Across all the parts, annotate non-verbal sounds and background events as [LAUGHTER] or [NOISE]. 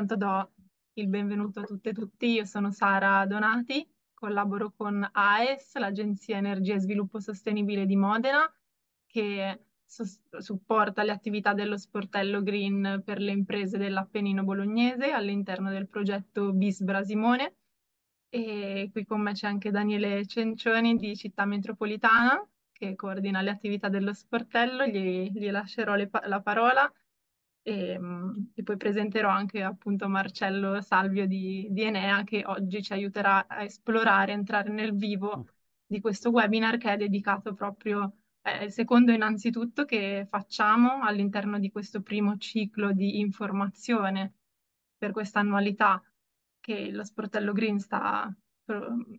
intanto do il benvenuto a tutte e tutti. Io sono Sara Donati, collaboro con AES, l'Agenzia Energia e Sviluppo Sostenibile di Modena, che supporta le attività dello sportello green per le imprese dell'Appennino bolognese all'interno del progetto BIS Brasimone. E qui con me c'è anche Daniele Cencioni di Città Metropolitana, che coordina le attività dello sportello. Gli, gli lascerò pa la parola e, ehm, e, poi presenterò anche appunto Marcello Salvio di, di, Enea che oggi ci aiuterà a esplorare, entrare nel vivo mm. di questo webinar che è dedicato proprio, eh, secondo innanzitutto che facciamo all'interno di questo primo ciclo di informazione per questa annualità che lo Sportello Green sta,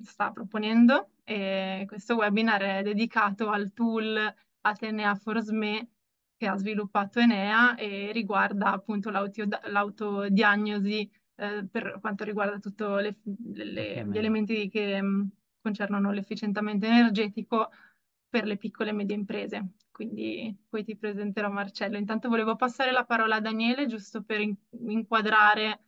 sta proponendo e questo webinar è dedicato al tool Atenea for SME che ha sviluppato Enea e riguarda appunto l'autodiagnosi eh, per quanto riguarda tutti gli elementi che mh, mm, concernono l'efficientamento energetico per le piccole e medie imprese. Quindi poi ti presenterò Marcello. Intanto volevo passare la parola a Daniele giusto per in inquadrare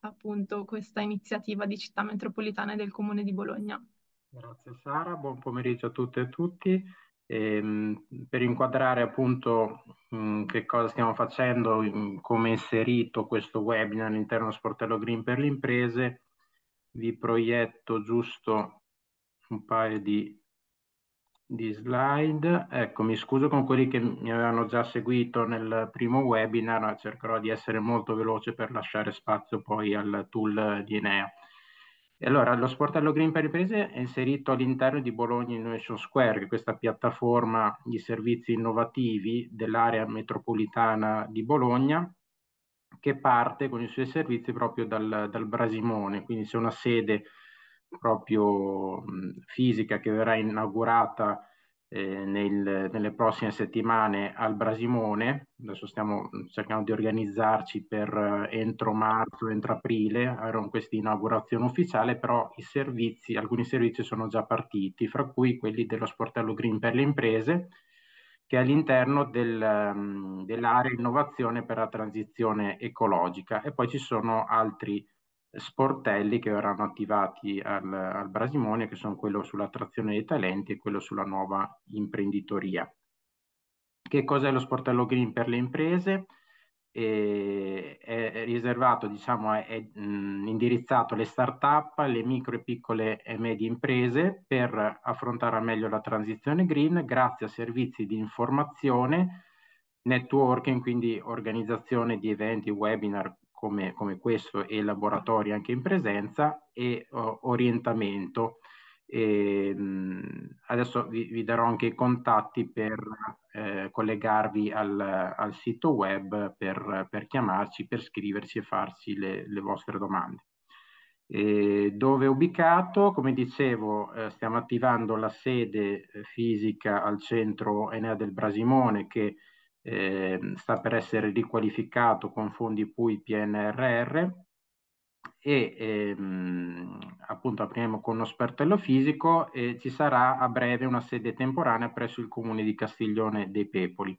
appunto questa iniziativa di città metropolitana e del Comune di Bologna. Grazie Sara, buon pomeriggio a tutte e a tutti. Ehm, per inquadrare appunto mh, mm, che cosa stiamo facendo, mh, mm, come è inserito questo webinar all'interno dello sportello Green per le imprese, vi proietto giusto un paio di, di slide. Ecco, mi scuso con quelli che mi avevano già seguito nel primo webinar, cercherò di essere molto veloce per lasciare spazio poi al tool di Enea allora lo sportello Green per Imprese è inserito all'interno di Bologna Innovation Square, che è questa piattaforma di servizi innovativi dell'area metropolitana di Bologna, che parte con i suoi servizi proprio dal, dal Brasimone, quindi c'è una sede proprio mh, fisica che verrà inaugurata eh, nel, nelle prossime settimane al Brasimone. Adesso stiamo mm, cercando di organizzarci per eh, entro marzo, entro aprile, avremo questa inaugurazione ufficiale, però i servizi, alcuni servizi sono già partiti, fra cui quelli dello sportello Green per le imprese, che è all'interno del, um, dell'area innovazione per la transizione ecologica e poi ci sono altri sportelli che verranno attivati al, al Brasimone, che sono quello sull'attrazione dei talenti e quello sulla nuova imprenditoria. Che cos'è lo sportello green per le imprese? Eh, è riservato, diciamo, è, è indirizzato alle start-up, alle micro e piccole e medie imprese per affrontare al meglio la transizione green grazie a servizi di informazione, networking, quindi organizzazione di eventi, webinar, come, come questo e laboratori anche in presenza e oh, orientamento. E, ehm, mh, adesso vi, vi, darò anche i contatti per eh, collegarvi al, al, sito web per, per, chiamarci, per scriverci e farci le, le vostre domande. E dove è ubicato? Come dicevo, eh, stiamo attivando la sede eh, fisica al centro Enea del Brasimone che eh, sta per essere riqualificato con fondi PUI PNRR e ehm, appunto apriremo con uno spartello fisico e ci sarà a breve una sede temporanea presso il comune di Castiglione dei Pepoli.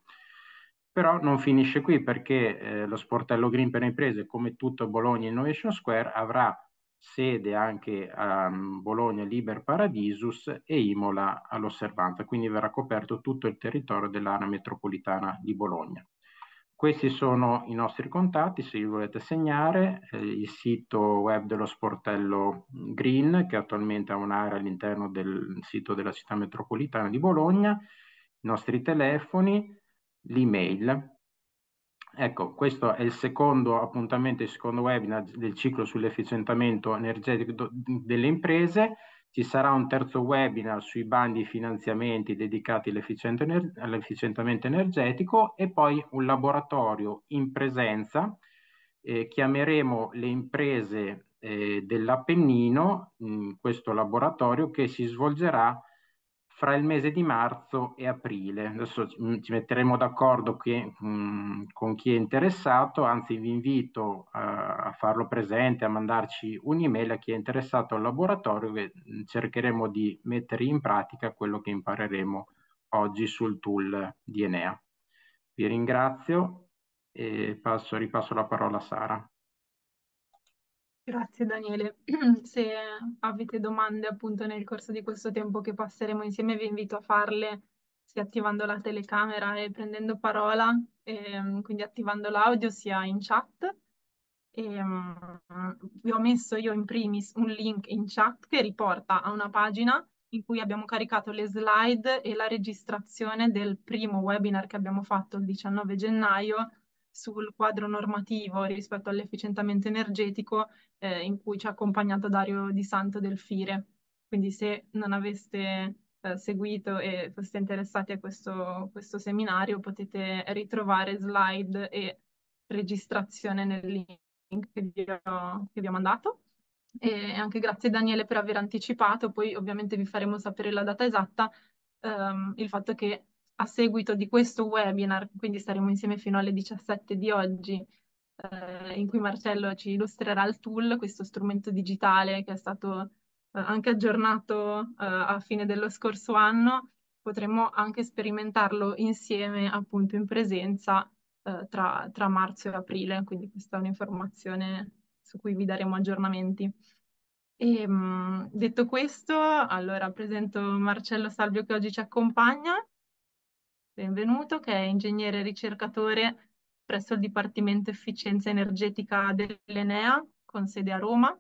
Però non finisce qui perché eh, lo sportello Green per le imprese, come tutto Bologna Innovation Square, avrà sede anche a mm, Bologna Liber Paradisus e Imola all'Osservanza, quindi verrà coperto tutto il territorio dell'area metropolitana di Bologna. Questi sono i nostri contatti, se vi volete segnare, eh, il sito web dello sportello Green, che attualmente ha un'area all'interno del sito della città metropolitana di Bologna, i nostri telefoni, l'email Ecco, questo è il secondo appuntamento, il secondo webinar del ciclo sull'efficientamento energetico delle imprese. Ci sarà un terzo webinar sui bandi e finanziamenti dedicati all'efficientamento energetico e poi un laboratorio in presenza. Eh, chiameremo le imprese eh, dell'Appennino in questo laboratorio che si svolgerà fra il mese di marzo e aprile. Adesso ci mm, metteremo d'accordo qui, mh, mm, con chi è interessato, anzi vi invito a, eh, a farlo presente, a mandarci un'email a chi è interessato al laboratorio e mm, cercheremo di mettere in pratica quello che impareremo oggi sul tool di Enea. Vi ringrazio e passo, ripasso la parola a Sara. Grazie Daniele. [CLEARS THROAT] Se avete domande appunto nel corso di questo tempo che passeremo insieme, vi invito a farle sia attivando la telecamera e prendendo parola, e, ehm, quindi attivando l'audio sia in chat. E, ehm, vi ho messo io in primis un link in chat che riporta a una pagina in cui abbiamo caricato le slide e la registrazione del primo webinar che abbiamo fatto il 19 gennaio sul quadro normativo rispetto all'efficientamento energetico eh, in cui ci ha accompagnato Dario Di Santo del FIRE. Quindi se non aveste eh, seguito e foste interessati a questo, questo seminario potete ritrovare slide e registrazione nel link che vi ho, che vi ho mandato. E anche grazie Daniele per aver anticipato, poi ovviamente vi faremo sapere la data esatta, ehm, il fatto che a seguito di questo webinar, quindi staremo insieme fino alle 17 di oggi, eh, in cui Marcello ci illustrerà il tool, questo strumento digitale che è stato eh, anche aggiornato eh, a fine dello scorso anno, potremo anche sperimentarlo insieme appunto in presenza eh, tra, tra marzo e aprile, quindi questa è un'informazione su cui vi daremo aggiornamenti. E, ehm, detto questo, allora presento Marcello Salvio che oggi ci accompagna Benvenuto, che è ingegnere ricercatore presso il Dipartimento Efficienza Energetica dell'Enea, con sede a Roma,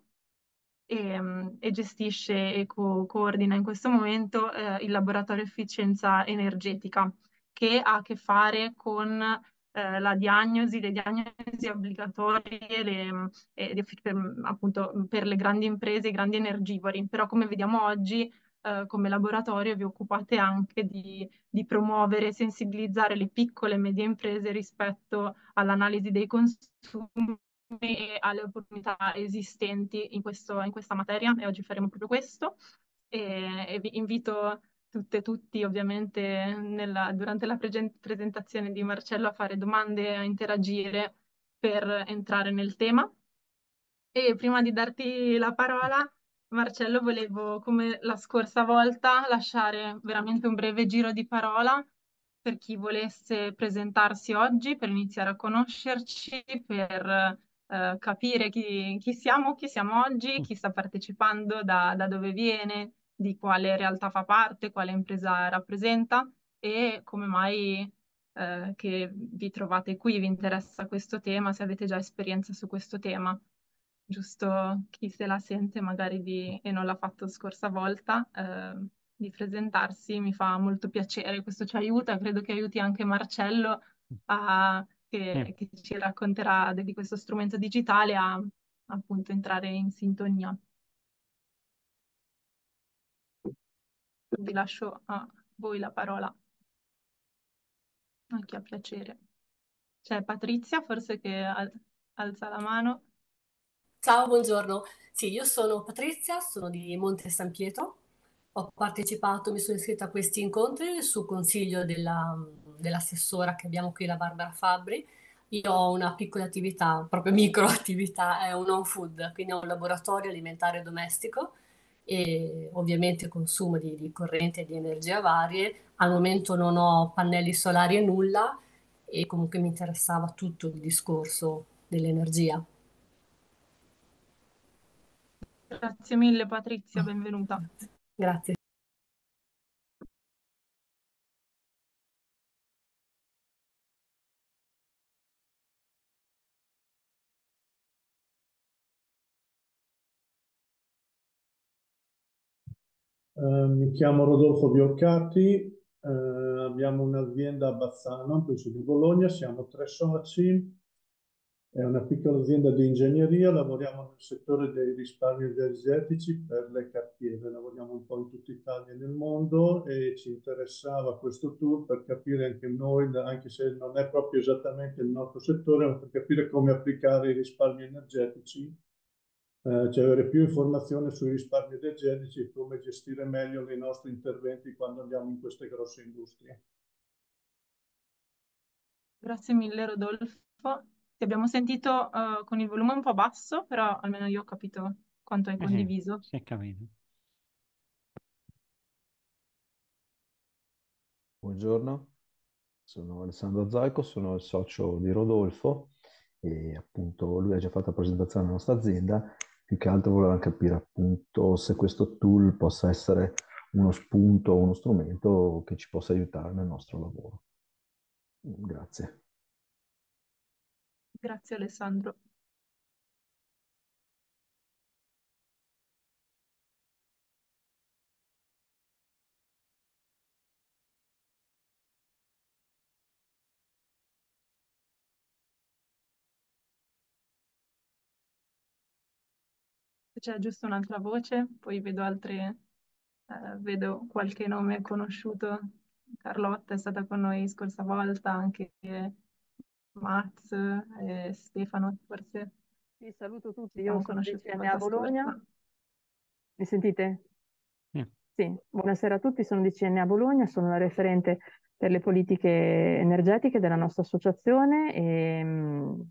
e, mm, e gestisce e co coordina in questo momento eh, il laboratorio efficienza energetica, che ha a che fare con eh, la diagnosi, le diagnosi obbligatorie le, mm, eh, per, appunto per le grandi imprese, i grandi energivori. Però come vediamo oggi eh, come laboratorio vi occupate anche di, di promuovere e sensibilizzare le piccole e medie imprese rispetto all'analisi dei consumi e alle opportunità esistenti in, questo, in, questa materia e oggi faremo proprio questo e, e vi invito tutte e tutti ovviamente nella, durante la pre- presentazione di Marcello a fare domande, a interagire per entrare nel tema. E prima di darti la parola Marcello, volevo, come la scorsa volta, lasciare veramente un breve giro di parola per chi volesse presentarsi oggi, per iniziare a conoscerci, per eh, capire chi, chi, siamo, chi siamo oggi, chi sta partecipando, da, da dove viene, di quale realtà fa parte, quale impresa rappresenta e come mai eh, che vi trovate qui, vi interessa questo tema, se avete già esperienza su questo tema giusto chi se la sente magari di, e non l'ha fatto scorsa volta, eh, di presentarsi, mi fa molto piacere, questo ci aiuta, credo che aiuti anche Marcello a, che, che, ci racconterà di questo strumento digitale a appunto entrare in sintonia. Vi lascio a voi la parola, anche a piacere. C'è Patrizia forse che alza la mano. Ciao, buongiorno. Sì, io sono Patrizia, sono di Monte San Pietro. Ho partecipato, mi sono iscritta a questi incontri su consiglio della- dell'assessora che abbiamo qui, la Barbara Fabbri. Io ho una piccola attività, proprio [LAUGHS] micro attività, è un home food, quindi ho un laboratorio alimentare domestico e ovviamente consumo di, di corrente e di energia varie. Al momento non ho pannelli solari e nulla e comunque mi interessava tutto il discorso dell'energia. Grazie mille Patrizia, benvenuta. Grazie. Eh, mi chiamo Rodolfo Bioccati, eh, abbiamo un'azienda a Bazzano, in di Bologna, siamo tre soci, è una piccola azienda di ingegneria, lavoriamo nel settore dei risparmi energetici per le cartiere, lavoriamo un po' in tutta Italia e nel mondo e ci interessava questo tour per capire anche noi, anche se non è proprio esattamente il nostro settore, ma per capire come applicare i risparmi energetici, eh, cioè avere più informazione sui risparmi energetici e come gestire meglio i nostri interventi quando andiamo in queste grosse industrie. Grazie mille Rodolfo. Ti abbiamo sentito eh, con il volume un po' basso, però almeno io ho capito quanto hai Eh condiviso. si è capito. Buongiorno, sono Alessandro Zaico, sono il socio di Rodolfo e appunto lui ha già fatto la presentazione della nostra azienda, più che altro voleva capire appunto se questo tool possa essere uno spunto, uno strumento che ci possa aiutare nel nostro lavoro. Grazie. Grazie Alessandro. C'è giusto un'altra voce, poi vedo altre, eh, vedo qualche nome conosciuto. Carlotta è stata con noi scorsa volta, anche Mats e eh, Stefano, forse. Vi saluto tutti, io sono DCM a Bologna. Scorsa. Mi sentite? Yeah. Sì, buonasera a tutti, sono DCN a Bologna, sono la referente per le politiche energetiche della nostra associazione e mm,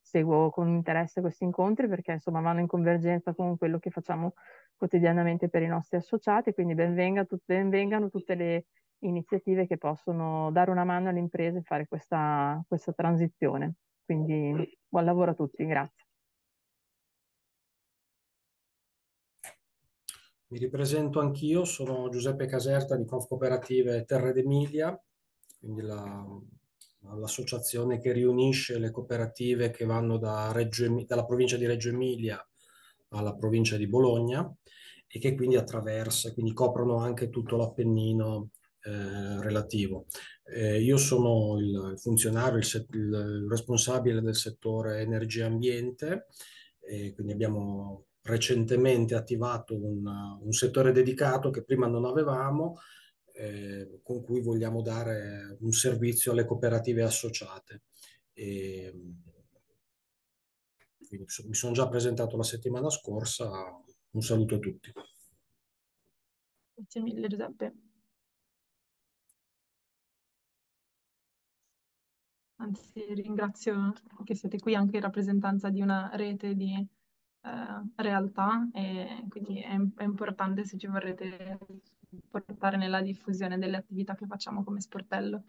seguo con interesse questi incontri perché insomma vanno in convergenza con quello che facciamo quotidianamente per i nostri associati, quindi benvenga, tut benvengano tutte le iniziative che possono dare una mano alle imprese e fare questa, questa transizione. Quindi buon lavoro a tutti, grazie. Mi ripresento anch'io, sono Giuseppe Caserta di Conf Cooperative Terre d'Emilia, quindi la, l'associazione che riunisce le cooperative che vanno da Reggio, dalla provincia di Reggio Emilia alla provincia di Bologna e che quindi attraversa, quindi coprono anche tutto l'Appennino eh, relativo. Eh, io sono il funzionario, il, set, il, responsabile del settore energia e ambiente, e quindi abbiamo recentemente attivato un, un settore dedicato che prima non avevamo, eh, con cui vogliamo dare un servizio alle cooperative associate. E, quindi, mi sono già presentato la settimana scorsa, un saluto a tutti. Grazie mille Giuseppe. Anzi, ringrazio che siete qui anche in rappresentanza di una rete di eh, realtà e quindi è, è, importante se ci vorrete portare nella diffusione delle attività che facciamo come sportello.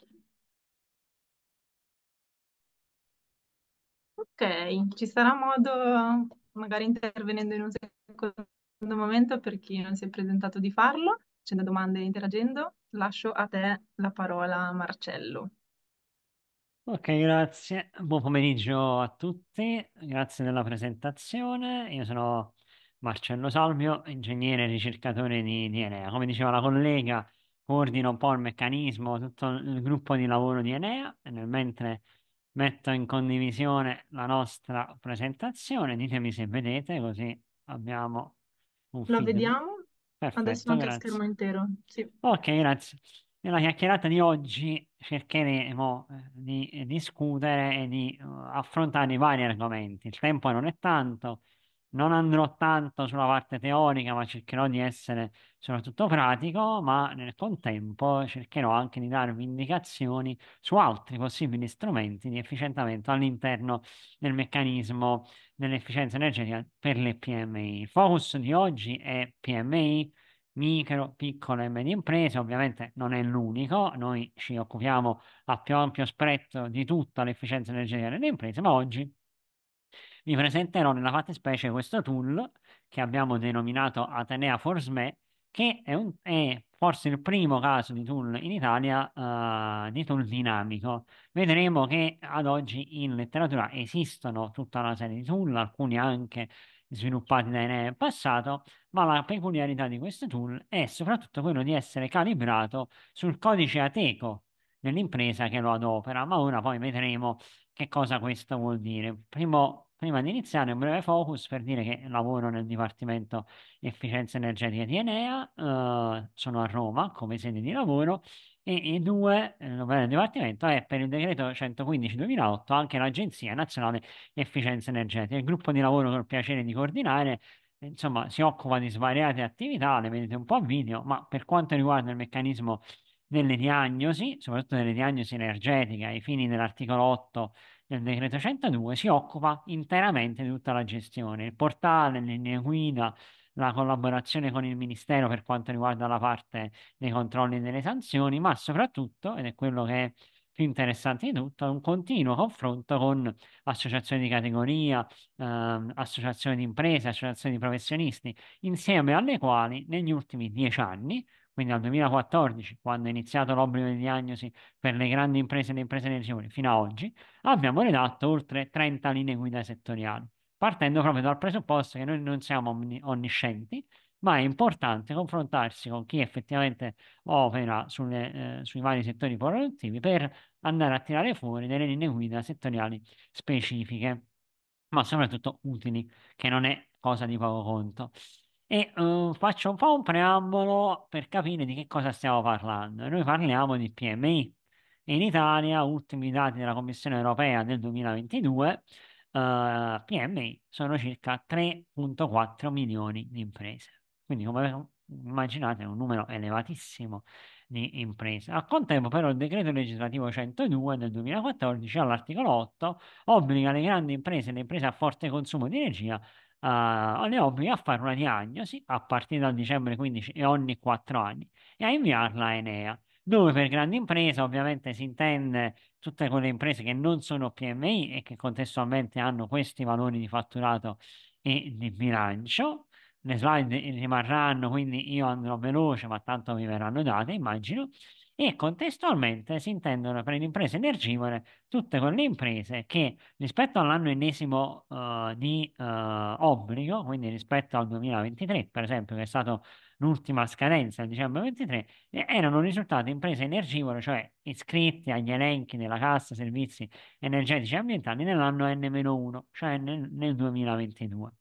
Ok, ci sarà modo, magari intervenendo in un secondo momento per chi non si è presentato di farlo, facendo domande e interagendo, lascio a te la parola Marcello. Ok, grazie. Buon pomeriggio a tutti. Grazie della presentazione. Io sono Marcello Salvio, ingegnere e ricercatore di, di Enea. Come diceva la collega, coordino un po' il meccanismo, tutto il gruppo di lavoro di Enea e nel mentre metto in condivisione la nostra presentazione, ditemi se vedete, così abbiamo un La feedback. vediamo? Perfetto, Adesso anche grazie. a schermo intero. Sì. Ok, grazie. Nella chiacchierata di oggi cercheremo eh, di discutere e di eh, affrontare i vari argomenti. Il tempo non è tanto, non andrò tanto sulla parte teorica, ma cercherò di essere soprattutto pratico, ma nel contempo cercherò anche di darvi indicazioni su altri possibili strumenti di efficientamento all'interno del meccanismo dell'efficienza energetica per le PMI. Il focus di oggi è PMI micro, piccole e medie imprese, ovviamente non è l'unico, noi ci occupiamo a più ampio spettro di tutta l'efficienza energetica delle imprese, ma oggi vi presenterò nella fattispecie questo tool che abbiamo denominato Atenea for SME, che è, un, è forse il primo caso di tool in Italia uh, di tool dinamico. Vedremo che ad oggi in letteratura esistono tutta una serie di tool, alcuni anche sviluppati da Enea in passato, ma la peculiarità di questo tool è soprattutto quello di essere calibrato sul codice ateco dell'impresa che lo adopera, ma ora poi vedremo che cosa questo vuol dire. Primo, prima di iniziare un breve focus per dire che lavoro nel Dipartimento Efficienza Energetica di Enea, eh, sono a Roma come sede di lavoro e, e due, eh, l'operazione del dipartimento è per il decreto 115-2008 anche l'Agenzia Nazionale Efficienza Energetica, il gruppo di lavoro che ho il piacere di coordinare, insomma si occupa di svariate attività, le vedete un po' a video, ma per quanto riguarda il meccanismo delle diagnosi, soprattutto delle diagnosi energetiche ai fini dell'articolo 8 del decreto 102, si occupa interamente di tutta la gestione, il portale, le linee guida, la collaborazione con il Ministero per quanto riguarda la parte dei controlli e delle sanzioni, ma soprattutto, ed è quello che è più interessante di tutto, è un continuo confronto con associazioni di categoria, ehm, associazioni di imprese, associazioni di professionisti, insieme alle quali negli ultimi dieci anni quindi dal 2014, quando è iniziato l'obbligo di diagnosi per le grandi imprese e le imprese energivore, fino ad oggi, abbiamo redatto oltre 30 linee guida settoriali partendo proprio dal presupposto che noi non siamo omni- onniscienti, ma è importante confrontarsi con chi effettivamente opera sulle, eh, sui vari settori produttivi per andare a tirare fuori delle linee guida settoriali specifiche, ma soprattutto utili, che non è cosa di poco conto. E uh, faccio un po' un preambolo per capire di che cosa stiamo parlando. Noi parliamo di PMI. In Italia, ultimi dati della Commissione europea del 2022 Ehm, PMI sono circa 3.4 milioni di imprese. Quindi come immaginate è un numero elevatissimo di imprese. Al contempo però il decreto legislativo 102 del 2014 all'articolo 8 obbliga le grandi imprese e le imprese a forte consumo di energia uh, le obbliga a fare una diagnosi a partire dal dicembre 15 e ogni 4 anni e a inviarla a Enea dove per grande impresa ovviamente si intende tutte quelle imprese che non sono PMI e che contestualmente hanno questi valori di fatturato e di bilancio. Le slide rimarranno, quindi io andrò veloce, ma tanto mi verranno date, immagino. E contestualmente si intendono per le imprese energivore tutte quelle imprese che rispetto all'anno ennesimo uh, di uh, obbligo, quindi rispetto al 2023, per esempio, che è stato l'ultima scadenza, dicembre 23, erano risultate imprese energivore, cioè iscritte agli elenchi della Cassa Servizi Energetici e Ambientali nell'anno N-1, cioè nel, nel 2022.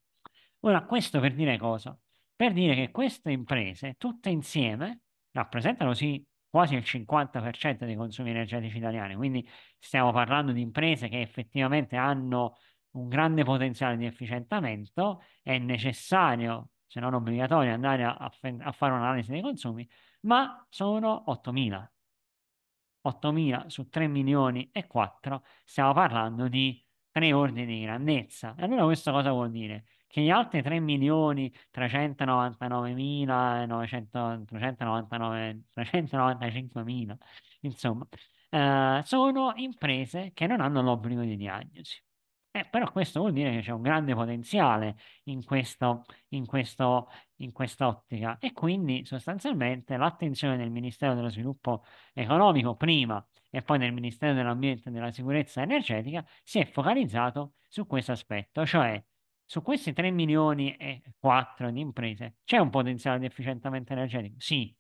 Ora, questo per dire cosa? Per dire che queste imprese, tutte insieme, rappresentano sì quasi il 50% dei consumi energetici italiani, quindi stiamo parlando di imprese che effettivamente hanno un grande potenziale di efficientamento, è necessario se non obbligatorio, andare a, a fare un'analisi dei consumi, ma sono 8.000. 8.000 su 3 milioni e 4, stiamo parlando di tre ordini di grandezza. E allora questo cosa vuol dire? Che gli altri 3 milioni 399.395.000, insomma, eh, sono imprese che non hanno l'obbligo di diagnosi. Eh, però questo vuol dire che c'è un grande potenziale in, questo, in, questo, in quest'ottica e quindi sostanzialmente l'attenzione del Ministero dello Sviluppo Economico prima e poi del Ministero dell'Ambiente e della Sicurezza Energetica si è focalizzato su questo aspetto, cioè su questi 3 milioni e 4 di imprese c'è un potenziale di efficientamento energetico? Sì.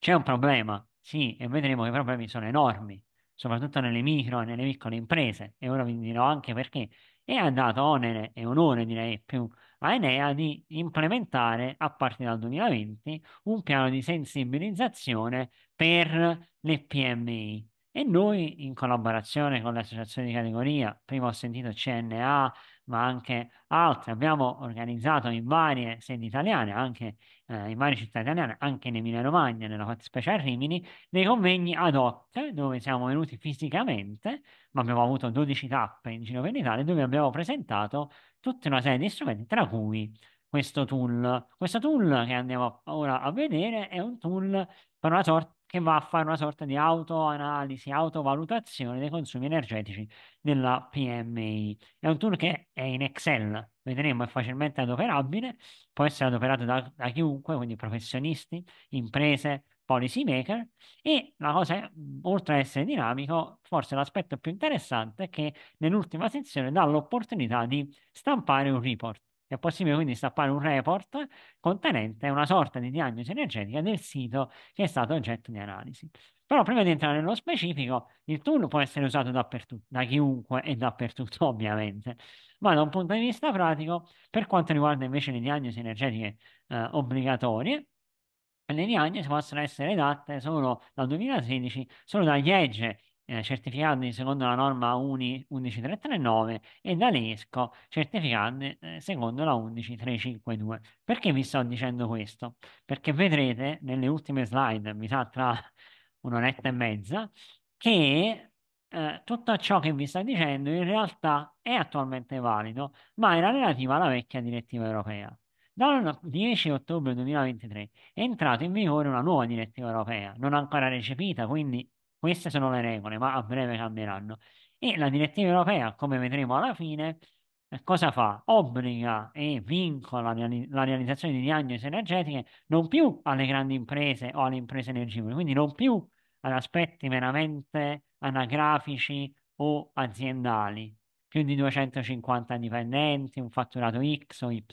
C'è un problema? Sì, e vedremo che i problemi sono enormi soprattutto nelle micro e nelle piccole imprese, e ora vi dirò anche perché, e ha dato onere e onore direi più a Enea di implementare a partire dal 2020 un piano di sensibilizzazione per le PMI. E noi in collaborazione con le associazioni di categoria, prima ho sentito CNA, ma anche altre. Abbiamo organizzato in varie sedi italiane, anche eh, in varie città italiane, anche in Emilia Romagna, nella fattispecie a Rimini, dei convegni ad hoc dove siamo venuti fisicamente, ma abbiamo avuto 12 tappe in giro per l'Italia, dove abbiamo presentato tutta una serie di strumenti, tra cui questo tool. Questo tool che andiamo ora a vedere è un tool per una sorta che va a fare una sorta di autoanalisi, autovalutazione dei consumi energetici della PMI. È un tool che è in Excel, vedremo, è facilmente adoperabile, può essere adoperato da, da chiunque, quindi professionisti, imprese, policy maker e la cosa, è, oltre ad essere dinamico, forse l'aspetto più interessante è che nell'ultima sezione dà l'opportunità di stampare un report è possibile quindi stampare un report contenente una sorta di diagnosi energetica del sito che è stato oggetto di analisi. Però prima di entrare nello specifico, il tool può essere usato dappertutto, da chiunque e dappertutto [LAUGHS] ovviamente, ma da un punto di vista pratico, per quanto riguarda invece le diagnosi energetiche eh, obbligatorie, le diagnosi possono essere date solo dal 2016 solo dagli edge eh, certificati secondo la norma UNI 11339 e dall'ESCO certificati eh, secondo la 11352. Perché vi sto dicendo questo? Perché vedrete nelle ultime slide, mi sa tra un'oretta e mezza, che eh, tutto ciò che vi sto dicendo in realtà è attualmente valido, ma era relativo alla vecchia direttiva europea. Dal 10 ottobre 2023 è entrata in vigore una nuova direttiva europea, non ancora recepita, quindi queste sono le regole, ma a breve cambieranno. E la direttiva europea, come vedremo alla fine, eh, cosa fa? Obbliga e vincola la realizzazione di diagnosi energetiche non più alle grandi imprese o alle imprese energivore, quindi non più ad aspetti veramente anagrafici o aziendali, più di 250 dipendenti, un fatturato X o Y,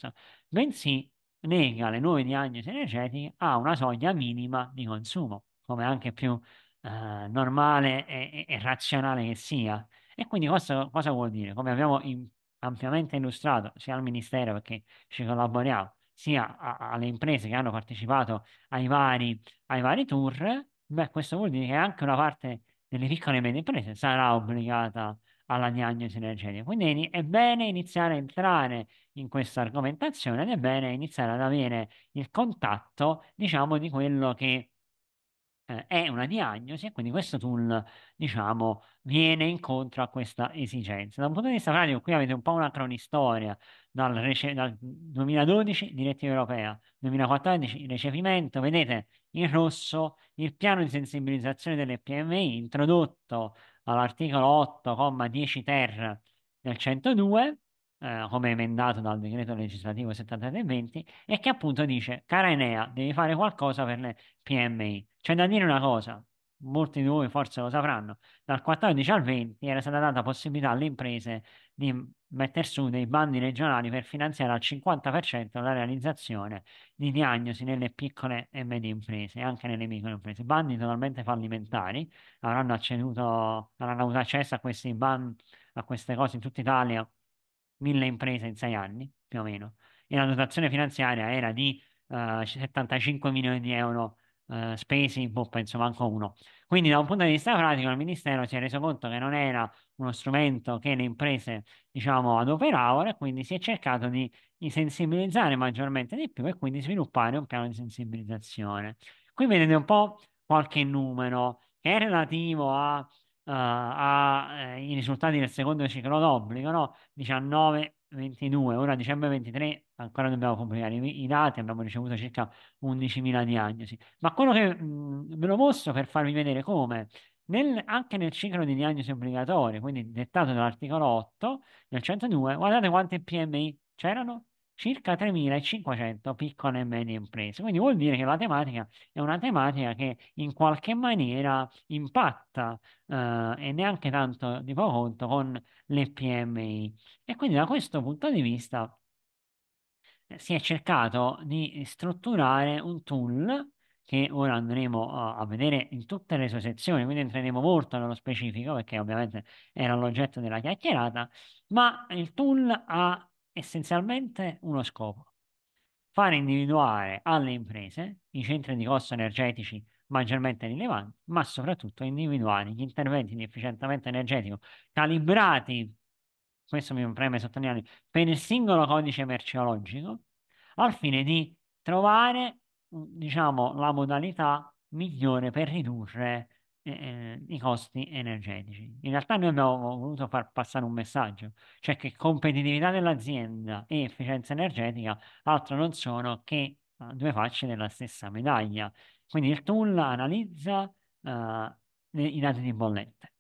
bensì nega le nuove diagnosi energetiche a una soglia minima di consumo, come anche più eh, normale e, e, razionale che sia. E quindi questo cosa vuol dire? Come abbiamo in, ampiamente illustrato sia al Ministero perché ci collaboriamo, sia a, alle imprese che hanno partecipato ai vari, ai vari tour, beh, questo vuol dire che anche una parte delle piccole e medie imprese sarà obbligata alla diagnosi energetica. Quindi è bene iniziare a entrare in questa argomentazione ed è bene iniziare ad avere il contatto, diciamo, di quello che è una diagnosi e quindi questo tool, diciamo, viene incontro a questa esigenza. Da un punto di vista pratico, qui avete un po' una cronistoria dal, dal 2012, direttiva europea, 2014, recepimento, vedete in rosso il piano di sensibilizzazione delle PMI introdotto all'articolo 8,10 ter del 102, eh, come emendato dal decreto legislativo 7320, e che appunto dice, cara Enea, devi fare qualcosa per le PMI. C'è da dire una cosa, molti di voi forse lo sapranno, dal 14 al 20 era stata data possibilità alle imprese di mettere su dei bandi regionali per finanziare al 50% la realizzazione di diagnosi nelle piccole e medie imprese e anche nelle micro imprese. Bandi totalmente fallimentari, avranno, acceduto, avranno avuto accesso a, questi bandi, a queste cose in tutta Italia 1000 imprese in 6 anni, più o meno, e la dotazione finanziaria era di uh, eh, 75 milioni di euro uh, spesi in poppa, insomma, anche uno. Quindi da un punto di vista pratico il Ministero si è reso conto che non era uno strumento che le imprese, diciamo, adoperavano e quindi si è cercato di, di sensibilizzare maggiormente di più e quindi sviluppare un piano di sensibilizzazione. Qui vedete un po' qualche numero che è relativo a uh, a, eh, i risultati del secondo ciclo d'obbligo, no? 19-22, ora dicembre 23, ancora dobbiamo pubblicare i, i, dati, abbiamo ricevuto circa 11.000 diagnosi. Ma quello che mh, ve lo mostro per farvi vedere come nel, anche nel ciclo di diagnosi obbligatorio, quindi dettato dall'articolo 8 del 102, guardate quante PMI c'erano, circa 3.500 piccole e medie imprese. Quindi vuol dire che la tematica è una tematica che in qualche maniera impatta eh, e neanche tanto di poco conto con le PMI. E quindi da questo punto di vista eh, si è cercato di strutturare un tool che ora andremo a, vedere in tutte le sue sezioni, quindi entreremo molto nello specifico perché ovviamente era l'oggetto della chiacchierata, ma il tool ha essenzialmente uno scopo, fare individuare alle imprese i centri di costo energetici maggiormente rilevanti, ma soprattutto individuare gli interventi di efficientamento energetico calibrati, questo mi preme sottolineare, per il singolo codice merceologico, al fine di trovare, diciamo, la modalità migliore per ridurre eh, i costi energetici. In realtà noi abbiamo voluto far passare un messaggio, cioè che competitività dell'azienda e efficienza energetica altro non sono che ah, due facce della stessa medaglia. Quindi il tool analizza eh, i dati di bollette,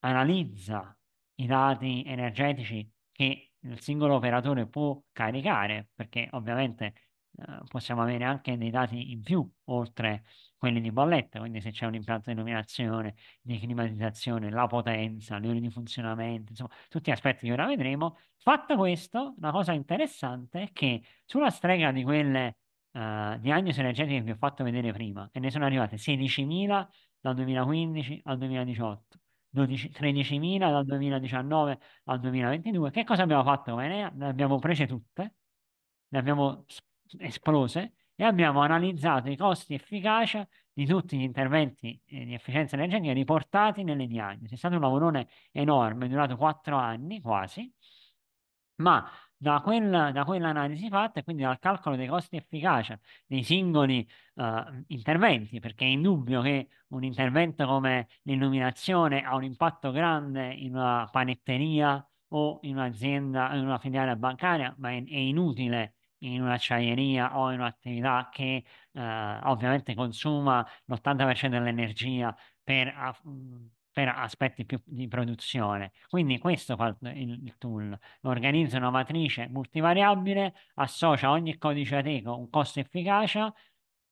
analizza i dati energetici che il singolo operatore può caricare, perché ovviamente eh, possiamo avere anche dei dati in più oltre quelli di bolletta, quindi se c'è un impianto di illuminazione, di climatizzazione, la potenza, le ore di funzionamento, insomma, tutti gli aspetti che ora vedremo. Fatto questo, la cosa interessante è che sulla strega di quelle uh, diagnosi energetiche che vi ho fatto vedere prima, e ne sono arrivate 16.000 dal 2015 al 2018, 13.000 dal 2019 al 2022. Che cosa abbiamo fatto come Enea? Le abbiamo prese tutte, le abbiamo esplose e abbiamo analizzato i costi efficacia di tutti gli interventi eh, di efficienza energetica riportati nelle diagnosi. È stato un lavorone enorme, durato quattro anni quasi, ma da, quel, da quell'analisi fatta e quindi dal calcolo dei costi efficacia dei singoli uh, interventi, perché è indubbio che un intervento come l'illuminazione ha un impatto grande in una panetteria o in un'azienda, in una filiale bancaria, ma è, è inutile in un'acciaieria o in un'attività che eh, ovviamente consuma l'80% dell'energia per, mhmm, per aspetti più di produzione. Quindi questo fa il, tool, organizza una matrice multivariabile, associa ogni codice ateco un costo efficacia,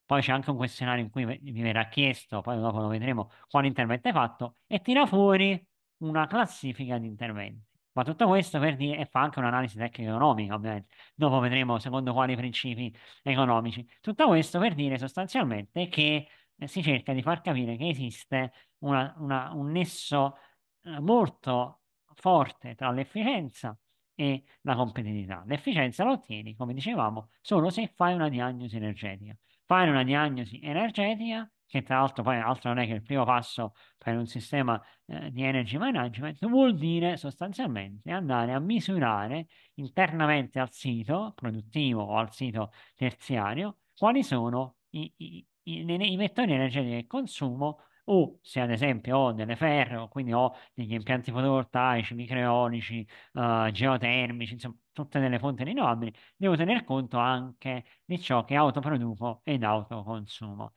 poi c'è anche un questionario in cui vi verrà chiesto, poi dopo lo vedremo, quale intervento hai fatto, e tira fuori una classifica di interventi. Ma tutto questo per dire, e fa anche un'analisi tecnica economica, ovviamente. Dopo vedremo secondo quali principi economici. Tutto questo per dire sostanzialmente che eh, si cerca di far capire che esiste una, una, un nesso eh, molto forte tra l'efficienza e la competitività. L'efficienza la ottieni, come dicevamo, solo se fai una diagnosi energetica. Fare una diagnosi energetica che tra l'altro poi altro non è che il primo passo per un sistema eh, di energy management, vuol dire sostanzialmente andare a misurare internamente al sito produttivo o al sito terziario quali sono i, i, i, i vettori energetici che consumo o se ad esempio ho delle ferro, quindi ho degli impianti fotovoltaici, microeolici, uh, geotermici, insomma tutte delle fonti rinnovabili, devo tener conto anche di ciò che autoproduco ed autoconsumo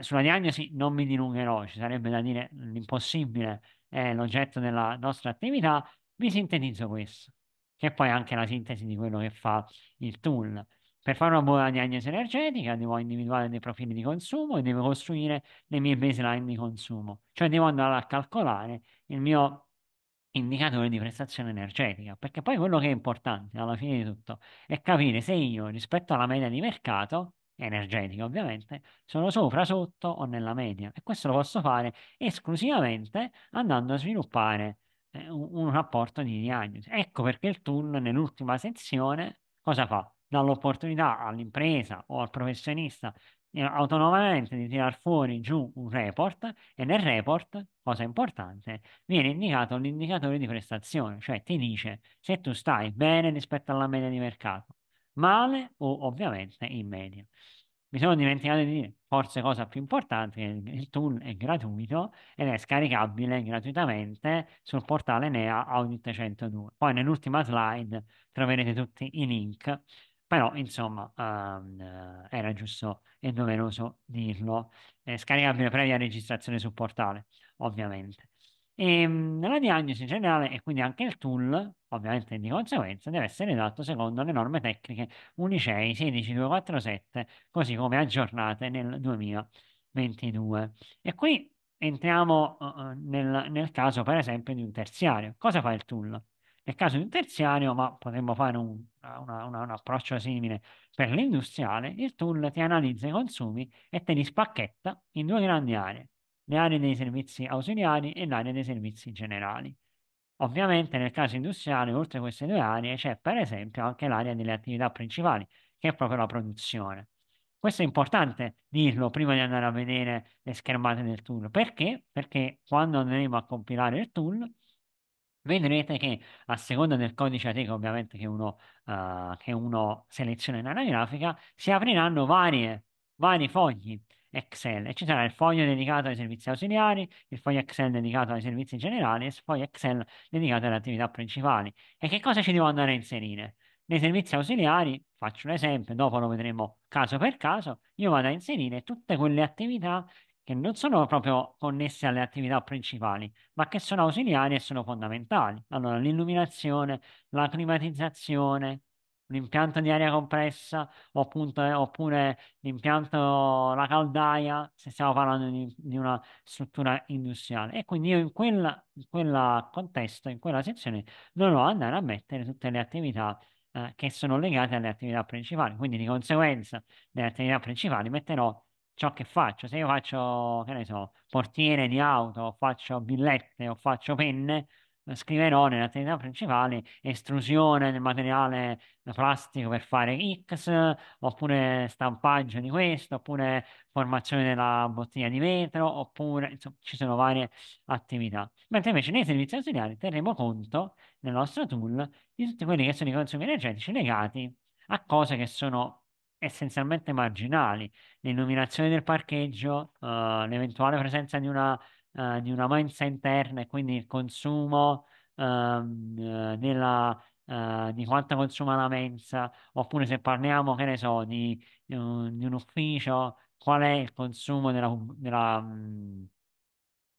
sulla diagnosi non mi dilungherò, ci sarebbe da dire mhmm, l'impossibile è eh, l'oggetto della nostra attività, vi sintetizzo questo, che è poi anche la sintesi di quello che fa il tool. Per fare una buona diagnosi energetica devo individuare dei profili di consumo e devo costruire le mie baseline di consumo, cioè devo andare a calcolare il mio indicatore di prestazione energetica, perché poi quello che è importante alla fine di tutto è capire se io rispetto alla media di mercato energetiche ovviamente, sono sopra, sotto o nella media. E questo lo posso fare esclusivamente andando a sviluppare eh, un, un, rapporto di diagnosi. Ecco perché il tool nell'ultima sezione cosa fa? Dà l'opportunità all'impresa o al professionista eh, autonomamente di tirar fuori giù un report e nel report, cosa importante, viene indicato l'indicatore di prestazione, cioè ti dice se tu stai bene rispetto alla media di mercato male o ovviamente in media. Mi sono dimenticato di dire, forse cosa più importante, che il tool è gratuito ed è scaricabile gratuitamente sul portale NEA Audit 102. Poi nell'ultima slide troverete tutti i link, però insomma um, era giusto e doveroso dirlo. È scaricabile previa registrazione sul portale, ovviamente. E ehm, la diagnosi generale e quindi anche il tool, ovviamente di conseguenza, deve essere dato secondo le norme tecniche Unicei 16247, così come aggiornate nel 2022. E qui entriamo uh, uh, nel, nel, caso, per esempio, di un terziario. Cosa fa il tool? Nel caso di un terziario, ma potremmo fare un, una, una, un approccio simile per l'industriale, il tool ti analizza i consumi e te li spacchetta in due grandi aree né aree dei servizi ausiliari e l'area dei servizi generali. Ovviamente nel caso industriale, oltre a queste due aree, c'è per esempio anche l'area delle attività principali, che è proprio la produzione. Questo è importante dirlo prima di andare a vedere le schermate del tool. Perché? Perché quando andremo a compilare il tool, vedrete che a seconda del codice ATEC, ovviamente che uno, uh, che uno seleziona in grafica, si apriranno varie, vari fogli Excel e ci sarà il foglio dedicato ai servizi ausiliari, il foglio Excel dedicato ai servizi generali e il foglio Excel dedicato alle attività principali. E che cosa ci devo andare a inserire? Nei servizi ausiliari, faccio un esempio, dopo lo vedremo caso per caso, io vado a inserire tutte quelle attività che non sono proprio connesse alle attività principali, ma che sono ausiliari e sono fondamentali. Allora, l'illuminazione, la climatizzazione, un impianto di aria compressa oppure, oppure l'impianto, la caldaia, se stiamo parlando di, di una struttura industriale. E quindi io in quel contesto, in quella sezione, dovrò andare a mettere tutte le attività eh, che sono legate alle attività principali. Quindi di conseguenza nelle attività principali metterò ciò che faccio. Se io faccio, che ne so, portiere di auto, o faccio billette o faccio penne, scriverone nell'attività principale estrusione del materiale plastico per fare X, oppure stampaggio di questo, oppure formazione della bottiglia di vetro, oppure insomma, ci sono varie attività. Mentre invece nei servizi ausiliari terremo conto nel nostro tool di tutti quelli che sono i consumi energetici legati a cose che sono essenzialmente marginali, l'illuminazione del parcheggio, uh, l'eventuale presenza di una eh, di una mensa interna e quindi il consumo ehm, della, eh, eh, di quanto consuma la mensa, oppure se parliamo, che ne so, di, di, un, di un ufficio, qual è il consumo della, della,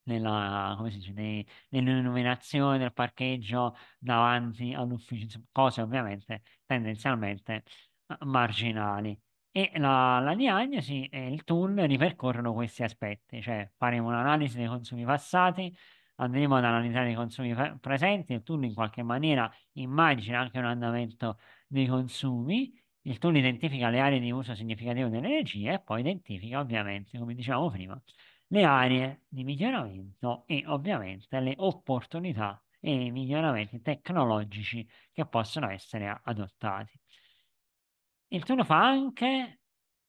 nella, mm, come si dice, nei- nell'illuminazione del parcheggio davanti all'ufficio, cose ovviamente tendenzialmente eh, marginali. E la, la diagnosi e il tool ripercorrono questi aspetti, cioè faremo un'analisi dei consumi passati, andremo ad analizzare i consumi pre- presenti, il tool in qualche maniera immagina anche un andamento dei consumi, il tool identifica le aree di uso significativo dell'energia e poi identifica ovviamente, come dicevamo prima, le aree di miglioramento e ovviamente le opportunità e i miglioramenti tecnologici che possono essere adottati il tono fa anche,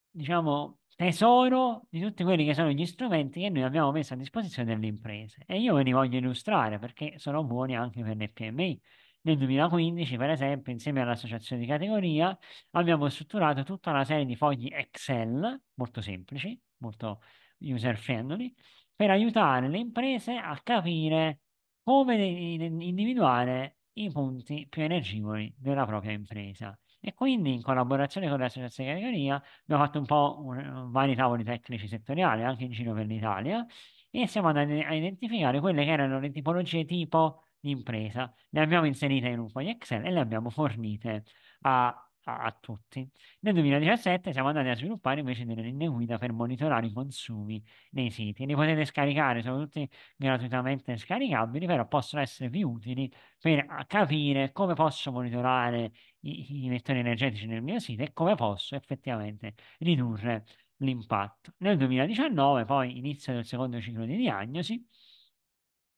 diciamo, tesoro di tutti quelli che sono gli strumenti che noi abbiamo messo a disposizione delle imprese. E io ve li voglio illustrare perché sono buoni anche per le PMI. Nel 2015, per esempio, insieme all'associazione di categoria, abbiamo strutturato tutta una serie di fogli Excel, molto semplici, molto user-friendly, per aiutare le imprese a capire come individuare i punti più energivori della propria impresa. E quindi in collaborazione con l'associazione di categoria abbiamo fatto un po' un, vari tavoli tecnici settoriali anche in giro per l'Italia e siamo andati a identificare quelle che erano le tipologie tipo di impresa. Le abbiamo inserite in un foglio Excel e le abbiamo fornite a a, tutti. Nel 2017 siamo andati a sviluppare invece delle linee guida per monitorare i consumi nei siti. Li potete scaricare, sono tutti gratuitamente scaricabili, però possono esservi utili per capire come posso monitorare i, i vettori energetici nel mio sito e come posso effettivamente ridurre l'impatto. Nel 2019, poi inizio del secondo ciclo di diagnosi,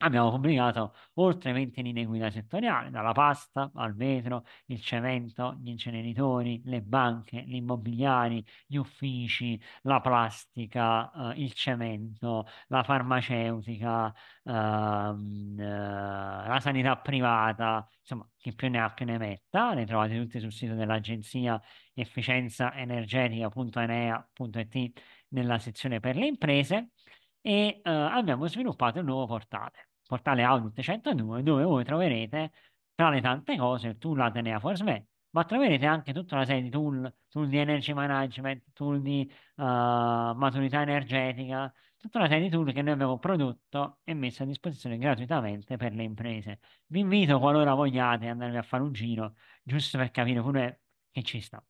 Abbiamo pubblicato oltre 20 linee guida settoriali, dalla pasta al vetro, il cemento, gli inceneritori, le banche, gli immobiliari, gli uffici, la plastica, eh, il cemento, la farmaceutica, ehm, eh, la sanità privata, insomma, chi più ne ha più ne metta. Le trovate tutte sul sito dell'agenzia efficienzaenergetica.enea.it nella sezione per le imprese e eh, abbiamo sviluppato un nuovo portale portale audio 802 dove voi troverete tra le tante cose il tool Atenea Force SME, ma troverete anche tutta una serie di tool, tool di energy management, tool di uh, maturità energetica, tutta una serie di tool che noi abbiamo prodotto e messo a disposizione gratuitamente per le imprese. Vi invito, qualora vogliate, ad andarvi a fare un giro, giusto per capire pure che ci sta.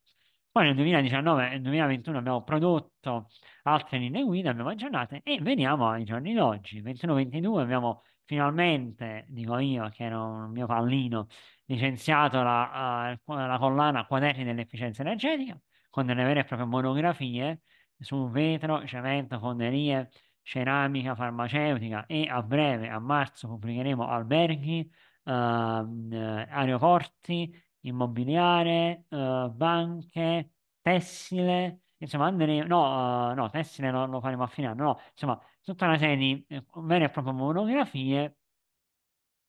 Poi nel 2019 e 2021 abbiamo prodotto altre linee guida, abbiamo aggiornate e veniamo ai giorni d'oggi. 21-22 abbiamo finalmente, dico io che ero un mio pallino, licenziato la, uh, la collana Quaderni dell'efficienza energetica, con delle vere e proprie monografie su vetro, cemento, fonderie, ceramica, farmaceutica e a breve, a marzo, pubblicheremo alberghi, uh, aeroporti, immobiliare, uh, banche, tessile, insomma, andremo, no, uh, no, Tessine lo, lo, faremo a fine anno, no, insomma, tutta una serie di eh, vere e proprie monografie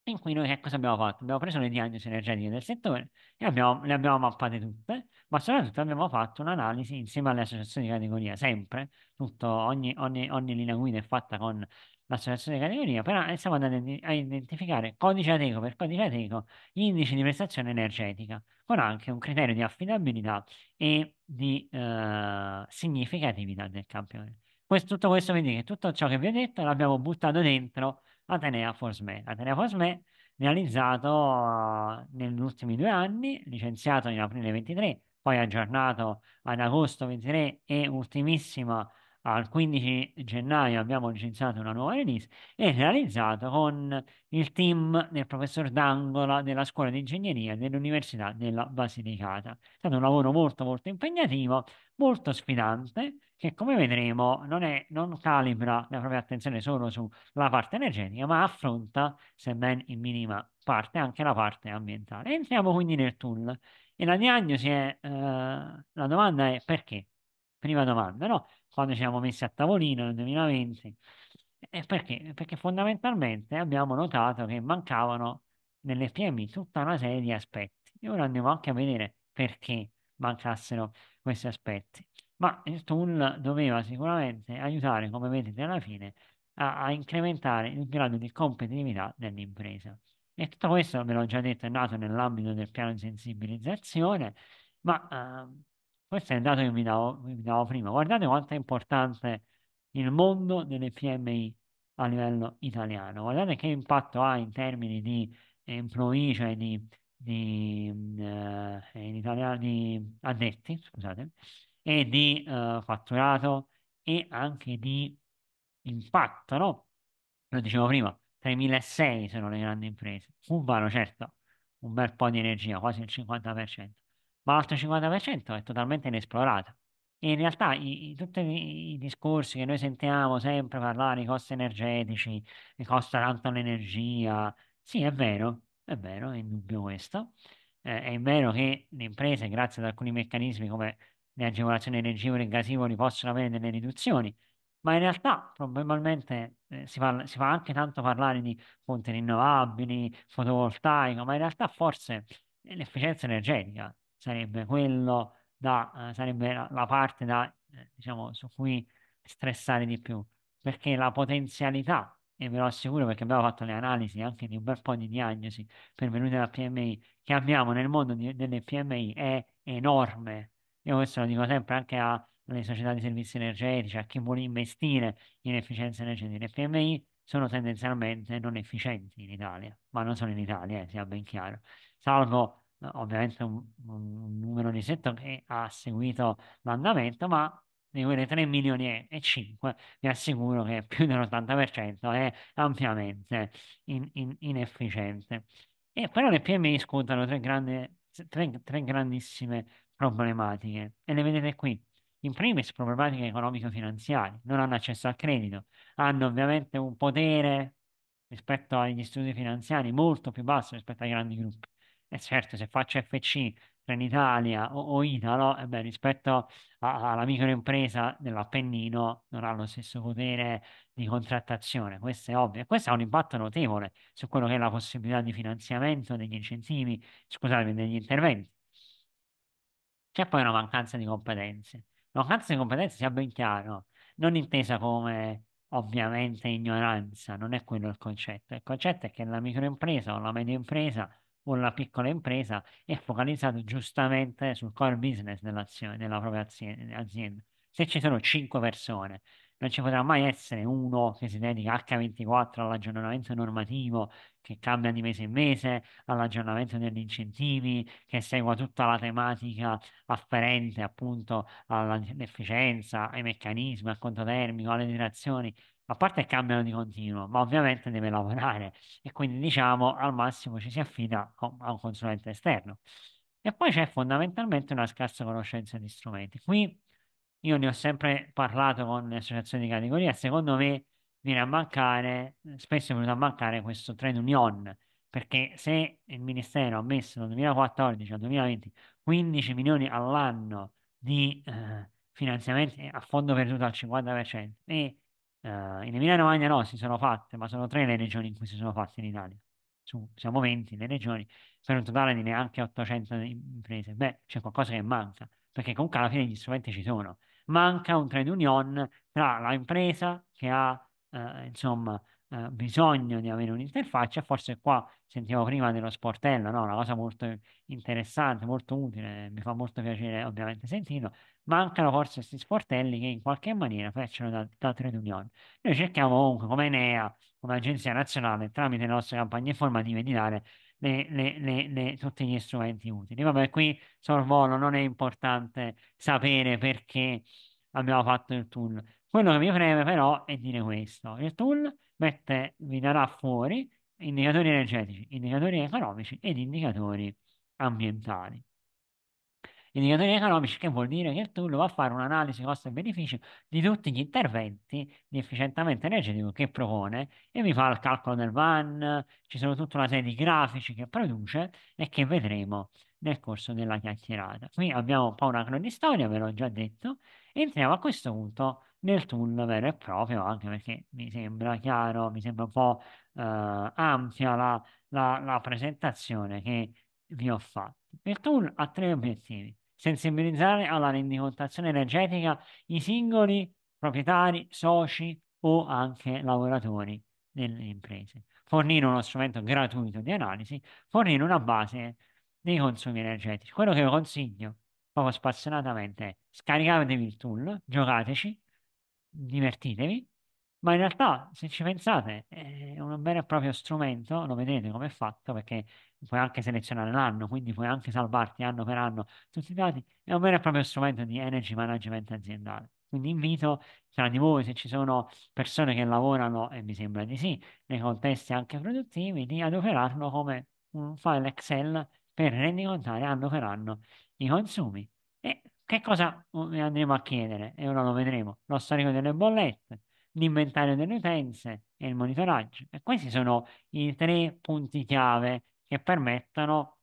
in cui noi che cosa abbiamo fatto? Abbiamo preso le diagnosi energetiche del settore e abbiamo, le abbiamo mappate tutte, ma soprattutto abbiamo fatto un'analisi insieme alle associazioni di categoria, sempre, tutto, ogni, ogni, ogni linea guida è fatta con l'associazione di categoria, però eh, stiamo andando a identificare codice ateco per codice ateco gli indici di prestazione energetica, con anche un criterio di affidabilità e di eh, significatività del campione. Questo, tutto questo vedi che tutto ciò che vi ho detto l'abbiamo buttato dentro Atenea Forsme. Atenea Forsme realizzato eh, negli ultimi due anni, licenziato in aprile 23, poi aggiornato ad agosto 23 e ultimissima al 15 gennaio abbiamo licenziato una nuova release e realizzato con il team del professor D'Angola della scuola di ingegneria dell'Università della Basilicata. È stato un lavoro molto molto impegnativo, molto sfidante, che come vedremo non, è, non calibra la propria attenzione solo sulla parte energetica, ma affronta, sebbene in minima parte, anche la parte ambientale. Entriamo quindi nel tool e la diagnosi è, eh, la domanda è perché? prima domanda, no? Quando ci siamo messi a tavolino nel 2020, e perché? Perché fondamentalmente abbiamo notato che mancavano nelle PMI tutta una serie di aspetti. E ora andiamo anche a vedere perché mancassero questi aspetti. Ma il tool doveva sicuramente aiutare, come vedete alla fine, a, a incrementare il grado di competitività dell'impresa. E tutto questo, ve l'ho già detto, è nato nell'ambito del piano di sensibilizzazione, ma eh, questo è il dato che vi davo, vi davo prima. Guardate quanto è importante il mondo delle PMI a livello italiano. Guardate che impatto ha in termini di eh, provincia e di, di, eh, in italiano, di addetti, scusate, e di eh, fatturato e anche di impatto, no? Lo dicevo prima, 3.600 sono le grandi imprese. Cubano, certo, un bel po' di energia, quasi il 50% ma l'altro 50% è totalmente inesplorato. E in realtà i, i, tutti i, i, discorsi che noi sentiamo sempre parlare di costi energetici, costa tanto l'energia, sì, è vero, è vero, è indubbio questo. Eh, è vero che le imprese, grazie ad alcuni meccanismi come le agevolazioni energivore e gasivori, possono avere delle riduzioni, ma in realtà probabilmente eh, si, parla, si, fa anche tanto parlare di fonti rinnovabili, fotovoltaico, ma in realtà forse l'efficienza energetica sarebbe quello da, eh, sarebbe la, la, parte da, eh, diciamo, su cui stressare di più, perché la potenzialità, e ve lo assicuro perché abbiamo fatto le analisi anche di un bel po' di diagnosi pervenute da PMI, che abbiamo nel mondo di, delle PMI è enorme. Io questo lo dico sempre anche a, alle società di servizi energetici, a chi vuole investire in efficienza energetica. Le PMI sono tendenzialmente non efficienti in Italia, ma non solo in Italia, eh, sia ben chiaro, salvo ovviamente un, un numero di setto che ha seguito l'andamento, ma di quelle 3 milioni e 5 vi assicuro che più dell'80% è ampiamente in, in, inefficiente. E però le PMI scontano tre, grandi, tre, tre grandissime problematiche e le vedete qui. In primis problematiche economico-finanziarie, non hanno accesso al credito, hanno ovviamente un potere rispetto agli istituti finanziari molto più basso rispetto ai grandi gruppi e eh, certo, se faccio FC Trenitalia o, o Italo, eh beh, rispetto alla microimpresa dell'Appennino non ha lo stesso potere di contrattazione, questo è ovvio. E questo ha un impatto notevole su quello che è la possibilità di finanziamento degli incentivi, scusatemi, degli interventi. C'è poi una mancanza di competenze. mancanza di competenze, sia ben chiaro, non intesa come ovviamente ignoranza, non è quello il concetto. Il concetto è che la microimpresa o la media impresa una piccola impresa è focalizzato giustamente sul core business dell'azione, della propria azienda. Se ci sono 5 persone, non ci potrà mai essere uno che si dedica H24 all'aggiornamento normativo, che cambia di mese in mese, all'aggiornamento degli incentivi, che segua tutta la tematica afferente appunto all'efficienza, ai meccanismi, al conto termico, alle direzioni a parte cambiano di continuo, ma ovviamente deve lavorare e quindi diciamo al massimo ci si affida a un consulente esterno. E poi c'è fondamentalmente una scarsa conoscenza di strumenti. Qui io ne ho sempre parlato con le associazioni di categoria, secondo me viene a mancare, spesso è venuto a mancare questo trade union, perché se il Ministero ha messo dal 2014 al 2020 15 milioni all'anno di eh, finanziamenti a fondo perduto al 50% e Uh, in Emilia Romagna no, si sono fatte, ma sono tre le regioni in cui si sono fatte in Italia. Su, siamo 20 le regioni, per un totale di neanche 800 imprese. Beh, c'è qualcosa che manca, perché comunque alla fine gli strumenti ci sono. Manca un trade union tra l'impresa che ha, uh, insomma, eh, bisogno di avere un'interfaccia, forse qua sentivo prima dello sportello, no? una cosa molto interessante, molto utile, mi fa molto piacere ovviamente sentirlo, mancano forse questi sportelli che in qualche maniera facciano da, da trade union. Noi cerchiamo comunque come Enea, come agenzia nazionale, tramite le nostre campagne informative di dare le, le, le, tutti gli strumenti utili. Vabbè, qui sorvolo, non è importante sapere perché abbiamo fatto il tool. Quello che mi preme però è dire questo, il tool mette, vi darà fuori indicatori energetici, indicatori economici ed indicatori ambientali. Indicatori economici che vuol dire che il tool va a fare un'analisi costo e beneficio di tutti gli interventi di efficientamento energetico che propone e mi fa il calcolo del VAN, ci sono tutta una serie di grafici che produce e che vedremo nel corso della chiacchierata. Qui abbiamo un po' una cronistoria, ve l'ho già detto, Entriamo a questo punto nel tool vero e proprio, anche perché mi sembra chiaro, mi sembra un po' eh, ampia la, la, la presentazione che vi ho fatto. Il tool ha tre obiettivi. Sensibilizzare alla rendicontazione energetica i singoli proprietari, soci o anche lavoratori delle imprese. Fornire uno strumento gratuito di analisi, fornire una base dei consumi energetici. Quello che io consiglio proprio spassionatamente, scaricatevi il tool, giocateci, divertitevi, ma in realtà se ci pensate è un vero e proprio strumento, lo vedete come è fatto perché puoi anche selezionare l'anno, quindi puoi anche salvarti anno per anno tutti i dati, è un vero e proprio strumento di energy management aziendale. Quindi invito tra di voi, se ci sono persone che lavorano, e mi sembra di sì, nei contesti anche produttivi, di adoperarlo come un file Excel per rendicontare anno per anno i consumi. E eh, che cosa eh, andremo a chiedere? E ora lo vedremo. Lo storico delle bollette, l'inventario delle utenze e il monitoraggio. E questi sono i tre punti chiave che permettono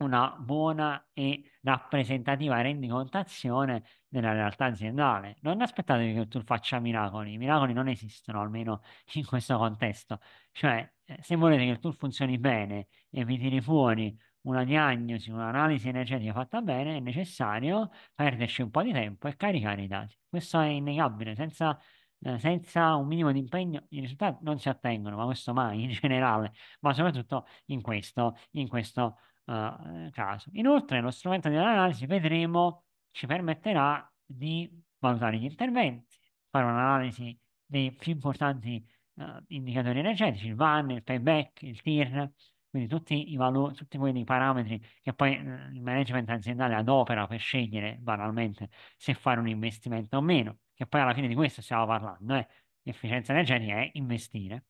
una buona e rappresentativa rendicontazione della realtà aziendale. Non aspettatevi che tu faccia miracoli, i miracoli non esistono almeno in questo contesto. Cioè, eh, se volete che il tool funzioni bene e vi tiri fuori una diagnosi, un'analisi energetica fatta bene, è necessario perderci un po' di tempo e caricare i dati. Questo è innegabile, senza, eh, senza un minimo di impegno i risultati non si ottengono, ma questo mai in generale, ma soprattutto in questo, in questo eh, caso. Inoltre lo strumento dell'analisi, vedremo, ci permetterà di valutare gli interventi, fare un'analisi dei più importanti eh, indicatori energetici, il VAN, il payback, il TIR, quindi tutti, i valori, tutti quei parametri che poi mhmm, il management aziendale adopera per scegliere banalmente se fare un investimento o meno, che poi alla fine di questo stiamo parlando, eh. efficienza energetica è investire.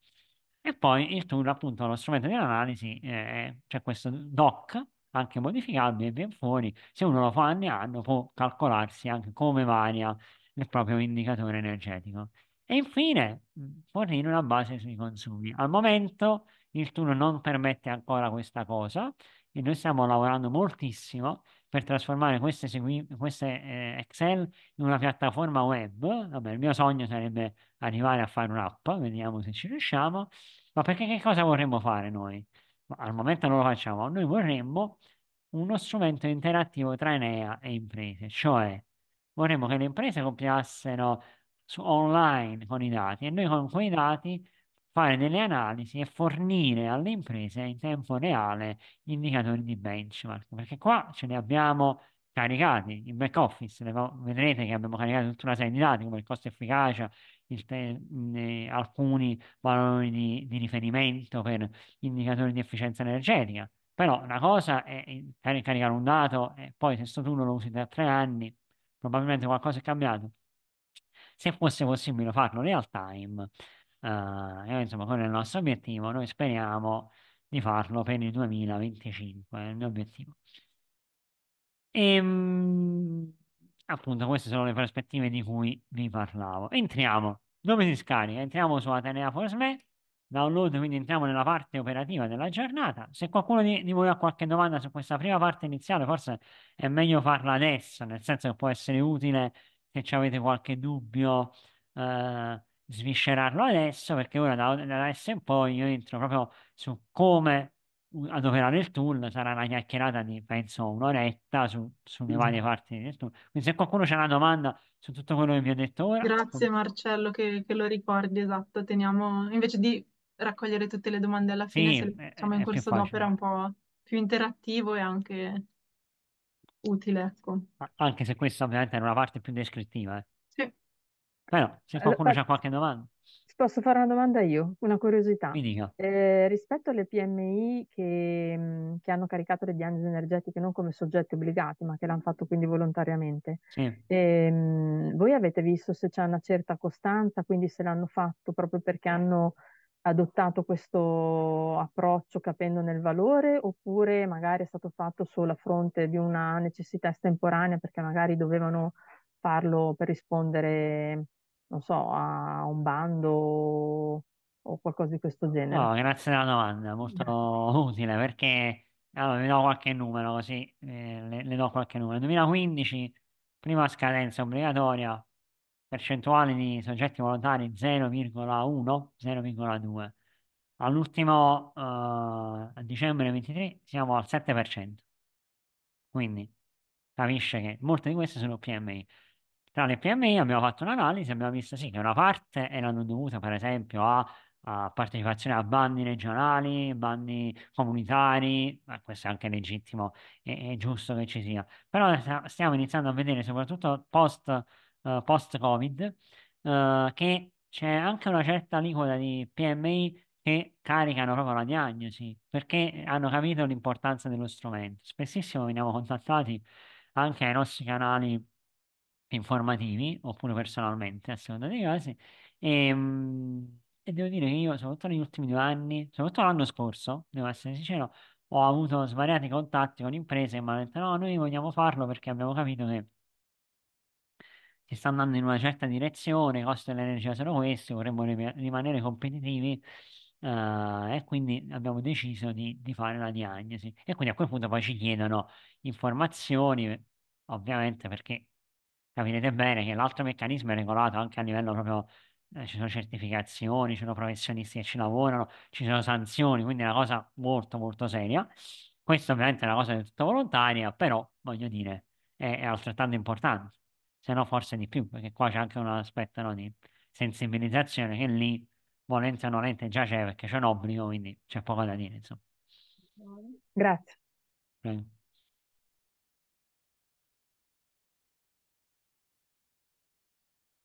E poi il tool, appunto, lo strumento di analisi, eh, c'è questo doc, anche modificabile, viene fuori, se uno lo fa anno a anno può calcolarsi anche come varia il proprio indicatore energetico. E infine fornire mhmm, una base sui consumi. Al momento il turno non permette ancora questa cosa e noi stiamo lavorando moltissimo per trasformare queste, queste eh, Excel in una piattaforma web. Vabbè, il mio sogno sarebbe arrivare a fare un'app, vediamo se ci riusciamo, ma perché che cosa vorremmo fare noi? Al momento non lo facciamo, noi vorremmo uno strumento interattivo tra Enea e imprese, cioè vorremmo che le imprese compiassero online con i dati e noi con quei dati fare delle analisi e fornire alle imprese in tempo reale indicatori di benchmark, perché qua ce li abbiamo caricati in back office, vedrete che abbiamo caricato tutta una serie di dati come il costo efficacia, te, mh, alcuni valori di, di riferimento per indicatori di efficienza energetica, però una cosa è caricare un dato e poi se sto tu non lo usi da tre anni, probabilmente qualcosa è cambiato. Se fosse possibile farlo real time, e eh, insomma, con il nostro obiettivo noi speriamo di farlo per il 2025, è il mio obiettivo. E, ehm, mh, appunto, queste sono le prospettive di cui vi parlavo. Entriamo, dove si scarica? Entriamo su Atenea for SME, download, quindi entriamo nella parte operativa della giornata. Se qualcuno di, di voi ha qualche domanda su questa prima parte iniziale, forse è meglio farla adesso, nel senso che può essere utile se avete qualche dubbio. Eh, sviscerarlo adesso perché ora da, adesso in poi io entro proprio su come adoperare il tool sarà una chiacchierata di penso un'oretta su, sulle mm-hmm. varie parti del tool quindi se qualcuno c'è una domanda su tutto quello che vi ho detto ora grazie Marcello che, che, lo ricordi esatto teniamo invece di raccogliere tutte le domande alla fine sì, se le facciamo è, in corso d'opera è un po' più interattivo e anche utile ecco anche se questa ovviamente era una parte più descrittiva eh. Però, eh c'è qualcuno allora, fa... qualche domanda? Posso fare una domanda io, una curiosità. Mi dica. Eh, rispetto alle PMI che, che, hanno caricato le diagnosi energetiche non come soggetti obbligati, ma che l'hanno fatto quindi volontariamente, sì. ehm, voi avete visto se c'è una certa costanza, quindi se l'hanno fatto proprio perché hanno adottato questo approccio capendo nel valore oppure magari è stato fatto solo a fronte di una necessità estemporanea perché magari dovevano farlo per rispondere non so, a un bando o qualcosa di questo genere. No, oh, grazie della domanda, molto utile perché allora, vi do qualche numero così eh, le, le, do qualche numero. 2015, prima scadenza obbligatoria, percentuale di soggetti volontari 0,1, 0,2. All'ultimo a eh, dicembre 23 siamo al 7%. Quindi capisce che molte di queste sono PMI tra le PMI abbiamo fatto un'analisi, e abbiamo visto sì che una parte erano dovute per esempio a, a partecipazione a bandi regionali, bandi comunitari, ma questo è anche legittimo e giusto che ci sia, però stiamo iniziando a vedere soprattutto post, uh, post-Covid uh, che c'è anche una certa aliquota di PMI che caricano proprio la diagnosi perché hanno capito l'importanza dello strumento. Spessissimo veniamo contattati anche ai nostri canali informativi oppure personalmente a seconda dei casi e, ehm, e devo dire che io soprattutto negli ultimi due anni soprattutto l'anno scorso devo essere sincero ho avuto svariati contatti con imprese che mi hanno detto no noi vogliamo farlo perché abbiamo capito che si sta andando in una certa direzione i costi dell'energia sono questi vorremmo rimanere competitivi Uh, e quindi abbiamo deciso di, di, fare la diagnosi e quindi a quel punto poi ci chiedono informazioni ovviamente perché capirete bene che l'altro meccanismo è regolato anche a livello proprio, eh, ci sono certificazioni, ci sono professionisti che ci lavorano, ci sono sanzioni, quindi è una cosa molto molto seria. Questo ovviamente è una cosa del tutto volontaria, però voglio dire, è, è altrettanto importante, se no forse di più, perché qua c'è anche un aspetto no, di sensibilizzazione che lì, volente o nolente, già c'è perché c'è un obbligo, quindi c'è poco da dire, insomma. Grazie. Prego.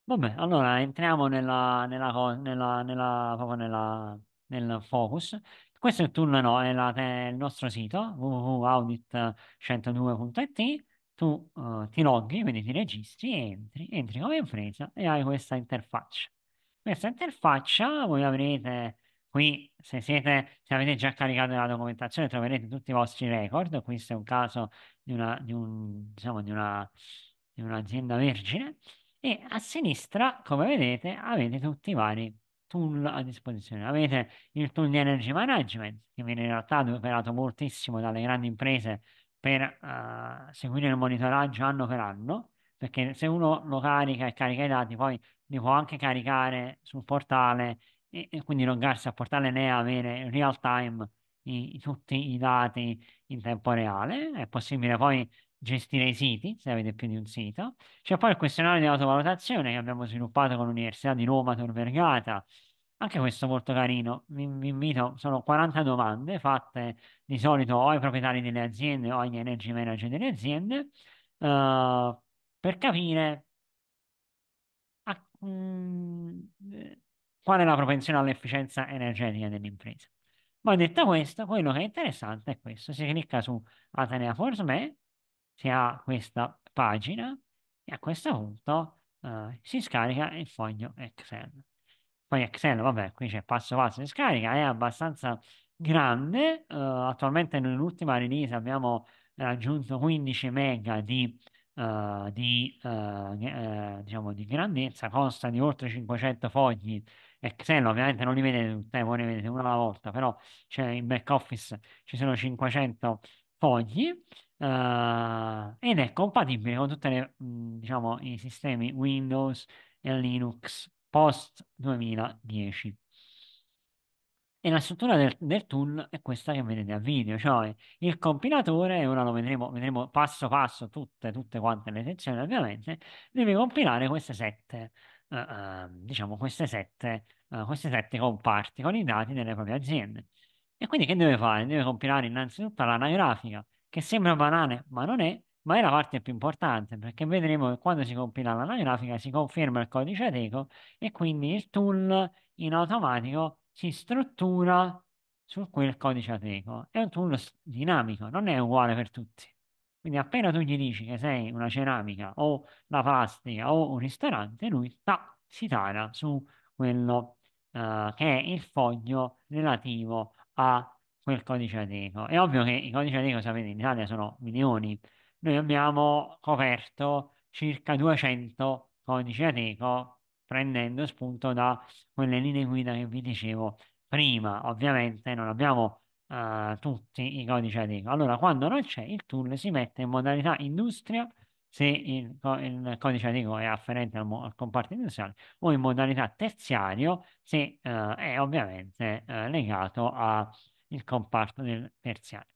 Vabbè, allora entriamo nella, nella, nella, nella, proprio nella, nel focus. Questo è il turno, no, è, la, è il nostro sito www.audit102.it. Tu uh, ti loghi, quindi ti registri, entri, entri come impresa e hai questa interfaccia. Questa interfaccia voi avrete qui, se, siete, se avete già caricato la documentazione, troverete tutti i vostri record. Questo è un caso di una, di un, diciamo, di una, di un'azienda vergine e a sinistra, come vedete, avete tutti i vari tool a disposizione. Avete il tool di energy management, che viene in realtà operato moltissimo dalle grandi imprese per uh, seguire il monitoraggio anno per anno, perché se uno lo carica e carica i dati, poi li può anche caricare sul portale e, e quindi loggarsi al portale NEA avere in real time i, tutti i dati in tempo reale. È possibile poi gestire i siti, se avete più di un sito. C'è poi il questionario di autovalutazione che abbiamo sviluppato con l'Università di Roma Tor Vergata. Anche questo molto carino, vi, invito, sono 40 domande fatte di solito o ai proprietari delle aziende o agli energy manager delle aziende uh, per capire a, mh, mm, qual è la propensione all'efficienza energetica dell'impresa. Ma detto questo, quello che è interessante è questo, si clicca su Atenea Force Me si ha questa pagina e a questo punto eh, si scarica il foglio Excel. Poi Excel, vabbè, qui c'è passo passo di scarica, è abbastanza grande. Uh, attualmente nell'ultima release abbiamo raggiunto 15 MB di, uh, di, uh, diciamo di, grandezza, consta di oltre 500 fogli. Excel ovviamente non li vedete tutti, voi ne vedete uno alla volta, però c'è in back office ci sono 500 fogli Uh, ed è compatibile con tutti diciamo, i sistemi Windows e Linux post 2010. E la struttura del, del, tool è questa che vedete a video, cioè il compilatore, ora lo vedremo, vedremo passo passo tutte, tutte quante le sezioni ovviamente, deve compilare queste sette, uh, diciamo queste sette, uh, queste sette comparti con i dati delle proprie aziende. E quindi che deve fare? Deve compilare innanzitutto l'anagrafica che sembra banale, ma non è, ma è la parte più importante, perché vedremo che quando si compila l'anagrafica si conferma il codice ATECO e quindi il tool in automatico si struttura su quel codice ATECO. È un tool dinamico, non è uguale per tutti. Quindi appena tu gli dici che sei una ceramica o la plastica o un ristorante, lui ta, si tara su quello eh, che è il foglio relativo a quel codice Ateco. È ovvio che i codici Ateco, sapete, in Italia sono milioni. Noi abbiamo coperto circa 200 codici Ateco prendendo spunto da quelle linee guida che vi dicevo prima. Ovviamente non abbiamo uh, tutti i codici Ateco. Allora, quando non c'è, il tool si mette in modalità industria se il, il codice Ateco è afferente al, al, comparto industriale o in modalità terziario se uh, è ovviamente uh, legato a il comparto del terziario.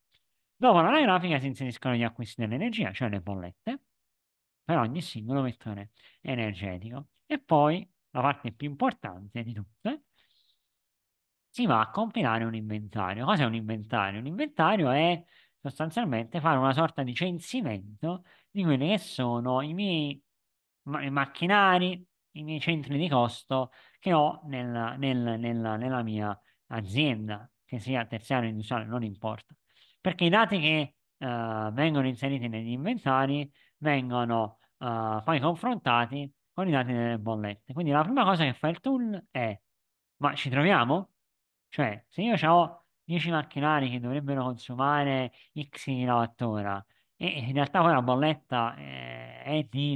Dopo la grafica si inseriscono gli acquisti dell'energia, cioè le bollette, per ogni singolo vettore energetico. E poi, la parte più importante di tutte, si va a compilare un inventario. Cos'è un inventario? Un inventario è sostanzialmente fare una sorta di censimento di quelli che sono i miei macchinari, i miei centri di costo che ho nella, nel, nella, nella mia azienda che sia terziario o industriale, non importa, perché i dati che uh, vengono inseriti negli inventari vengono uh, poi confrontati con i dati delle bollette. Quindi la prima cosa che fa il tool è, ma ci troviamo? Cioè, se io ho 10 macchinari che dovrebbero consumare x kilowattora e in realtà poi la bolletta eh, è di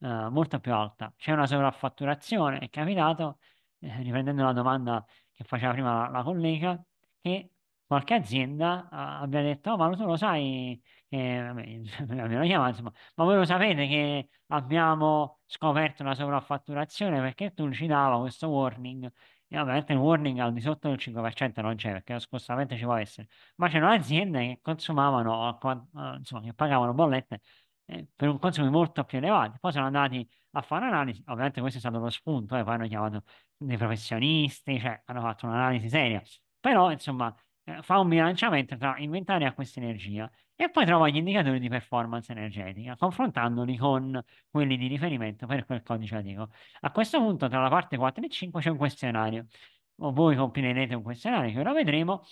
eh, molto più alta, c'è una sovraffatturazione, è capitato, eh, riprendendo la domanda che faceva prima la, la collega, che qualche azienda ah, abbia detto, oh, ma tu lo sai, eh, vabbè, l'abbiamo [LAUGHS] chiamato, insomma, ma voi lo sapete che abbiamo scoperto una sovraffatturazione perché tu ci dava questo warning e ovviamente il warning al di sotto del 5% non c'è perché lo scostamento ci può essere, ma c'erano aziende che consumavano, ah, insomma, che pagavano bollette eh, per un consumo molto più elevato. Poi sono andati a fare un'analisi, ovviamente questo è stato lo spunto, e eh, poi hanno chiamato dei professionisti, cioè hanno fatto un'analisi seria però insomma eh, fa un bilanciamento tra inventare a questa energia e poi trova gli indicatori di performance energetica, confrontandoli con quelli di riferimento per quel codice ADECO. A questo punto, tra la parte 4 e 5 c'è un questionario. O voi compilerete un questionario che ora vedremo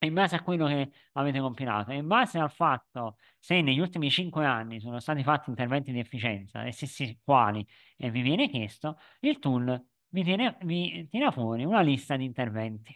in base a quello che avete compilato e in base al fatto se negli ultimi 5 anni sono stati fatti interventi di efficienza e se sì quali e vi viene chiesto, il tool vi, tiene, vi tira fuori una lista di interventi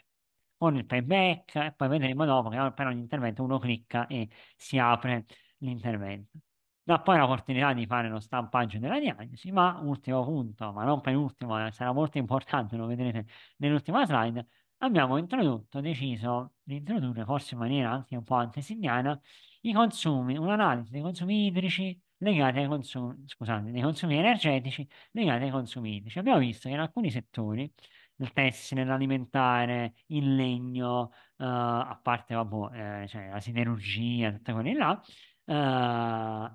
con il playback, e poi vedremo dopo che per ogni intervento uno clicca e si apre l'intervento. Dà poi l'opportunità di fare lo stampaggio della diagnosi, ma ultimo punto, ma non penultimo, eh, sarà molto importante, lo vedrete nell'ultima slide, abbiamo introdotto, deciso di introdurre, forse in maniera anche un po' antesigniana, i consumi, un'analisi dei consumi idrici legati ai consumi, scusate, dei consumi energetici legati ai consumi idrici. Abbiamo visto che in alcuni settori nel tessile, nell'alimentare, il legno, uh, a parte vabbè, boh, eh, cioè, la siderurgia, tutte quelle là, uh,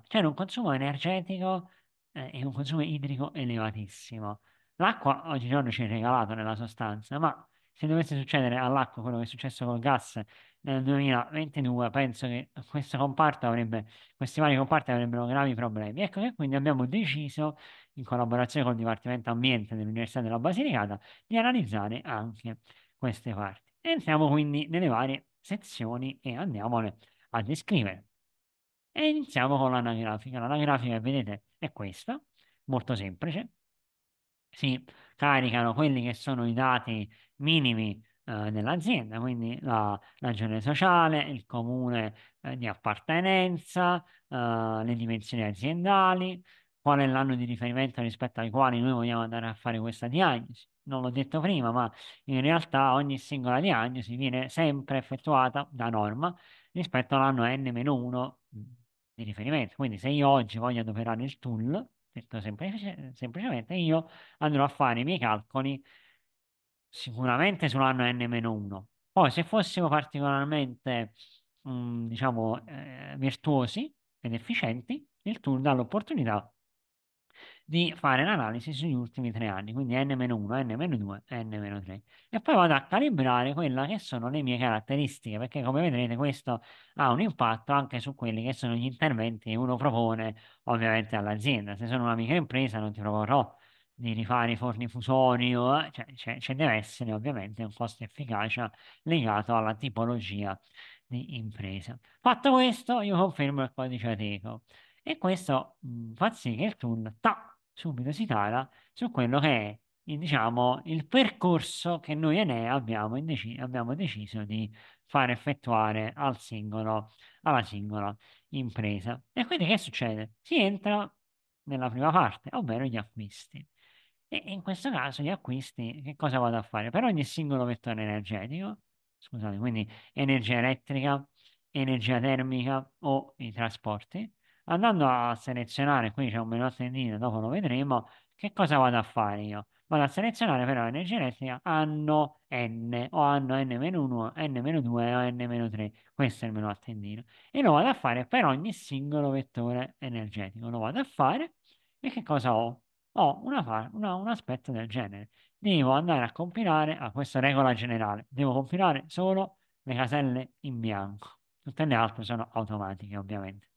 eh, c'era un consumo energetico eh, e un consumo idrico elevatissimo. L'acqua oggigiorno ci è regalata nella sostanza, ma se dovesse succedere all'acqua quello che è successo col gas nel 2022, penso che questo comparto avrebbe, questi vari comparti avrebbero gravi problemi. Ecco che quindi abbiamo deciso in collaborazione con il Dipartimento Ambiente dell'Università della Basilicata, di analizzare anche queste parti. Entriamo quindi nelle varie sezioni e andiamole a descrivere. E iniziamo con l'anagrafica. L'anagrafica, vedete, è questa, molto semplice. Si caricano quelli che sono i dati minimi eh, dell'azienda, quindi la ragione sociale, il comune eh, di appartenenza, eh, le dimensioni aziendali, qual è l'anno di riferimento rispetto ai quali noi vogliamo andare a fare questa diagnosi. Non l'ho detto prima, ma in realtà ogni singola diagnosi viene sempre effettuata da norma rispetto all'anno n-1 di riferimento. Quindi se io oggi voglio adoperare il tool, detto semplice, semplicemente, io andrò a fare i miei calcoli sicuramente sull'anno n-1. Poi se fossimo particolarmente, mh, mm, diciamo, eh, virtuosi ed efficienti, il tool dà l'opportunità di fare l'analisi sugli ultimi tre anni, quindi n-1, n-2, n-3. E poi vado a calibrare quelle che sono le mie caratteristiche, perché come vedrete questo ha un impatto anche su quelli che sono gli interventi che uno propone ovviamente all'azienda. Se sono una microimpresa non ti proporrò di rifare i forni fusoni, o, eh, cioè, c'è, cioè, cioè, deve essere ovviamente un costo efficacia legato alla tipologia di impresa. Fatto questo, io confermo il codice ateco e questo mh, fa sì che il tool ta, subito si cala su quello che è diciamo, il percorso che noi Enea abbiamo, abbiamo deciso di fare effettuare al singolo, alla singola impresa. E quindi che succede? Si entra nella prima parte, ovvero gli acquisti. E in questo caso gli acquisti, che cosa vado a fare? Per ogni singolo vettore energetico, scusate, quindi energia elettrica, energia termica o i trasporti, andando a selezionare, qui c'è un menu a tendina, dopo lo vedremo, che cosa vado a fare io? Vado a selezionare però energia elettrica anno n o anno n-1, n-2 o n-3, questo è il menu a tendina, e lo vado a fare per ogni singolo vettore energetico, lo vado a fare e che cosa ho? Ho una, una, un aspetto del genere, devo andare a compilare, a ah, questa regola generale, devo compilare solo le caselle in bianco, tutte le altre sono automatiche ovviamente.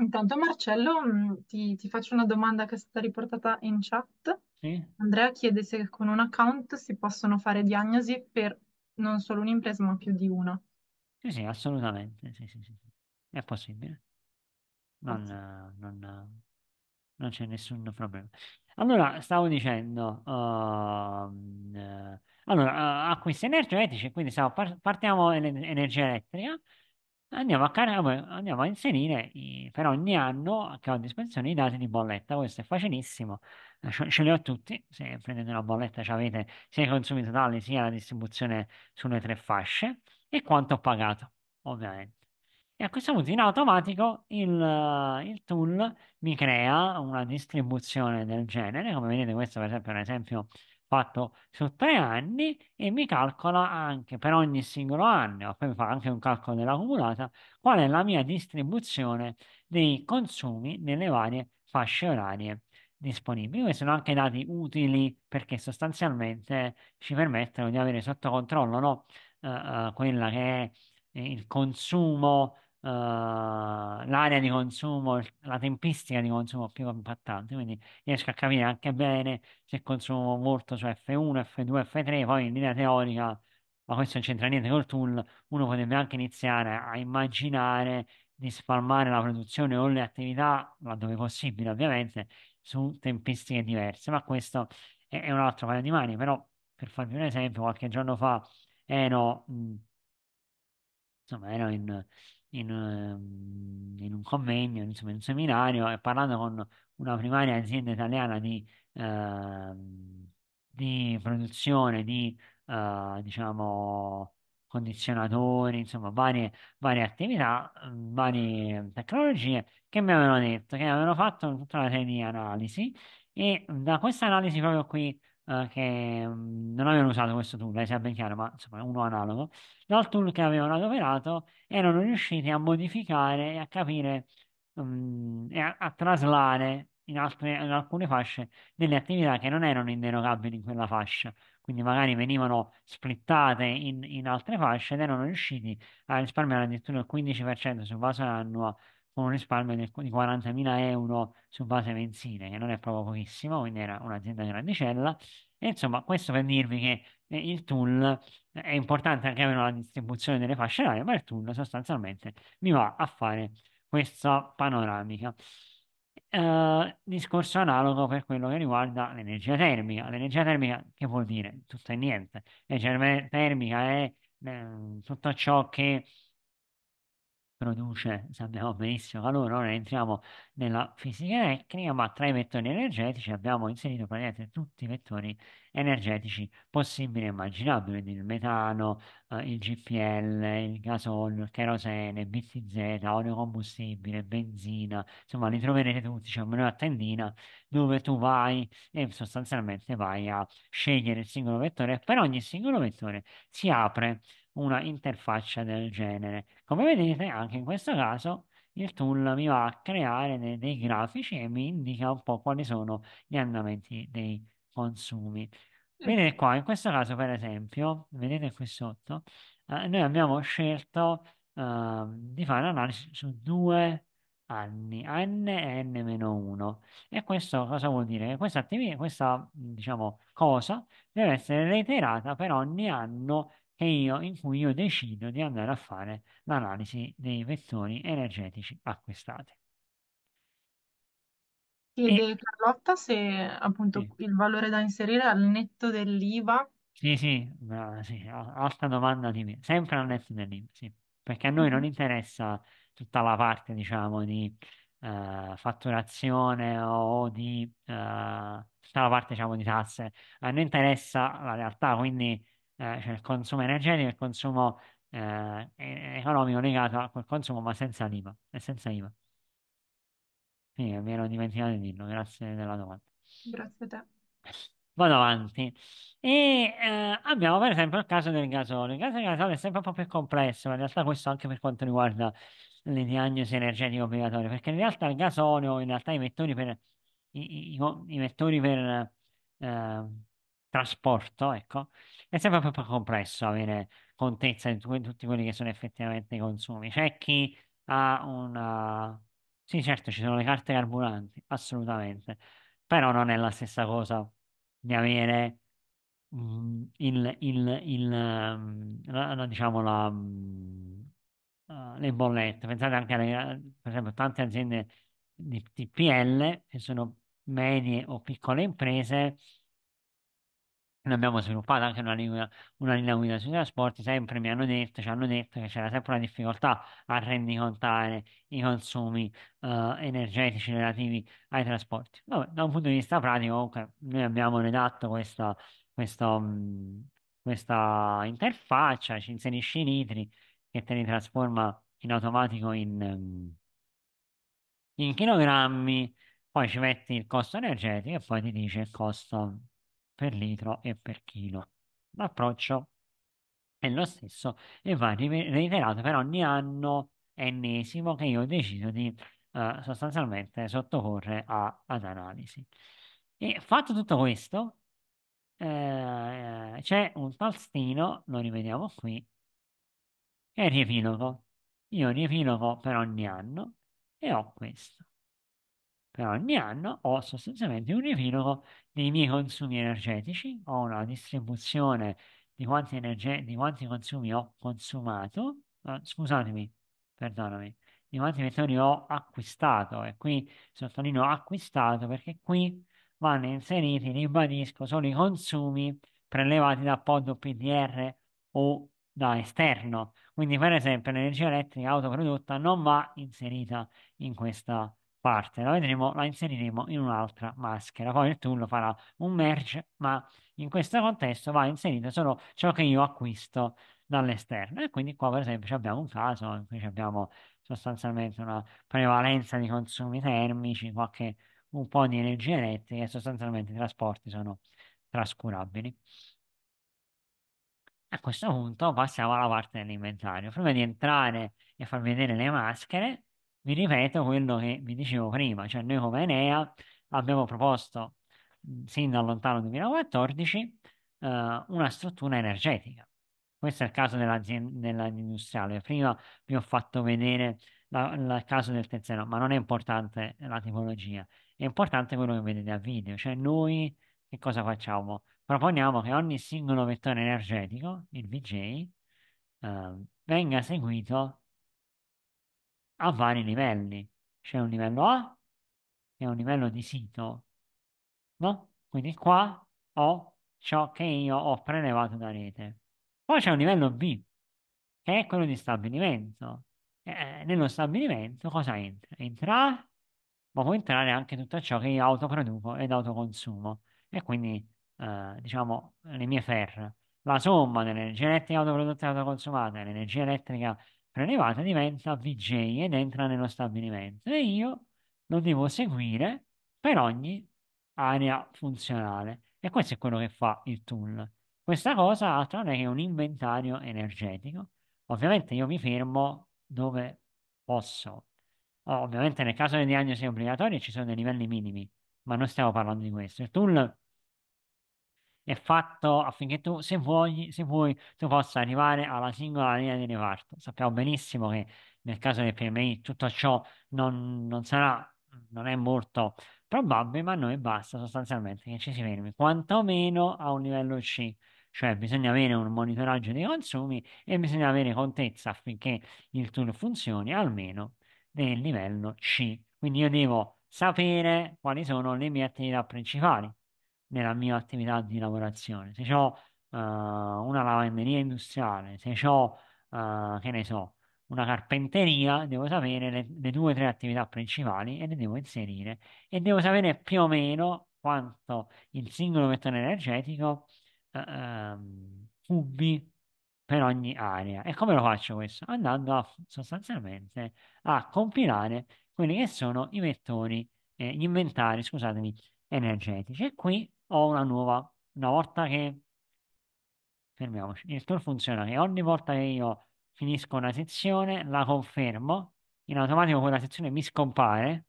Intanto Marcello, mm, ti, ti faccio una domanda che è stata riportata in chat. Sì? Andrea chiede se con un account si possono fare diagnosi per non solo un'impresa, ma più di una. Sì, sì, assolutamente, sì, sì, sì. È possibile. Non, non- non c'è nessun problema. Allora, stavo dicendo, ehm, eh, allora, eh, acquisti energetici, quindi stavo par- partiamo energia elettrica. Andiamo a, car- andiamo a inserire per ogni anno che ho a disposizione i dati di bolletta. Questo è facilissimo, ce, li ho tutti. Se prendete una bolletta, avete sia i consumi totali sia la distribuzione sulle tre fasce e quanto ho pagato, ovviamente. E a questo punto in automatico il, il, tool mi crea una distribuzione del genere, come vedete questo per esempio è un esempio fatto su tre anni e mi calcola anche per ogni singolo anno, poi mi fa anche un calcolo dell'accumulata, qual è la mia distribuzione dei consumi nelle varie fasce orarie disponibili. Questi sono anche dati utili perché sostanzialmente ci permettono di avere sotto controllo no? uh, uh, quella che è il consumo eh, l'area di consumo, la tempistica di consumo più compattante, quindi riesco a capire anche bene se consumo molto su F1, F2, F3, poi in linea teorica, ma questo non c'entra niente col tool, uno potrebbe anche iniziare a immaginare di spalmare la produzione o le attività, laddove possibile ovviamente, su tempistiche diverse, ma questo è, è un altro paio di mani, però per farvi un esempio, qualche giorno fa ero, mh, insomma, ero in, in, ehm, in un convegno, insomma, in un seminario, e parlando con una primaria azienda italiana di, eh, di produzione di, eh, diciamo, condizionatori, insomma, varie, varie attività, ehm, varie tecnologie che mi avevano detto, che avevano fatto tutta una serie di analisi e da questa analisi proprio qui eh, che mm, non avevano usato questo tool, eh, sia ben chiaro, ma insomma uno analogo. Dal tool che avevano adoperato erano riusciti a modificare e a capire um, e a, a traslare in, altre, in, alcune fasce delle attività che non erano inderogabili in quella fascia, quindi magari venivano splittate in, in altre fasce ed erano riusciti a risparmiare addirittura il 15% su base annua con un risparmio di 40.000 euro su base mensile, che non è proprio pochissimo, quindi era un'azienda grandicella. E insomma, questo per dirvi che eh, il tool eh, è importante anche avere una distribuzione delle fasce orarie, ma il tool sostanzialmente mi va a fare questa panoramica. Uh, discorso analogo per quello che riguarda l'energia termica. L'energia termica che vuol dire? Tutto e niente. L'energia termica è eh, tutto ciò che produce, cioè, sappiamo benissimo, calore. Ora entriamo nella fisica tecnica, ma tra i vettori energetici abbiamo inserito praticamente tutti i vettori energetici possibili e immaginabili, quindi il metano, eh, il GPL, il gasolio, il cherosene, BTZ, olio combustibile, benzina, insomma li troverete tutti, c'è cioè una tendina dove tu vai e sostanzialmente vai a scegliere il singolo vettore e per ogni singolo vettore si apre una interfaccia del genere. Come vedete, anche in questo caso il tool mi va a creare dei, dei grafici e mi indica un po' quali sono gli andamenti dei consumi. Mm. Vedete qua, in questo caso per esempio, vedete qui sotto, eh, noi abbiamo scelto eh, di fare un'analisi su due anni, n e n-1. E questo cosa vuol dire? Che questa attività, questa diciamo, cosa deve essere reiterata per ogni anno e io in cui io decido di andare a fare l'analisi dei vettori energetici acquistati. Chiede Carlotta se appunto il valore da inserire al netto dell'IVA. Sì, sì, brava, sì, alta domanda di me, sempre al netto dell'IVA, sì, perché a noi non mm-hmm. interessa tutta la parte, diciamo, di eh, fatturazione o di eh, tutta la parte, diciamo, di tasse, a noi interessa la realtà, quindi eh, cioè il consumo energetico e il consumo eh, economico legato a quel consumo, ma senza l'IVA. È senza IVA. Quindi mi ero dimenticato di dirlo, grazie della domanda. Grazie a te. Vado avanti. E eh, abbiamo per esempio il caso del gasolio. Il caso del gasolio è sempre un po' più complesso, ma in realtà questo anche per quanto riguarda le diagnosi energetiche obbligatorie, perché in realtà il gasolio, in realtà i vettori per, i, i, i vettori per eh, trasporto, ecco, è sempre proprio complesso avere contezza di tu- tutti quelli che sono effettivamente i consumi. C'è chi ha una... Sì, certo, ci sono le carte carburanti, assolutamente, però non è la stessa cosa di avere mm, il, il, il, ehm, la- la- diciamo, la, mm, eh, le bollette. Pensate anche alle, per esempio, tante aziende di TPL, che sono medie o piccole imprese, abbiamo sviluppato anche una linea, una linea guida sui trasporti, sempre mi hanno detto, ci hanno detto che c'era sempre una difficoltà a rendicontare i consumi eh, energetici relativi ai trasporti. Vabbè, da un punto di vista pratico, comunque, noi abbiamo redatto questa, questo, mh, mm, questa interfaccia, ci inserisci i litri che te li trasforma in automatico in, mm, in, chilogrammi, poi ci metti il costo energetico e poi ti dice il costo per litro e per chilo. L'approccio è lo stesso e va reiterato per ogni anno ennesimo che io ho deciso di eh, sostanzialmente sottoporre a, ad analisi. E fatto tutto questo, eh, eh c'è un tastino, lo rivediamo qui, e riepilogo. Io riepilogo per ogni anno e ho questo ogni anno ho sostanzialmente un riepilogo dei miei consumi energetici, ho una distribuzione di quanti, energe- di quanti consumi ho consumato, eh, scusatemi, perdonami, di quanti vettori ho acquistato e qui sottolineo acquistato perché qui vanno inseriti, ribadisco, solo i consumi prelevati da pod PDR o da esterno. Quindi, per esempio, l'energia elettrica autoprodotta non va inserita in questa parte, la vedremo, la inseriremo in un'altra maschera. Poi il tool farà un merge, ma in questo contesto va inserito solo ciò che io acquisto dall'esterno. E quindi qua per esempio abbiamo un caso in cui abbiamo sostanzialmente una prevalenza di consumi termici, qualche un po' di energia elettrica e sostanzialmente i trasporti sono trascurabili. A questo punto passiamo alla parte dell'inventario. Prima di entrare e far vedere le maschere, vi ripeto quello che vi dicevo prima, cioè noi come Enea abbiamo proposto sin da lontano 2014 eh, una struttura energetica. Questo è il caso dell'industriale. Prima vi ho fatto vedere il caso del Tezzeno, ma non è importante la tipologia, è importante quello che vedete a video, cioè noi che cosa facciamo? Proponiamo che ogni singolo vettore energetico, il VJ, eh, venga seguito a vari livelli. C'è un livello A, che è un livello di sito, no? Quindi qua ho ciò che io ho prelevato da rete. Poi c'è un livello B, che è quello di stabilimento. Eh, nello stabilimento cosa entra? Entra A, ma può entrare anche tutto ciò che io autoproduco ed autoconsumo. E quindi, eh, diciamo, le mie ferre. La somma dell'energia elettrica autoprodotta e autoconsumata, l'energia elettrica prelevata diventa VJ ed entra nello stabilimento e io lo devo seguire per ogni area funzionale. E questo è quello che fa il tool. Questa cosa altro non è che un inventario energetico. Ovviamente io mi fermo dove posso. ovviamente nel caso di diagnosi obbligatorie ci sono dei livelli minimi, ma non stiamo parlando di questo. Il tool è fatto affinché tu, se vuoi, se vuoi, tu possa arrivare alla singola linea di riparto. Sappiamo benissimo che nel caso del PMI tutto ciò non, non sarà, non è molto probabile, ma a noi basta sostanzialmente che ci si fermi quantomeno a un livello C cioè bisogna avere un monitoraggio dei consumi e bisogna avere contezza affinché il tool funzioni almeno nel livello C. Quindi io devo sapere quali sono le mie attività principali nella mia attività di lavorazione. Se ho uh, eh, una lavanderia industriale, se ho, uh, eh, che ne so, una carpenteria, devo sapere le, le due o tre attività principali e le devo inserire e devo sapere più o meno quanto il singolo vettore energetico uh, cubi per ogni area. E come lo faccio questo? Andando a, sostanzialmente a compilare quelli che sono i vettori, eh, gli inventari, scusatemi, energetici. E qui o una nuova. Una volta che... Fermiamoci. Il tool funziona che ogni volta che io finisco una sezione, la confermo, in automatico quella sezione mi scompare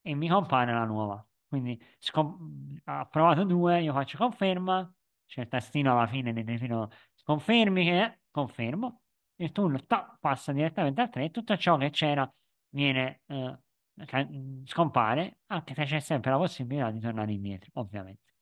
e mi compare la nuova. Quindi ho provato due, io faccio conferma, c'è il tastino alla fine del defino confermi che confermo, il tool passa direttamente al 3 tutto ciò che c'era viene eh, Mhmm, scompare, anche se c'è sempre la possibilità di tornare indietro, ovviamente.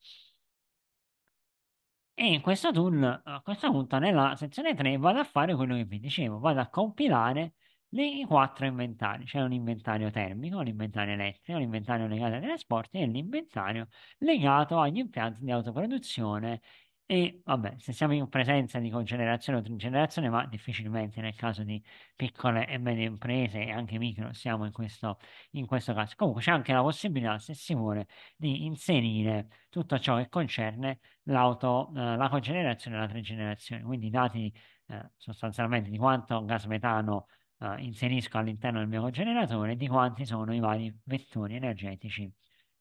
E in questo tool, a questo punto, nella sezione 3, vado a fare quello che vi dicevo, vado a compilare i quattro inventari, c'è un inventario termico, un inventario elettrico, un inventario legato ai trasporti e l'inventario legato agli impianti di autoproduzione e vabbè, se siamo in presenza di cogenerazione o trigenerazione, ma difficilmente nel caso di piccole e medie imprese e anche micro siamo in questo, in questo caso. Comunque c'è anche la possibilità, se si vuole, di inserire tutto ciò che concerne l'auto, eh, la cogenerazione e la trigenerazione, quindi dati eh, sostanzialmente di quanto gas metano eh, inserisco all'interno del mio cogeneratore e di quanti sono i vari vettori energetici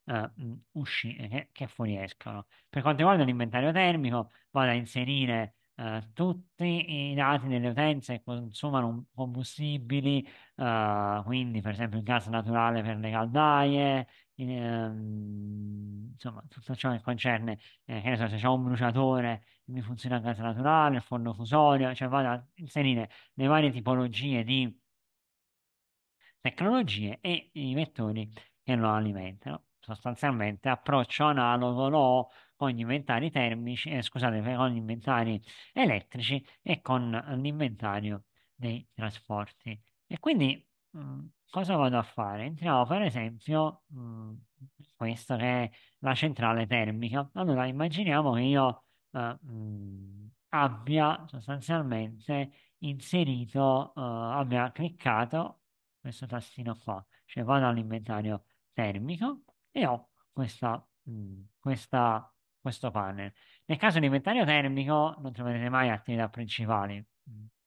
uh, eh, uscire, eh, che, che, fuoriescono. Per quanto riguarda l'inventario termico, vado a inserire uh, tutti i dati delle utenze che consumano combustibili, uh, quindi per esempio il gas naturale per le caldaie, ehm, insomma tutto ciò che concerne, eh, che ne so, se c'è un bruciatore mi funziona il gas naturale, il forno fusorio, cioè vado a inserire le varie tipologie di tecnologie e i vettori che lo alimentano sostanzialmente approccio analogo lo ho con gli inventari termici, eh, scusate, con gli inventari elettrici e con l'inventario dei trasporti. E quindi mh, mm, cosa vado a fare? Entriamo per esempio mh, mm, questo che è la centrale termica. Allora immaginiamo che io eh, mh, mm, abbia sostanzialmente inserito, eh, abbia cliccato questo tastino qua, cioè vado all'inventario termico e ho questa, mh, mm, questa, questo panel. Nel caso di inventario termico non troverete mai attività principali,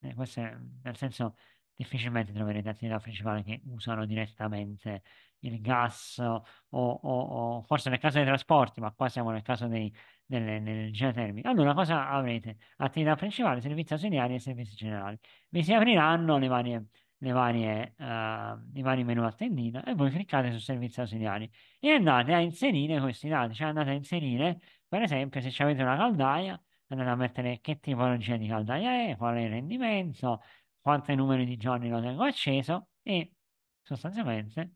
eh, questo è, nel senso difficilmente troverete attività principali che usano direttamente il gas o, o, o, forse nel caso dei trasporti, ma qua siamo nel caso dei, dell'energia termica. Allora cosa avrete? Attività principali, servizi ausiliari e servizi generali. Vi si apriranno le varie le varie, uh, i vari menu a tendina e voi cliccate su servizio ausiliari e andate a inserire questi dati, cioè andate a inserire per esempio se avete una caldaia andate a mettere che tipologia di caldaia è, qual è il rendimento, quanti numeri di giorni lo tengo acceso e sostanzialmente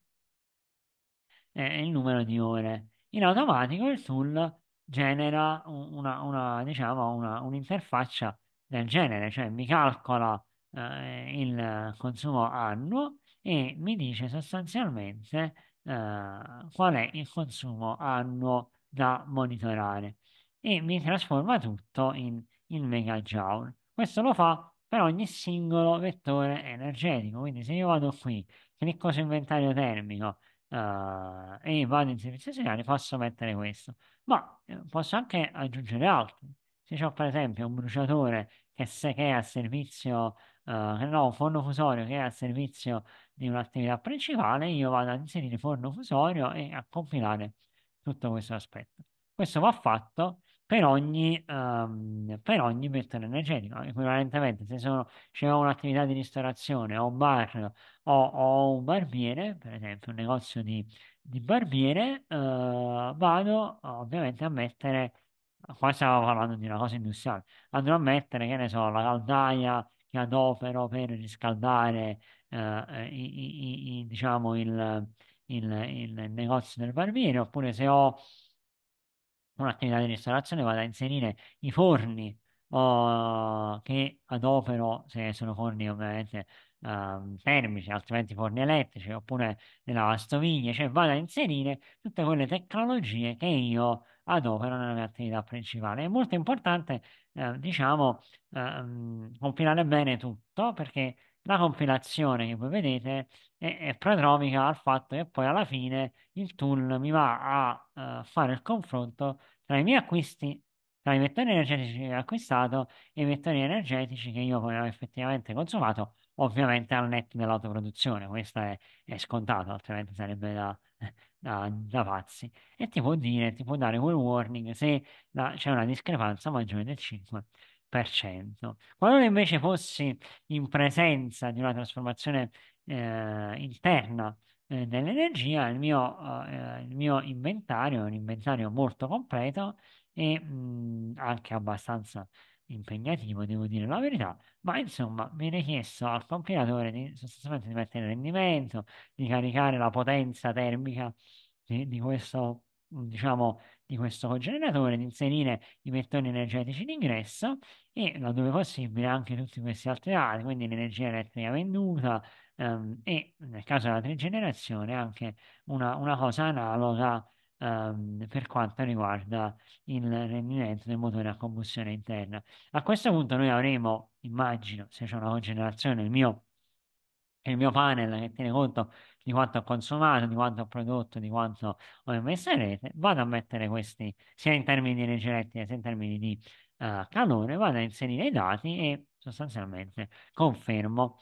il numero di ore. In automatico il tool genera una, una diciamo, una, un'interfaccia del genere, cioè mi calcola eh, il consumo annuo e mi dice sostanzialmente eh, qual è il consumo annuo da monitorare e mi trasforma tutto in, in megajoule. Questo lo fa per ogni singolo vettore energetico. Quindi se io vado qui, clicco su inventario termico eh, e vado in servizio segnale, posso mettere questo. Ma eh, posso anche aggiungere altri. Se ho per esempio un bruciatore che, se, che è a servizio eh, no, fondo fusorio che è al servizio di un'attività principale, io vado ad inserire fondo fusorio e a compilare tutto questo aspetto. Questo va fatto per ogni, um, per ogni vettore energetico. Equivalentemente, se sono, c'è un'attività di ristorazione o un bar o, o, un barbiere, per esempio un negozio di, di barbiere, uh, vado ovviamente a mettere, qua stiamo parlando di una cosa industriale, andrò a mettere, che ne so, la caldaia che adoperò per riscaldare eh, eh, i, i, i, diciamo il, il, il negozio del barbiere, oppure se ho un'attività di ristorazione vado a inserire i forni oh, che adopero, se sono forni ovviamente eh, termici, altrimenti forni elettrici, oppure le lavastoviglie, cioè vado a inserire tutte quelle tecnologie che io adopero nella mia attività principale. È molto importante eh, diciamo, ehm, compilare bene tutto perché la compilazione che voi vedete è, è prodromica al fatto che poi alla fine il tool mi va a eh, fare il confronto tra i miei acquisti, tra i vettori energetici che ho acquistato e i vettori energetici che io poi ho effettivamente consumato ovviamente al netto dell'autoproduzione, questo è, è, scontato, altrimenti sarebbe da, [LAUGHS] da, da, pazzi. E ti può dire, ti può dare quel warning se c'è una discrepanza maggiore del 5%. Qualora invece fossi in presenza di una trasformazione eh, interna eh, dell'energia, il mio, eh, il mio, inventario è un inventario molto completo e mh, mm, anche abbastanza impegnativo, devo dire la verità, ma insomma viene chiesto al compilatore di, sostanzialmente di mettere in rendimento, di caricare la potenza termica di, di questo, diciamo, di questo cogeneratore, di inserire i vettori energetici d'ingresso e laddove possibile anche tutti questi altri dati, quindi l'energia elettrica venduta ehm, e nel caso della trigenerazione anche una, una cosa analoga Ehm, per quanto riguarda il rendimento del motore a combustione interna. A questo punto noi avremo, immagino, se c'è una cogenerazione, il mio, il mio panel che tiene conto di quanto ho consumato, di quanto ho prodotto, di quanto ho messo in rete, vado a mettere questi sia in termini di energia elettrica sia in termini di uh, calore, vado a inserire i dati e sostanzialmente confermo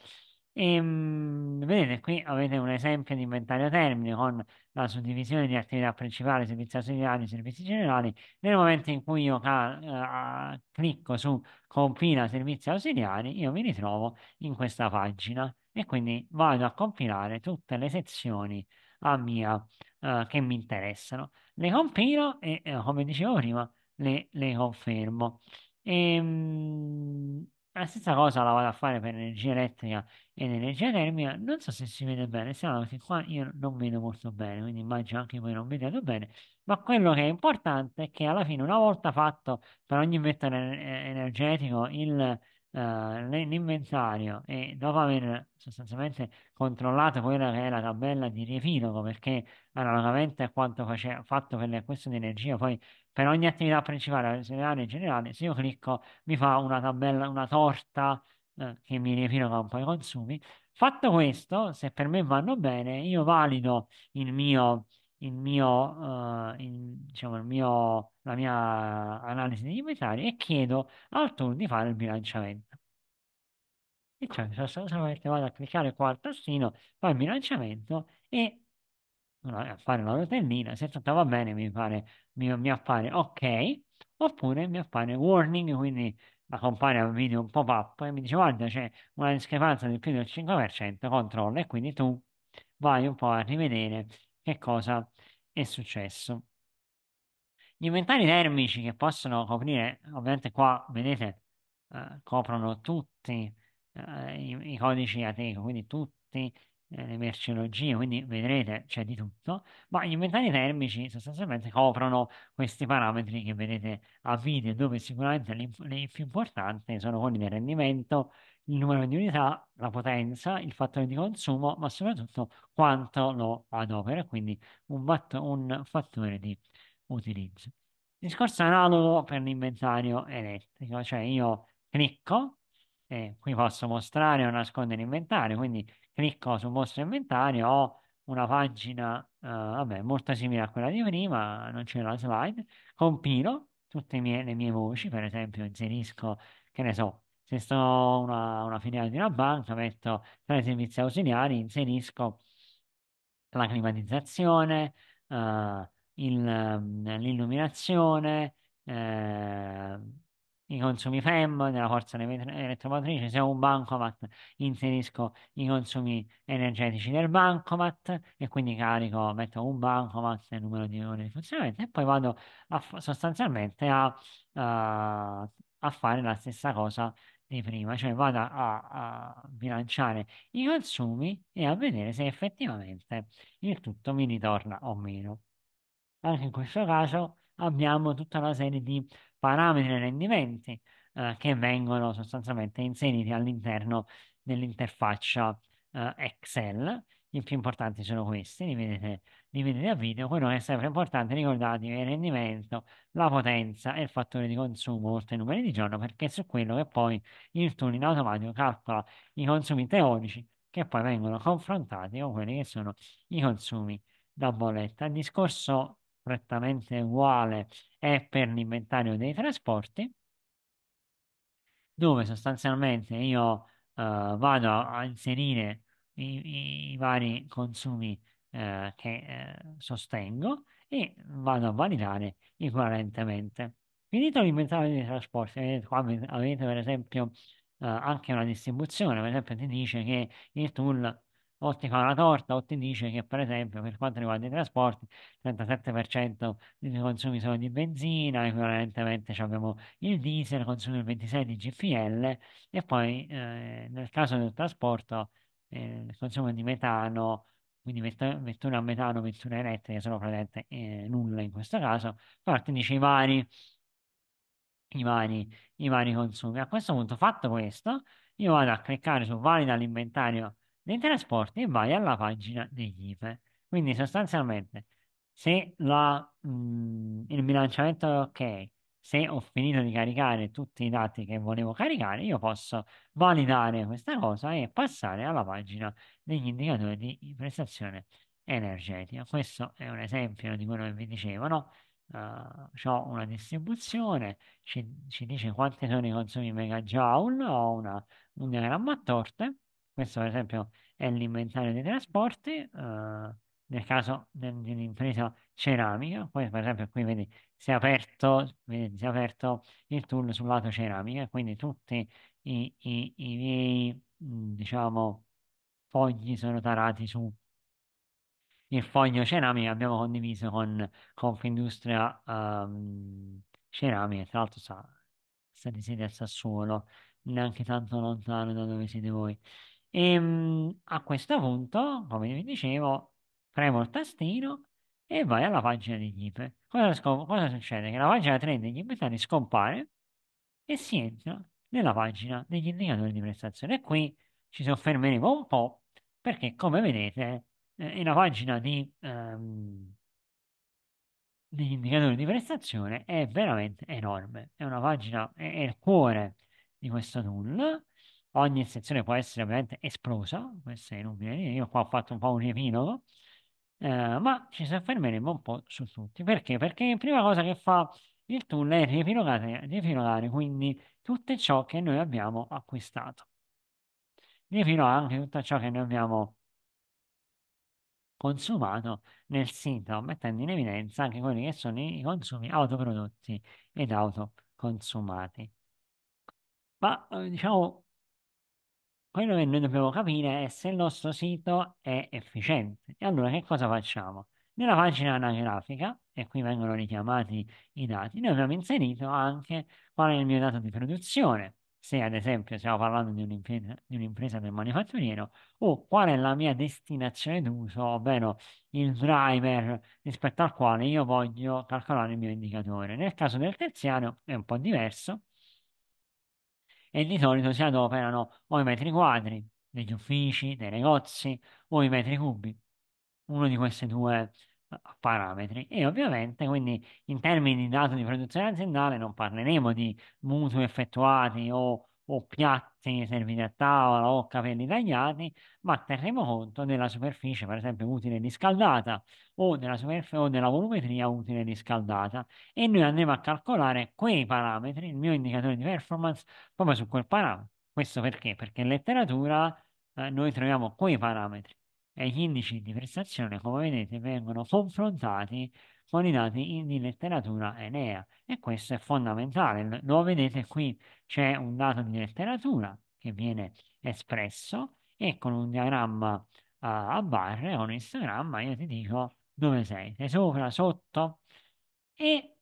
e, mh, vedete, qui avete un esempio di inventario termine con la suddivisione di attività principali, servizi ausiliari, servizi generali. Nel momento in cui io uh, clicco su compila servizi ausiliari, io mi ritrovo in questa pagina e quindi vado a compilare tutte le sezioni a mia, uh, che mi interessano. Le compilo e, uh, come dicevo prima, le, le confermo. E, ehm, mh, la stessa cosa la vado a fare per energia elettrica e energia termica. Non so se si vede bene, strano perché qua io non vedo molto bene, quindi immagino anche voi non vediate bene. Ma quello che è importante è che alla fine, una volta fatto per ogni vettore eh, energetico il, eh, nell'inventario e dopo aver sostanzialmente controllato quella che è la tabella di riepilogo perché analogamente a quanto face, fatto per l'acquisto di energia poi per ogni attività principale in generale se io clicco mi fa una tabella una torta eh, che mi riepiloga un po' i consumi fatto questo se per me vanno bene io valido il mio il mio, eh, il- diciamo, il mio- la mia analisi degli avversari e chiedo al tool di fare il bilanciamento. E cioè, sostanzialmente vado a cliccare qua al tastino, fa il bilanciamento e una- a fare una rotellina. Se tutto va bene, mi pare, mi, mi appare ok, oppure mi appare warning, quindi la compagna mi vede un pop-up e mi dice: Guarda, c'è una discrepanza di più del 5%, controlla. E quindi tu vai un po' a rivedere che cosa è successo. Gli inventari termici che possono coprire, ovviamente qua vedete, eh, coprono tutti eh, i, i, codici ateco, quindi tutte eh, le merceologie, quindi vedrete c'è di tutto, ma gli inventari termici sostanzialmente coprono questi parametri che vedete a video, dove sicuramente i più importanti sono quelli del rendimento il numero di unità, la potenza, il fattore di consumo, ma soprattutto quanto lo adopera, quindi un, un fattore di utilizzo. Discorso analogo per l'inventario elettrico, cioè io clicco e qui posso mostrare o nascondere l'inventario, quindi clicco su mostra inventario, ho una pagina eh, vabbè, molto simile a quella di prima, non c'è la slide, compilo tutte mie, le mie voci, per esempio inserisco, che ne so, se sto una, una filiale di una banca, metto tra i servizi ausiliari, inserisco la climatizzazione, eh, ehm, l'illuminazione, eh, i consumi FEM della forza elettromotrice. Se ho un bancomat, inserisco i consumi energetici del bancomat e quindi carico, metto un bancomat e il numero di ore di funzionamento e poi vado a, sostanzialmente a, uh, a fare la stessa cosa di prima, cioè vado a, a bilanciare i consumi e a vedere se effettivamente il tutto mi ritorna o meno. Anche in questo caso abbiamo tutta una serie di parametri e rendimenti eh, che vengono sostanzialmente inseriti all'interno dell'interfaccia eh, Excel i più importanti sono questi, li vedete, li vedete a video, quello che è sempre importante ricordatevi il rendimento, la potenza e il fattore di consumo oltre i numeri di giorno, perché è su quello che poi il tool in automatico calcola i consumi teorici che poi vengono confrontati con quelli che sono i consumi da bolletta. Il discorso prettamente uguale è per l'inventario dei trasporti, dove sostanzialmente io eh, vado a inserire i, i vari consumi eh, che eh, sostengo e vado a validare equivalentemente. Finito l'inventario dei trasporti, vedete qua avete per esempio eh, anche una distribuzione, per esempio ti dice che il tool ottica una torta o ti dice che per esempio per quanto riguarda i trasporti il 37% dei consumi sono di benzina, equivalentemente abbiamo il diesel, consumo il 26 di GPL e poi eh, nel caso del trasporto eh, espansione di metano, quindi vettura a metano, vettura elettrica sono praticamente eh, nulla in questo caso, però ti dice i mani, i mani, i mani consumi. A questo punto, fatto questo, io vado a cliccare su valida l'inventario dei trasporti e vai alla pagina degli IFE. Quindi sostanzialmente se la, mh, mm, il bilanciamento è ok, se ho finito di caricare tutti i dati che volevo caricare, io posso validare questa cosa e passare alla pagina degli indicatori di prestazione energetica. Questo è un esempio di quello che vi dicevano. Uh, ah, ho una distribuzione, ci, ci dice quante sono i consumi megajoule, ho una, un diagramma a torte, questo per esempio è l'inventario dei trasporti, uh, nel caso dell'impresa ceramica, poi per esempio qui vedi si è aperto, vedi, si è aperto il tool sul lato ceramica, quindi tutti i, i, i miei mhmm, diciamo fogli sono tarati su il foglio ceramica abbiamo condiviso con Confindustria um, Ceramica, tra l'altro sa, state siete a Sassuolo, neanche tanto lontano da dove siete voi. E ehm, a questo punto, come vi dicevo, premo il tastino e vai alla pagina di IP. Cosa, cosa succede? Che la pagina 3 degli inventari scompare e si entra nella pagina degli indicatori di prestazione. E qui ci soffermeremo un po' perché, come vedete, eh, è una pagina di, ehm, degli indicatori di prestazione è veramente enorme. È una pagina, è, è il cuore di questo tool ogni sezione può essere ovviamente esplosa, questo è inutile, io qua ho fatto un po' un riepilogo, eh, ma ci soffermeremo un po' su tutti. Perché? Perché la prima cosa che fa il tunnel è riepilogare, riepilogare quindi tutto ciò che noi abbiamo acquistato. Riepiloga anche tutto ciò che noi abbiamo consumato nel sito, mettendo in evidenza anche quelli che sono i consumi autoprodotti ed autoconsumati. Ma eh, diciamo quello che noi dobbiamo capire è eh, se il nostro sito è efficiente. E allora che cosa facciamo? Nella pagina anagrafica, e qui vengono richiamati i dati, noi abbiamo inserito anche qual è il mio dato di produzione, se ad esempio stiamo parlando di un'impresa, un del manifatturiero, o qual è la mia destinazione d'uso, ovvero il driver rispetto al quale io voglio calcolare il mio indicatore. Nel caso del terziario è un po' diverso, e di solito si adoperano o i metri quadri degli uffici, dei negozi o i metri cubi, uno di questi due eh, parametri e ovviamente quindi in termini di dato di produzione aziendale non parleremo di mutui effettuati o o piatti serviti a tavola o capelli tagliati, ma terremo conto della superficie, per esempio, utile riscaldata o della, superf- o della volumetria utile riscaldata e noi andremo a calcolare quei parametri, il mio indicatore di performance, proprio su quel parametro. Questo perché? Perché in letteratura eh, noi troviamo quei parametri e gli indici di prestazione, come vedete, vengono confrontati i dati di letteratura Enea e questo è fondamentale. Lo vedete qui c'è un dato di letteratura che viene espresso e con un diagramma uh, a barre o un histogramma io ti dico dove sei, sei sopra, sotto e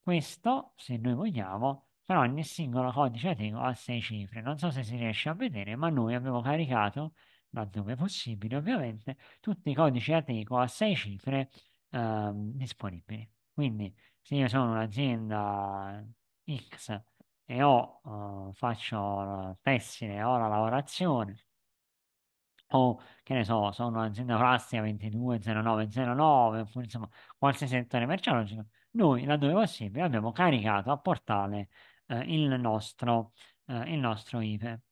questo, se noi vogliamo, però ogni singolo codice ateco ha sei cifre. Non so se si riesce a vedere, ma noi abbiamo caricato, laddove possibile ovviamente, tutti i codici ateco a sei cifre Ehm, disponibili. Quindi se io sono un'azienda X e ho, eh, faccio tessile, ho la lavorazione, o che ne so, sono un'azienda plastica 220909, oppure insomma qualsiasi settore merceologico, noi laddove possibile abbiamo caricato a portale eh, il nostro, eh, il nostro IPE.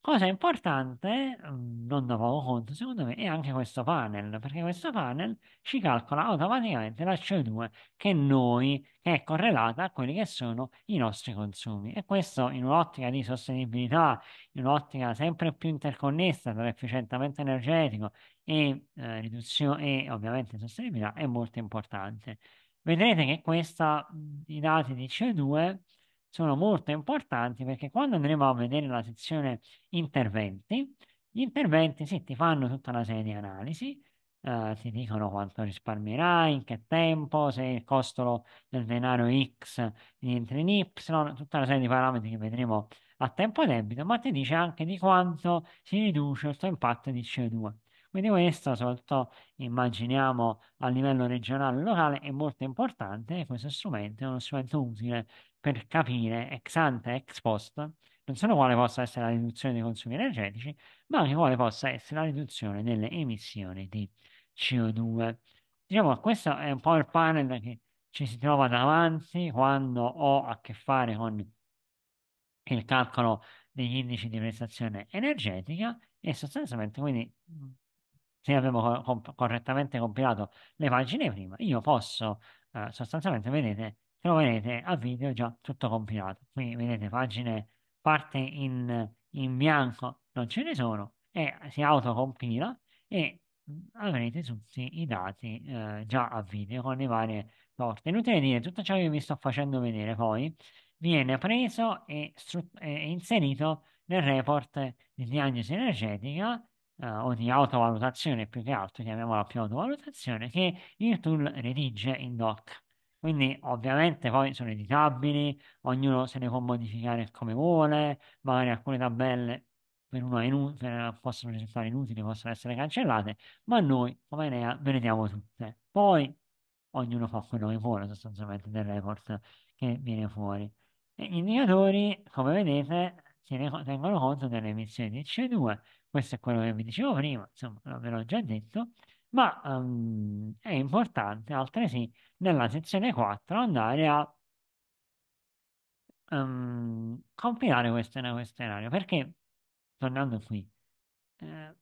Cosa importante, mm, non ne avevo conto secondo me, è anche questo panel, perché questo panel ci calcola automaticamente la CO2 che noi, che è correlata a quelli che sono i nostri consumi. E questo in un'ottica di sostenibilità, in un'ottica sempre più interconnessa tra efficientamento energetico e, eh, riduzione, e ovviamente sostenibilità, è molto importante. Vedrete che questa, mm, i dati di CO2 sono molto importanti perché quando andremo a vedere la sezione interventi, gli interventi sì, ti fanno tutta una serie di analisi, eh, ti dicono quanto risparmierai, in che tempo, se il costo del denaro X rientra in Y, tutta una serie di parametri che vedremo a tempo debito, ma ti dice anche di quanto si riduce il tuo impatto di CO2. Quindi questo, soprattutto immaginiamo a livello regionale e locale, è molto importante e questo strumento è uno strumento utile per capire ex ante, ex post, non solo quale possa essere la riduzione dei consumi energetici, ma anche quale possa essere la riduzione delle emissioni di CO2. Diciamo, questo è un po' il panel che ci si trova davanti quando ho a che fare con il calcolo degli indici di prestazione energetica e sostanzialmente quindi se abbiamo co- correttamente compilato le pagine prima, io posso eh, sostanzialmente, vedete, se a video già tutto compilato. Quindi vedete pagine, parte in, in bianco non ce ne sono e si autocompila e mm, avrete tutti i dati eh, già a video con le varie porte. Inutile dire, tutto ciò che vi sto facendo vedere poi viene preso e, e inserito nel report di diagnosi energetica eh, o di autovalutazione più che altro, chiamiamola più autovalutazione, che il tool redige in doc. Quindi ovviamente poi sono editabili, ognuno se ne può modificare come vuole, magari alcune tabelle per uno possono risultare inutili, possono essere cancellate, ma noi come Enea ve le diamo tutte. Poi ognuno fa quello che vuole sostanzialmente del report che viene fuori. E gli indicatori, come vedete, tengono conto delle emissioni di CO2 questo è quello che vi dicevo prima, insomma, ve l'ho già detto, ma um, è importante altresì nella sezione 4 andare a um, compilare questo, questo scenario, perché, tornando qui, eh,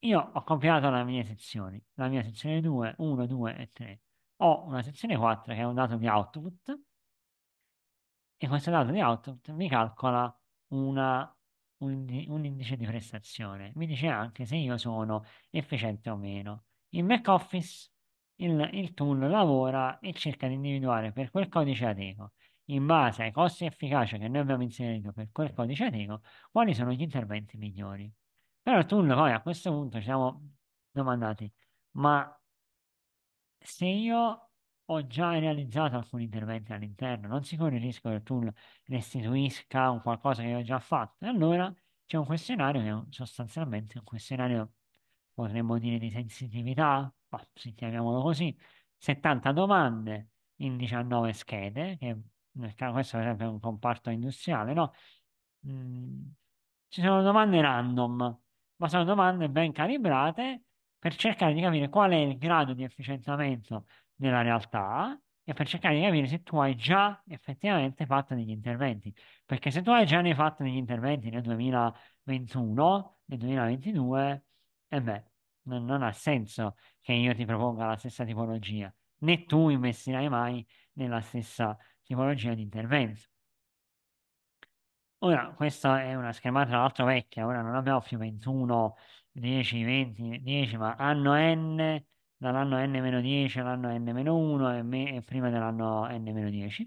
io ho compilato le mie sezioni, la mia sezione 2, 1, 2 e 3. Ho una sezione 4 che è un dato di output e questo dato di output mi calcola una un, un indice di prestazione, mi dice anche se io sono efficiente o meno. In back office il, il tool lavora e cerca di individuare per quel codice ATECO, in base ai costi efficaci che noi abbiamo inserito per quel codice ATECO, quali sono gli interventi migliori. Però il tool poi a questo punto ci siamo domandati, ma se io ho già realizzato alcuni interventi all'interno, non si corre il rischio che il tool restituisca un qualcosa che ho già fatto. E allora c'è un questionario che è sostanzialmente un questionario, potremmo dire, di sensitività, oh, se chiamiamolo così, 70 domande in 19 schede, che nel caso questo per esempio è un comparto industriale, no? Mm, ci sono domande random, ma sono domande ben calibrate per cercare di capire qual è il grado di efficientamento nella realtà e per cercare di capire se tu hai già effettivamente fatto degli interventi. Perché se tu hai già ne fatto degli interventi nel 2021, nel 2022, e beh, non, non ha senso che io ti proponga la stessa tipologia, né tu investirai mai nella stessa tipologia di intervento. Ora, questa è una schermata tra l'altro vecchia, ora non abbiamo più 21, 10, 20, 10, ma hanno N dall'anno n-10 all'anno n-1 e, me- e prima dell'anno n-10.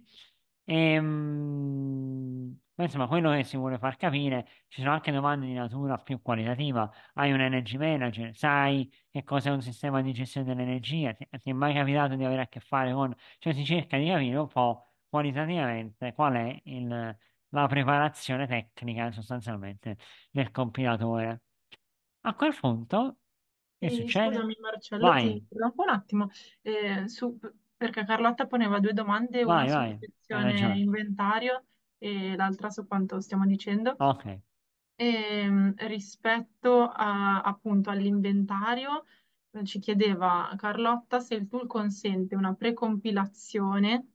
E, ma insomma, quello che si vuole far capire, ci sono anche domande di natura più qualitativa. Hai un energy manager, sai che cos'è un sistema di gestione dell'energia, ti, ti è mai capitato di avere a che fare con... Cioè si cerca di capire un po' qualitativamente qual è il, la preparazione tecnica sostanzialmente del compilatore. A quel punto che E scusami Marcello, ti Vai, interrompo un attimo, eh, su- perché Carlotta poneva due domande, una vai, su vai, hai ispezione ragione. inventario e l'altra su quanto stiamo dicendo. Ok. Ehm, rispetto a- appunto all'inventario, eh, ci chiedeva Carlotta se il tool consente una precompilazione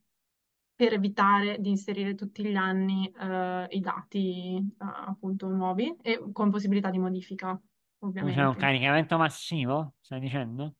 per evitare di inserire tutti gli anni eh, i dati eh, appunto nuovi e con possibilità di modifica. Diciamo ovviamente. C'è un caricamento massivo, stai dicendo?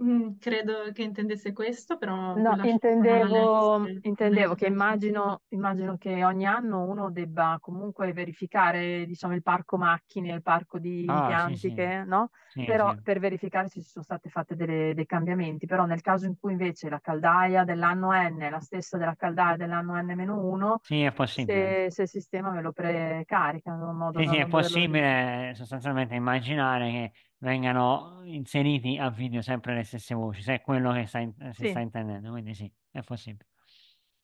Mm, credo che intendesse questo, però No, quella intendevo, non intendevo che immagino, immagino che ogni anno uno debba comunque verificare, diciamo, il parco macchine, il parco di Ah, sì, impianti sì. che, no? Però sì. per verificare se ci sono state fatte delle- dei cambiamenti. Però nel caso in cui invece la caldaia dell'anno N è la stessa della caldaia dell'anno N-1, Sì, è possibile. se, se il sistema me lo precarica in un modo Sì, da sì, è non doverlo... possibile sostanzialmente immaginare che vengano inseriti a video sempre le stesse voci, se è quello che sta in- si Sì. sta intendendo, quindi sì, è possibile.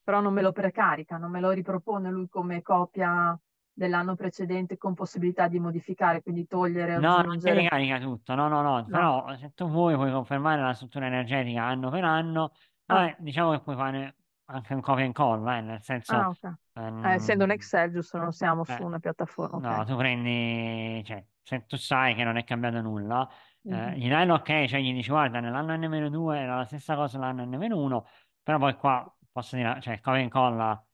Però non me lo precarica, non me lo ripropone lui come copia dell'anno precedente con possibilità di modificare, quindi togliere o No, non ti aggiungere. ricarica tutto, no, no, no, No. però se tu vuoi puoi confermare la struttura energetica anno per anno, vabbè, ah. diciamo che puoi fare anche un copia e incolla, eh, nel senso... Ah, okay. ehm... eh, essendo un ehm, Excel, giusto, non siamo eh, su una piattaforma. Okay. No, tu prendi, cioè, se tu sai che non è cambiato nulla, mm gli dai l'ok, cioè gli dici guarda, nell'anno N-2 era la stessa cosa l'anno N-1, però poi qua posso dire, cioè copia e incolla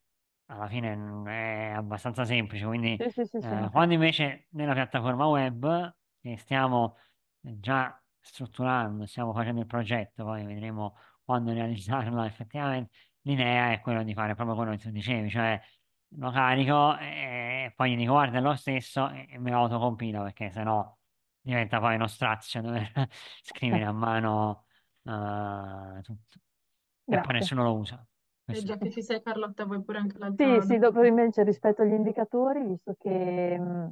alla fine mm, è abbastanza semplice, quindi sì, sì, sì, quando invece nella piattaforma web che stiamo già strutturando, stiamo facendo il progetto, poi vedremo quando realizzarla effettivamente, l'idea è quella di fare proprio quello che tu dicevi, cioè lo carico eh, e poi dico guarda è lo stesso e me lo autocompilo perché sennò diventa poi uno strazio [LAUGHS] dover scrivere a mano eh, tutto e poi Grazie. nessuno lo usa. E eh, già che ci sei Carlotta, vuoi pure anche l'altro? Sì, sì, dopo invece rispetto agli indicatori, visto che mh, mm,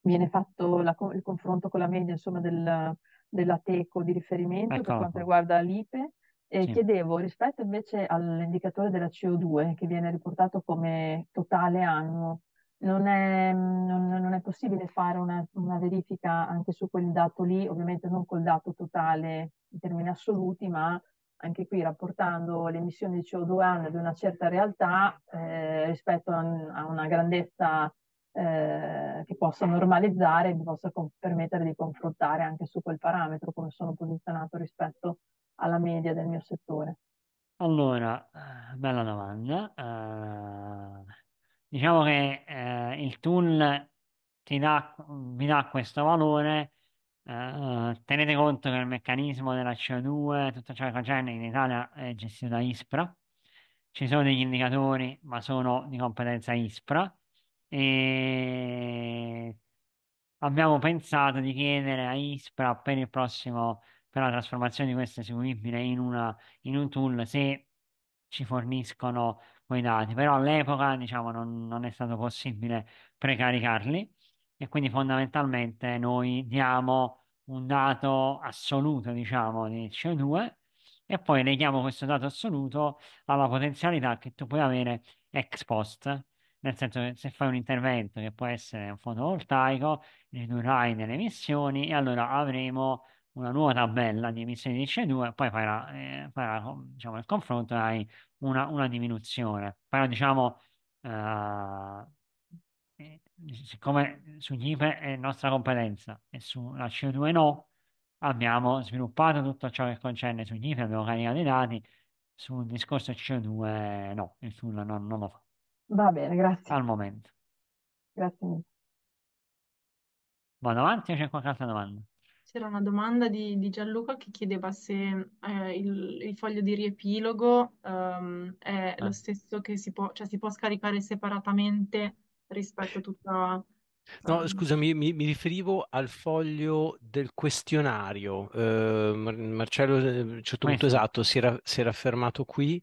viene fatto la il confronto con la media, insomma, del- della teco di riferimento per ecco. quanto qua. riguarda l'IPE, eh, sì. Chiedevo, rispetto invece all'indicatore della CO2 che viene riportato come totale annuo, non è, non, non è possibile fare una, una, verifica anche su quel dato lì, ovviamente non col dato totale in termini assoluti, ma anche qui rapportando le emissioni di CO2 annue di una certa realtà eh, rispetto a, a, una grandezza eh, che possa normalizzare, che possa permettere di confrontare anche su quel parametro come sono posizionato rispetto alla media del mio settore. Allora, eh, bella domanda. Eh, diciamo che eh, il tool ti dà, vi dà questo valore. Eh, tenete conto che il meccanismo della CO2, tutto ciò che concerne in Italia è gestito da ISPRA. Ci sono degli indicatori, ma sono di competenza ISPRA. E abbiamo pensato di chiedere a ISPRA per il prossimo però la trasformazione di questo eseguibile in, una, in un tool se ci forniscono quei dati, però all'epoca diciamo non, non è stato possibile precaricarli e quindi fondamentalmente noi diamo un dato assoluto diciamo di CO2 e poi leghiamo questo dato assoluto alla potenzialità che tu puoi avere ex post, nel senso che se fai un intervento che può essere un fotovoltaico, ridurrai delle emissioni e allora avremo una nuova tabella di 16,2 e poi farà, eh, farà diciamo, il confronto e hai una, una diminuzione. Però diciamo, eh, eh siccome su GIPE è nostra competenza e sulla CO2 no, abbiamo sviluppato tutto ciò che concerne su GIPE, abbiamo caricato i dati, sul discorso CO2 no, il sul non, non lo fa. Va bene, grazie. Al momento. Grazie mille. Vado avanti o c'è qualche altra domanda? C'era una domanda di, di Gianluca che chiedeva se eh, il, il, foglio di riepilogo ehm, è ah. lo stesso che si può, cioè si può scaricare separatamente rispetto a tutta... No, ehm, scusami, mi, mi, riferivo al foglio del questionario. Ehm, eh, Marcello, a un certo punto esatto, si era, si era fermato qui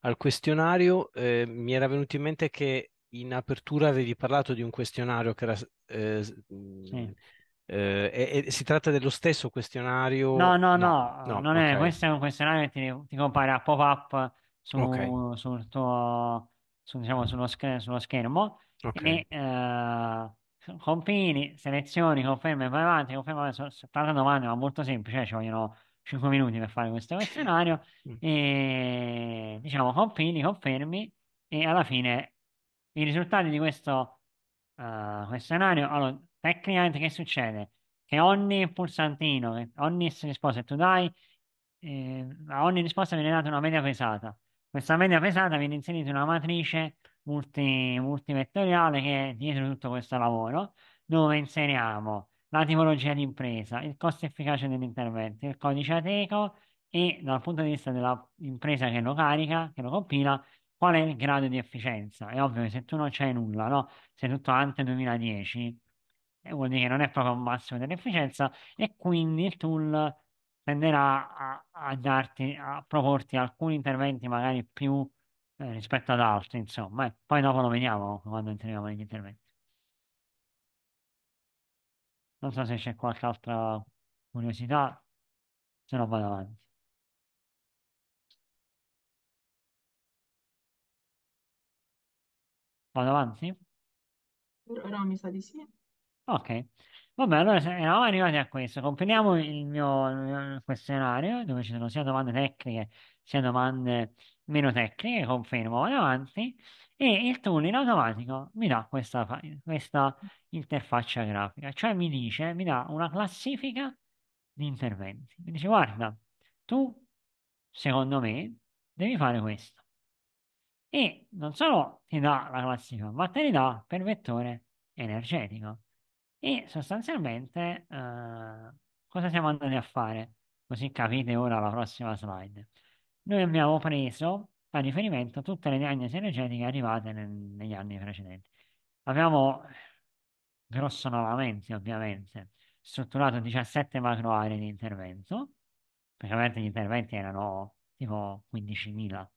al questionario. Eh, mi era venuto in mente che in apertura avevi parlato di un questionario che era eh, sì. Ehm, e, e si tratta dello stesso questionario? No, no, no, no, non è, questo è un questionario che ti, ti compare a pop-up su, sul tuo, su, diciamo, sullo, schermo, sullo schermo okay. e eh, compili, selezioni, confermi, vai avanti, conferma, sono 70 domande, ma molto semplice, eh, cioè ci vogliono 5 minuti per fare questo questionario mm. e diciamo compili, confermi e alla fine i risultati di questo uh, questionario allora, tecnicamente che succede? Che ogni pulsantino, ogni risposta che tu dai, eh, a ogni risposta viene data una media pesata. Questa media pesata viene inserita in una matrice multi, multivettoriale che è dietro tutto questo lavoro, dove inseriamo la tipologia di impresa, il costo efficace dell'intervento, il codice ateco e dal punto di vista dell'impresa che lo carica, che lo compila, qual è il grado di efficienza. È ovvio che se tu non c'hai nulla, no? se tutto ante 2010, e vuol dire che non è proprio un massimo dell'efficienza e quindi il tool tenderà a, a darti, a proporti alcuni interventi magari più eh, rispetto ad altri, insomma. E poi dopo lo vediamo quando entriamo negli interventi. Non so se c'è qualche altra curiosità, se no vado avanti. Vado avanti? Ora mi sa di sì. Ok, vabbè, allora se- eravamo eh, arrivati a questo. Completiamo il mio, il mio questionario dove ci sono sia domande tecniche sia domande meno tecniche. Confermo, vado avanti. E il tool in automatico mi dà questa, questa interfaccia grafica, cioè mi dice, mi dà una classifica di interventi. Mi dice, guarda, tu, secondo me, devi fare questo. E non solo ti dà la classifica, ma te li dà per vettore energetico. E sostanzialmente, eh, cosa siamo andati a fare? Così capite ora la prossima slide. Noi abbiamo preso a riferimento tutte le diagnosi energetiche arrivate nel, negli anni precedenti. Abbiamo grossolanamente, ovviamente, strutturato 17 macro aree di intervento, Praticamente gli interventi erano tipo 15.000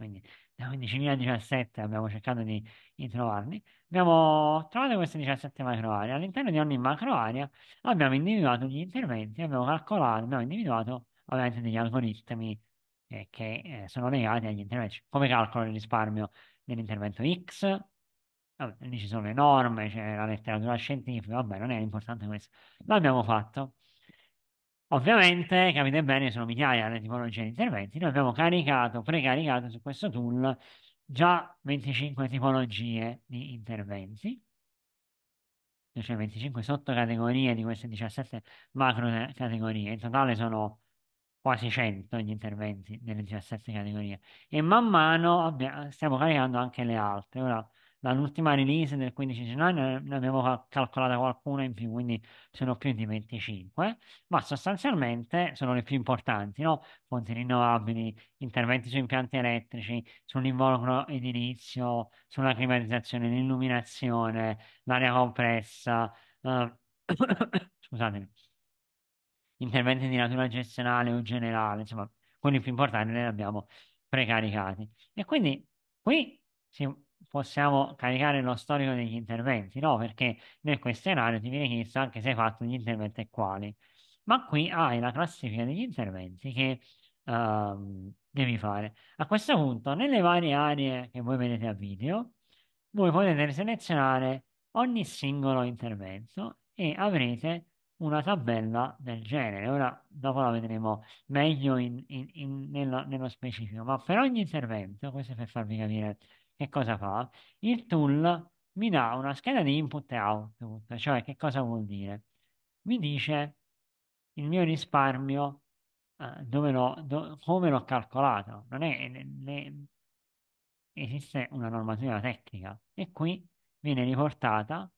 quindi da 15.017 abbiamo cercato di, di trovarli. Abbiamo trovato queste 17 macro aree. All'interno di ogni macro area abbiamo individuato gli interventi, abbiamo calcolato, abbiamo individuato ovviamente degli algoritmi eh, che eh, sono legati agli interventi. Come calcolo il risparmio dell'intervento X? Vabbè, lì ci sono le norme, c'è la letteratura scientifica, vabbè, non è importante questo. L'abbiamo fatto. Ovviamente, capite bene, sono migliaia le eh, tipologie di interventi. Noi abbiamo caricato, precaricato su questo tool già 25 tipologie di interventi, cioè 25 sottocategorie di queste 17 macro categorie. In totale sono quasi 100 gli interventi delle 17 categorie. E man mano stiamo caricando anche le altre. Ora, dall'ultima release del 15 gennaio eh, ne avevo calcolata qualcuna in più, quindi sono più di 25, ma sostanzialmente sono le più importanti, no? Fonti rinnovabili, interventi su impianti elettrici, sull'involucro edilizio, sulla climatizzazione, l'illuminazione, l'aria compressa, eh, [COUGHS] scusatemi, interventi di natura gestionale o generale, insomma, quelli più importanti li abbiamo precaricati. E quindi qui si possiamo caricare lo storico degli interventi, no? Perché nel questionario ti viene chiesto anche se hai fatto gli interventi e quali. Ma qui hai la classifica degli interventi che uh, devi fare. A questo punto, nelle varie aree che voi vedete a video, voi potete selezionare ogni singolo intervento e avrete una tabella del genere. Ora, dopo la vedremo meglio in, in, in, nello, nello specifico, ma per ogni intervento, questo è per farvi capire che cosa fa? Il tool mi dà una scheda di input e output, cioè che cosa vuol dire? Mi dice il mio risparmio eh, l'ho, do, come l'ho calcolato. Non è, le, le, esiste una normativa tecnica e qui viene riportata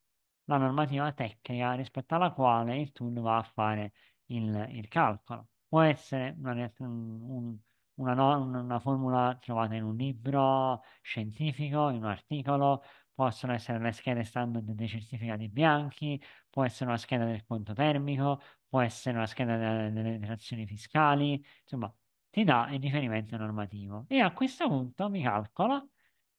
la normativa tecnica rispetto alla quale il tool va a fare il, il calcolo. Può essere una, un, un una, no- una formula trovata in un libro scientifico, in un articolo, possono essere le schede standard dei certificati bianchi, può essere una scheda del conto termico, può essere una scheda delle, delle fiscali, insomma, ti dà il riferimento normativo. E a questo punto mi calcola,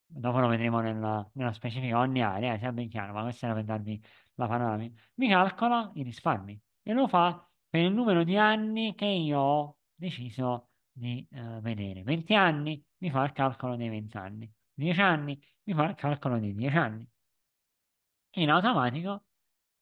dopo lo vedremo nella, nella specifica ogni area, sia ben chiaro, ma questo era per darvi la panoramica, mi calcola i risparmi e lo fa per il numero di anni che io ho deciso di eh, vedere. 20 anni mi fa il calcolo dei 20 anni, 10 anni mi fa il calcolo dei 10 anni. In automatico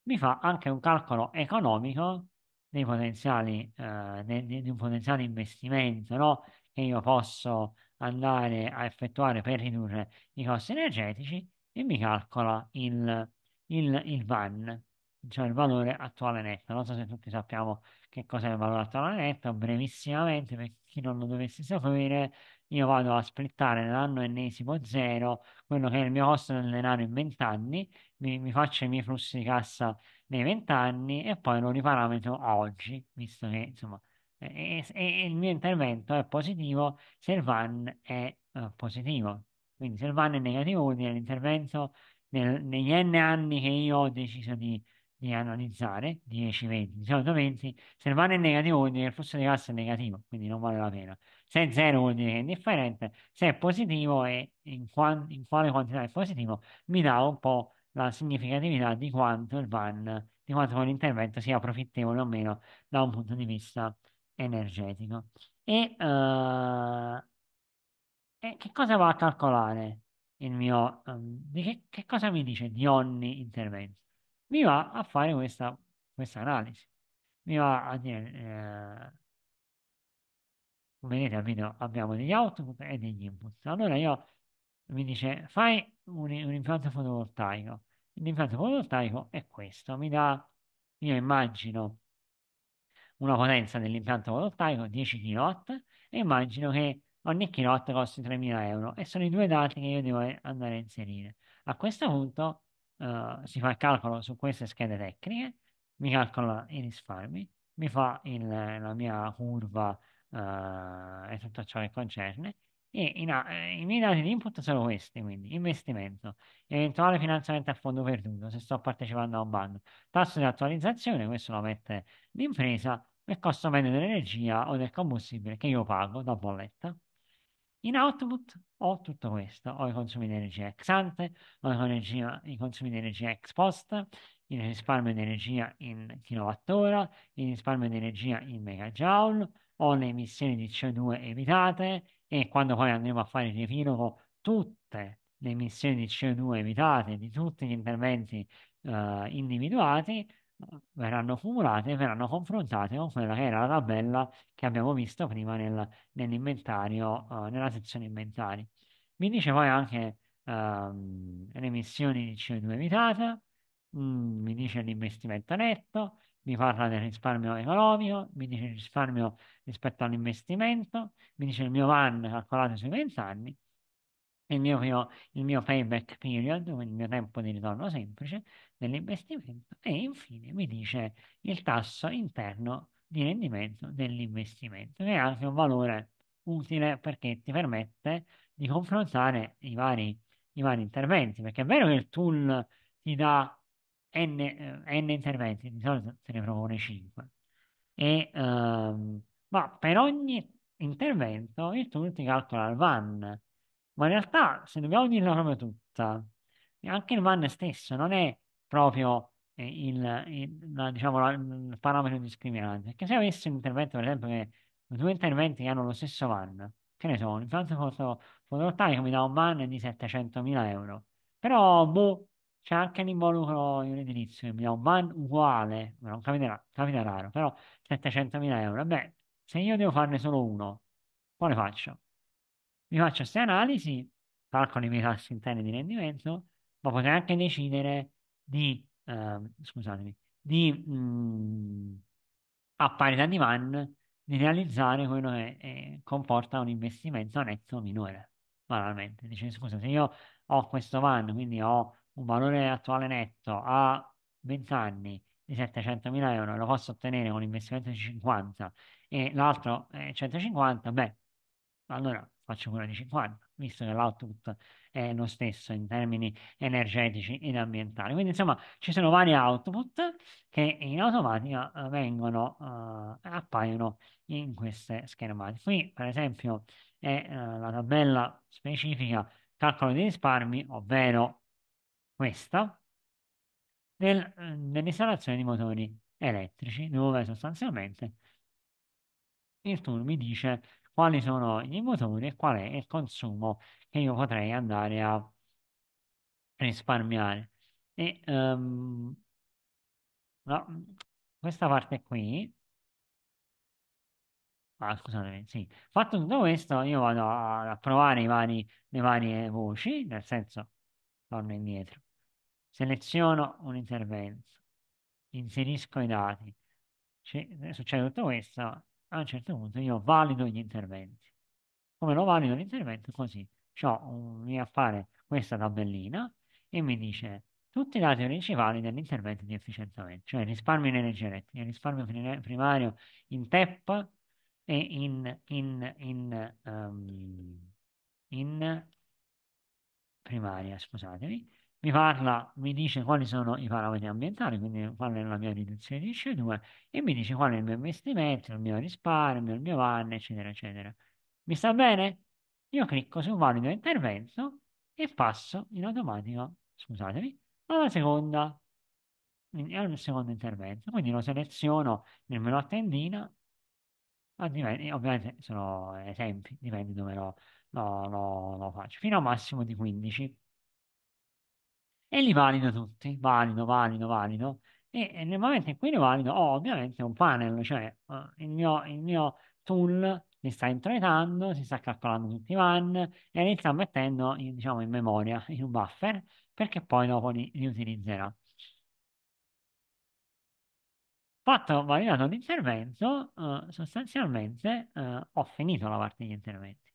mi fa anche un calcolo economico dei potenziali, eh, di, di un potenziale investimento no? che io posso andare a effettuare per ridurre i costi energetici e mi calcola il, il, il VAN diciamo, il valore attuale netto. Non so se tutti sappiamo che cos'è il valore attuale netto, brevissimamente, per chi non lo dovesse sapere, io vado a splittare nell'anno ennesimo zero quello che è il mio costo del denaro in 20 anni, mi, mi faccio i miei flussi di cassa nei 20 anni e poi lo riparametro a oggi, visto che insomma e, e, il mio intervento è positivo se il VAN è uh, positivo. Quindi se il VAN è negativo vuol dire l'intervento negli n anni che io ho deciso di di analizzare 10, 20, 18, 20, se il va è negativo vuol dire che il flusso di cassa è negativo, quindi non vale la pena. Se è 0 vuol dire che è indifferente, se è positivo e in, qua in quale quantità è positivo mi dà un po' la significatività di quanto il VAN, di quanto l'intervento sia profittevole o meno da un punto di vista energetico. E, uh, e che cosa va a calcolare il mio, um, di che, che cosa mi dice di ogni intervento? mi va a fare questa, questa analisi. Mi va a, eh, come vedete almeno abbiamo degli output e degli input. Allora io mi dice fai un, un impianto fotovoltaico. L'impianto fotovoltaico è questo, mi dà, io immagino una potenza dell'impianto fotovoltaico 10 kW e immagino che ogni kW costa 3.000 euro e sono i due dati che io devo andare a inserire. A questo punto eh, si fa il calcolo su queste schede tecniche, mi calcola i risparmi, mi fa il, la mia curva uh, e tutto ciò che concerne. E in, i miei dati di input sono questi, quindi investimento, eventuale finanziamento a fondo perduto se sto partecipando a un bando, tasso di attualizzazione, questo lo mette l'impresa, e costo medio dell'energia o del combustibile che io pago da bolletta. In output ho tutto questo, ho i consumi di energia ex ante, ho i consumi di energia ex post, il risparmio di energia in kilowattora, il risparmio di energia in megajoule, ho le emissioni di CO2 evitate e quando poi andremo a fare il riepilogo tutte le emissioni di CO2 evitate di tutti gli interventi eh, individuati verranno cumulate e verranno confrontate con quella che era la tabella che abbiamo visto prima nel, nell'inventario, uh, nella sezione inventari. Mi dice poi anche um, le emissioni di CO2 evitata, mm, mi dice l'investimento netto, mi parla del risparmio economico, mi dice il risparmio rispetto all'investimento, mi dice il mio van calcolato sui 20 anni il mio, il mio payback period, quindi il mio tempo di ritorno semplice dell'investimento e infine mi dice il tasso interno di rendimento dell'investimento, che è anche un valore utile perché ti permette di confrontare i vari, i vari interventi, perché è vero che il tool ti dà n, eh, n interventi, di solito se ne propone 5, e, um, ma per ogni intervento il tool ti calcola il VAN, ma in realtà se dobbiamo dirla proprio tutta, anche il van stesso non è proprio eh, il, il, la, diciamo, la, il parametro discriminante, perché se avessi un intervento, per esempio, che due interventi che hanno lo stesso van, che ne so, un impianto fotovoltaico mi dà un van di 700.000 euro, però boh, c'è anche l'involucro in edilizio che mi dà un van uguale, non capita, capita raro, però 700.000 euro, beh, se io devo farne solo uno, quale faccio? mi faccio queste analisi, calcolo i miei tassi interni di rendimento, ma potrei anche decidere di, eh, scusatemi, di mh, mm, a parità di MAN di realizzare quello che eh, comporta un investimento netto minore, banalmente. Dice, scusa, se io ho questo van, quindi ho un valore attuale netto a 20 anni di 700.000 euro, lo posso ottenere con un investimento di 50 e l'altro eh, 150, beh, allora faccio quella di 50, visto che l'output è lo stesso in termini energetici ed ambientali. Quindi, insomma, ci sono vari output che in automatica eh, vengono, eh, appaiono in queste schermate. Qui, per esempio, è eh, la tabella specifica calcolo dei risparmi, ovvero questa, del, eh, dell'installazione di motori elettrici, dove sostanzialmente il tool mi dice quali sono i motori e qual è il consumo che io potrei andare a risparmiare. E, um, ehm, no, questa parte qui, ah, scusatemi, sì, fatto tutto questo io vado a, a provare vari, le varie voci, nel senso torno indietro, seleziono un intervento, inserisco i dati, succede tutto questo a un certo punto io valido gli interventi. Come lo valido l'intervento? Così. C'ho un, mi appare questa tabellina e mi dice tutti i dati principali dell'intervento di efficientamento, cioè risparmio in energia elettrica, risparmio primario in TEP e in, in, in, um, in primaria, scusatemi, mi parla, mi dice quali sono i parametri ambientali, quindi qual è la mia riduzione di CO2 e mi dice qual è il mio investimento, il mio risparmio, il mio VAN, eccetera, eccetera. Mi sta bene? Io clicco su valido intervento e passo in automatico, scusatemi, alla seconda, al secondo intervento. Quindi lo seleziono nel menu a tendina, ah, ovviamente sono esempi, dipende dove lo, lo, lo, lo faccio, fino a massimo di 15 e li valido tutti, valido, valido, valido. E, e nel momento in cui li valido ho ovviamente un panel, cioè uh, il, mio, il mio tool li sta introitando, si sta calcolando tutti i van e li sta mettendo in, diciamo, in memoria, in un buffer, perché poi dopo li, li utilizzerà. Fatto validato l'intervento, eh, sostanzialmente eh, ho finito la parte degli interventi.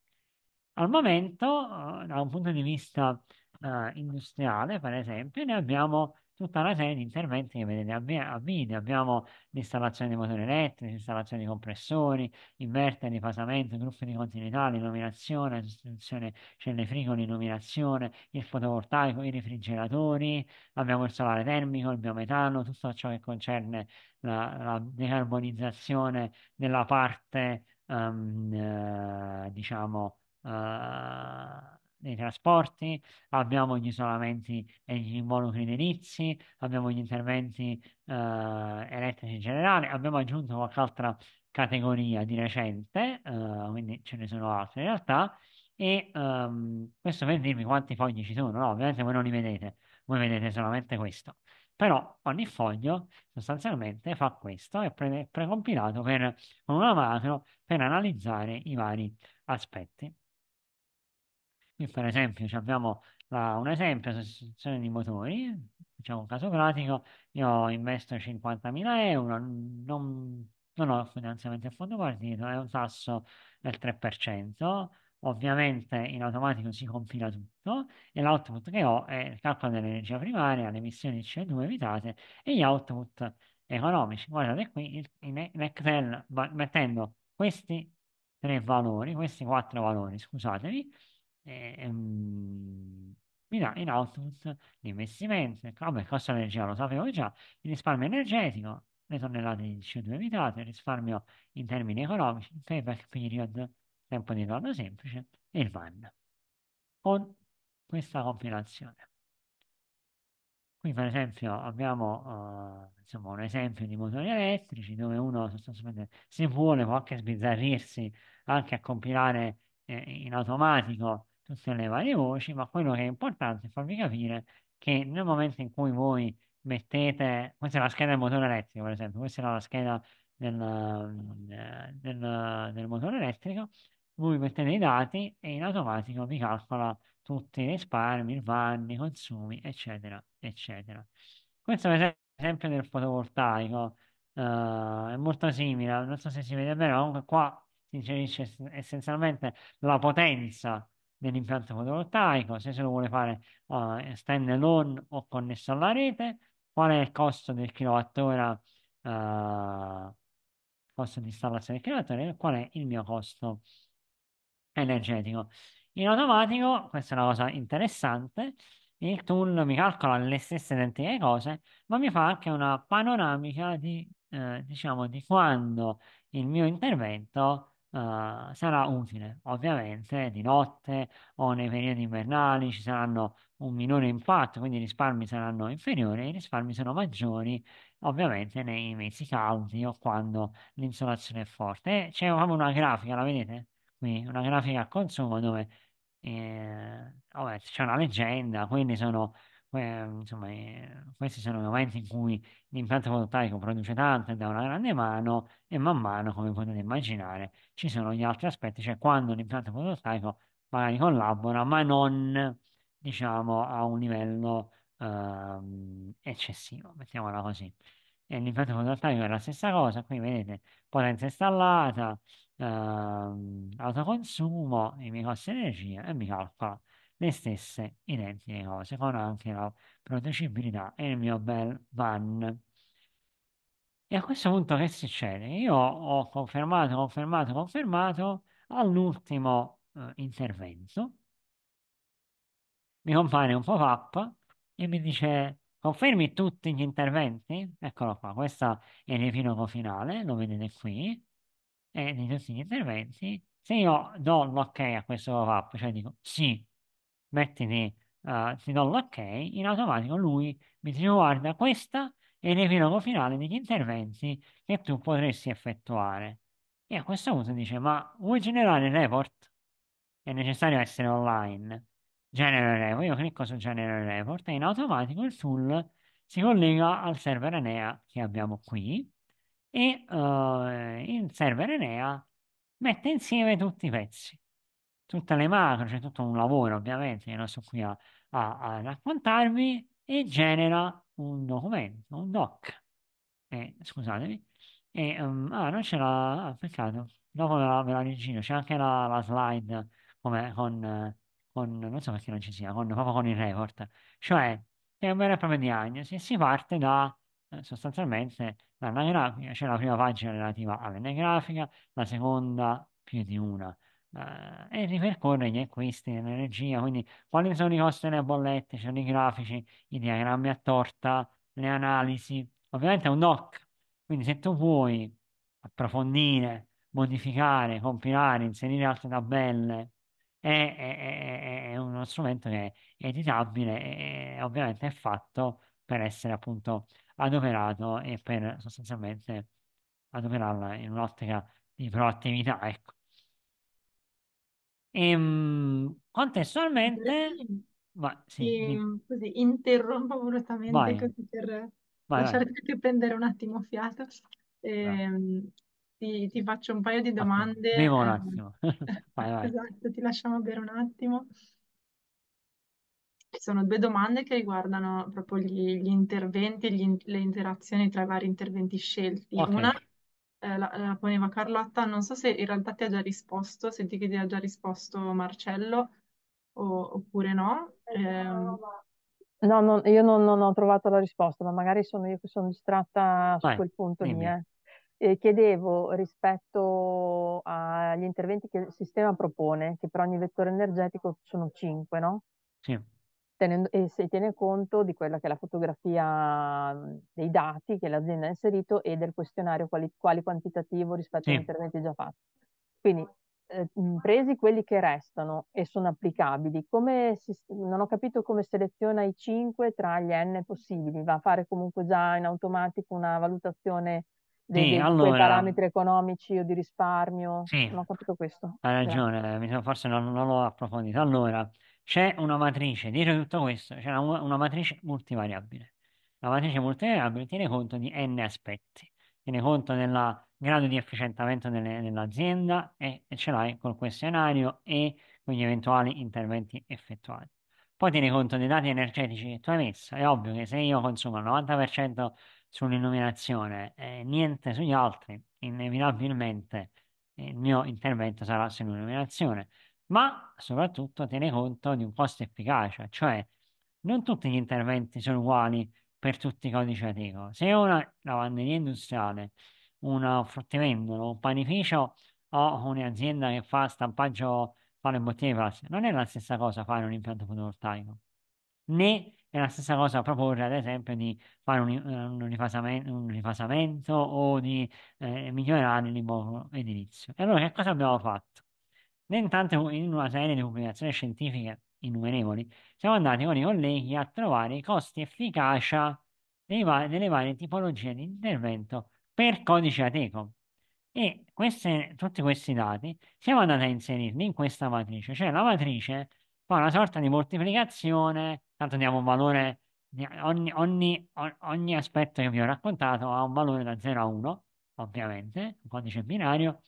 Al momento, eh, da un punto di vista eh, industriale, per esempio, ne abbiamo tutta una serie di interventi che vedete a video. Abbiamo l'installazione di motori elettrici, installazione di compressori, inverter di fasamento, gruppi di continuità, illuminazione, sostituzione celle frigo, illuminazione, il fotovoltaico, i refrigeratori, abbiamo il solare termico, il biometano, tutto ciò che concerne la, la decarbonizzazione della parte, um, eh, diciamo, eh, nei trasporti, abbiamo gli isolamenti e gli involucri dei inizi, abbiamo gli interventi eh, elettrici in generale, abbiamo aggiunto qualche altra categoria di recente, eh, quindi ce ne sono altre in realtà, e um, questo per dirvi quanti fogli ci sono, no? Ovviamente voi non li vedete, voi vedete solamente questo. Però ogni foglio sostanzialmente fa questo, è pre- precompilato con una macro per analizzare i vari aspetti. Qui per esempio abbiamo la, un esempio, associazione di motori, facciamo un caso pratico, io investo 50.000 euro, non, non ho finanziamenti a fondo partito, è un tasso del 3%, ovviamente in automatico si compila tutto e l'output che ho è il calcolo dell'energia primaria, le emissioni di CO2 evitate e gli output economici. Guardate qui in Excel mettendo questi tre valori, questi quattro valori, scusatemi, e, ehm, in, in output di investimenti. come vabbè, costo energia lo sapevo già, il risparmio energetico, le tonnellate di CO2 evitate, il risparmio in termini economici, il payback period, tempo di ritorno semplice e il VAN. Con questa compilazione. Qui per esempio abbiamo uh, insomma, un esempio di motori elettrici dove uno sostanzialmente se vuole può anche sbizzarrirsi anche a compilare eh, in automatico tutte le varie voci, ma quello che è importante è farvi capire che nel momento in cui voi mettete, questa è la scheda del motore elettrico, per esempio, questa era la scheda del, ehm, del, del motore elettrico, voi mettete i dati e in automatico vi calcola tutti i risparmi, i vanni, i consumi, eccetera, eccetera. Questo è l'esempio del fotovoltaico, uh, è molto simile, non so se si vede bene, comunque qua si inserisce essenzialmente la potenza dell'impianto fotovoltaico, se se lo vuole fare uh, stand alone o connesso alla rete, qual è il costo del kilowattora, uh, costo di installazione del kilowattora e qual è il mio costo energetico. In automatico, questa è una cosa interessante, il tool mi calcola le stesse identiche cose, ma mi fa anche una panoramica di, eh, diciamo, di quando il mio intervento eh, sarà utile. Ovviamente di notte o nei periodi invernali ci saranno un minore impatto, quindi i risparmi saranno inferiori, i risparmi sono maggiori ovviamente nei mesi caldi o quando l'insolazione è forte. E C'è proprio una grafica, la vedete? Qui, una grafica a consumo dove eh, c'è una leggenda, quindi sono eh, insomma, eh, questi sono i momenti in cui l'impianto fotovoltaico produce tanto e dà una grande mano e man mano, come potete immaginare, ci sono gli altri aspetti, cioè quando l'impianto fotovoltaico magari collabora, ma non diciamo a un livello ehm, eccessivo, mettiamola così. E l'impianto fotovoltaico è la stessa cosa, qui vedete potenza installata, ehm, autoconsumo, i miei costi energia e mi calcola le stesse identiche cose, con anche la producibilità e il mio bel van. E a questo punto che succede? Io ho confermato, confermato, confermato all'ultimo eh, intervento. Mi compare un pop-up e mi dice confermi tutti gli interventi? Eccolo qua, questo è l'epilogo finale, lo vedete qui, e di tutti gli interventi. Se io do l'ok a questo pop-up, cioè dico sì, mettiti uh, eh, ti do l'ok, in automatico lui mi dice oh, guarda questa è l'epilogo finale degli interventi che tu potresti effettuare. E a questo punto dice, ma vuoi generare report? È necessario essere online. Genera report, io clicco su genera report e in automatico il tool si collega al server Enea che abbiamo qui e uh, il server Enea mette insieme tutti i pezzi tutte le macro, c'è tutto un lavoro ovviamente, io non sto qui a, a, a raccontarvi, e genera un documento, un doc. Eh, scusatemi. E, um, ah, non c'è la... Ah, peccato. Dopo ve la, ve la rigiro. C'è anche la, la slide come con, con... Non so perché non ci sia, con, proprio con il report. Cioè, è una vera e propria diagnosi. Si parte da, eh, sostanzialmente, dall'anagrafica. C'è la prima pagina relativa all'anagrafica, la seconda più di una eh, e ripercorre gli acquisti dell'energia, quindi quali sono i costi delle bollette, ci sono i grafici, i diagrammi a torta, le analisi. Ovviamente è un doc, quindi se tu vuoi approfondire, modificare, compilare, inserire altre tabelle, è, è- è- è uno strumento che è editabile e ovviamente è fatto per essere appunto adoperato e per sostanzialmente adoperarla in un'ottica di proattività, ecco. Ehm, contestualmente... Vai, sì, e, così interrompo volutamente vai. così per vai, lasciarti prendere un attimo fiato. E, ehm, ti, ti, faccio un paio di domande. Bevo un ehm, attimo. [LAUGHS] vai, [LAUGHS] esatto, ti lasciamo bere un attimo. Ci sono due domande che riguardano proprio gli, gli interventi e le interazioni tra i vari interventi scelti. Okay. Una eh, la, la, poneva Carlotta, non so se in realtà ti ha già risposto, senti che ti ha già risposto Marcello o, oppure no. Eh, ehm. No, non, io non, non, ho trovato la risposta, ma magari sono io che sono distratta su Vai, quel punto lì. dimmi. eh. E chiedevo rispetto agli interventi che il sistema propone, che per ogni vettore energetico sono cinque, no? Sì tenendo, e se tiene conto di quella che è la fotografia mhmm, dei dati che l'azienda ha inserito e del questionario quali, quali quantitativo rispetto sì. agli interventi già fatti. Quindi eh, mhmm, presi quelli che restano e sono applicabili, si, non ho capito come seleziona i 5 tra gli n possibili, va a fare comunque già in automatico una valutazione dei, sì, allora, parametri economici o di risparmio. Sì, non ho capito questo. Hai ragione, eh. forse non, non l'ho approfondito. Allora, c'è una matrice, dietro tutto questo c'è una, una matrice multivariabile. La matrice multivariabile tiene conto di n aspetti, tiene conto del grado di efficientamento dell'azienda e, e ce l'hai col questionario e con gli eventuali interventi effettuati. Poi tiene conto dei dati energetici che tu hai messo. È ovvio che se io consumo il 90% sull'illuminazione e eh, niente sugli altri, inevitabilmente eh, il mio intervento sarà sull'illuminazione ma soprattutto tiene conto di un costo efficacia, cioè non tutti gli interventi sono uguali per tutti i codici ATECO. Se una lavanderia industriale, un fruttivendolo, un panificio o un'azienda che fa stampaggio, fa le bottiglie di plastica, non è la stessa cosa fare un impianto fotovoltaico, né è la stessa cosa proporre, ad esempio, di fare un, un, rifasamento, un rifasamento, o di eh, migliorare l'immobile edilizio. E allora che cosa abbiamo fatto? né intanto in una serie di pubblicazioni scientifiche innumerevoli, siamo andati con i colleghi a trovare i costi efficacia dei va- delle varie tipologie di intervento per codice ateco. E queste, tutti questi dati siamo andati a inserirli in questa matrice, cioè la matrice fa una sorta di moltiplicazione, tanto diamo un valore, ogni, ogni, ogni aspetto che vi ho raccontato ha un valore da 0 a 1, ovviamente, un codice binario,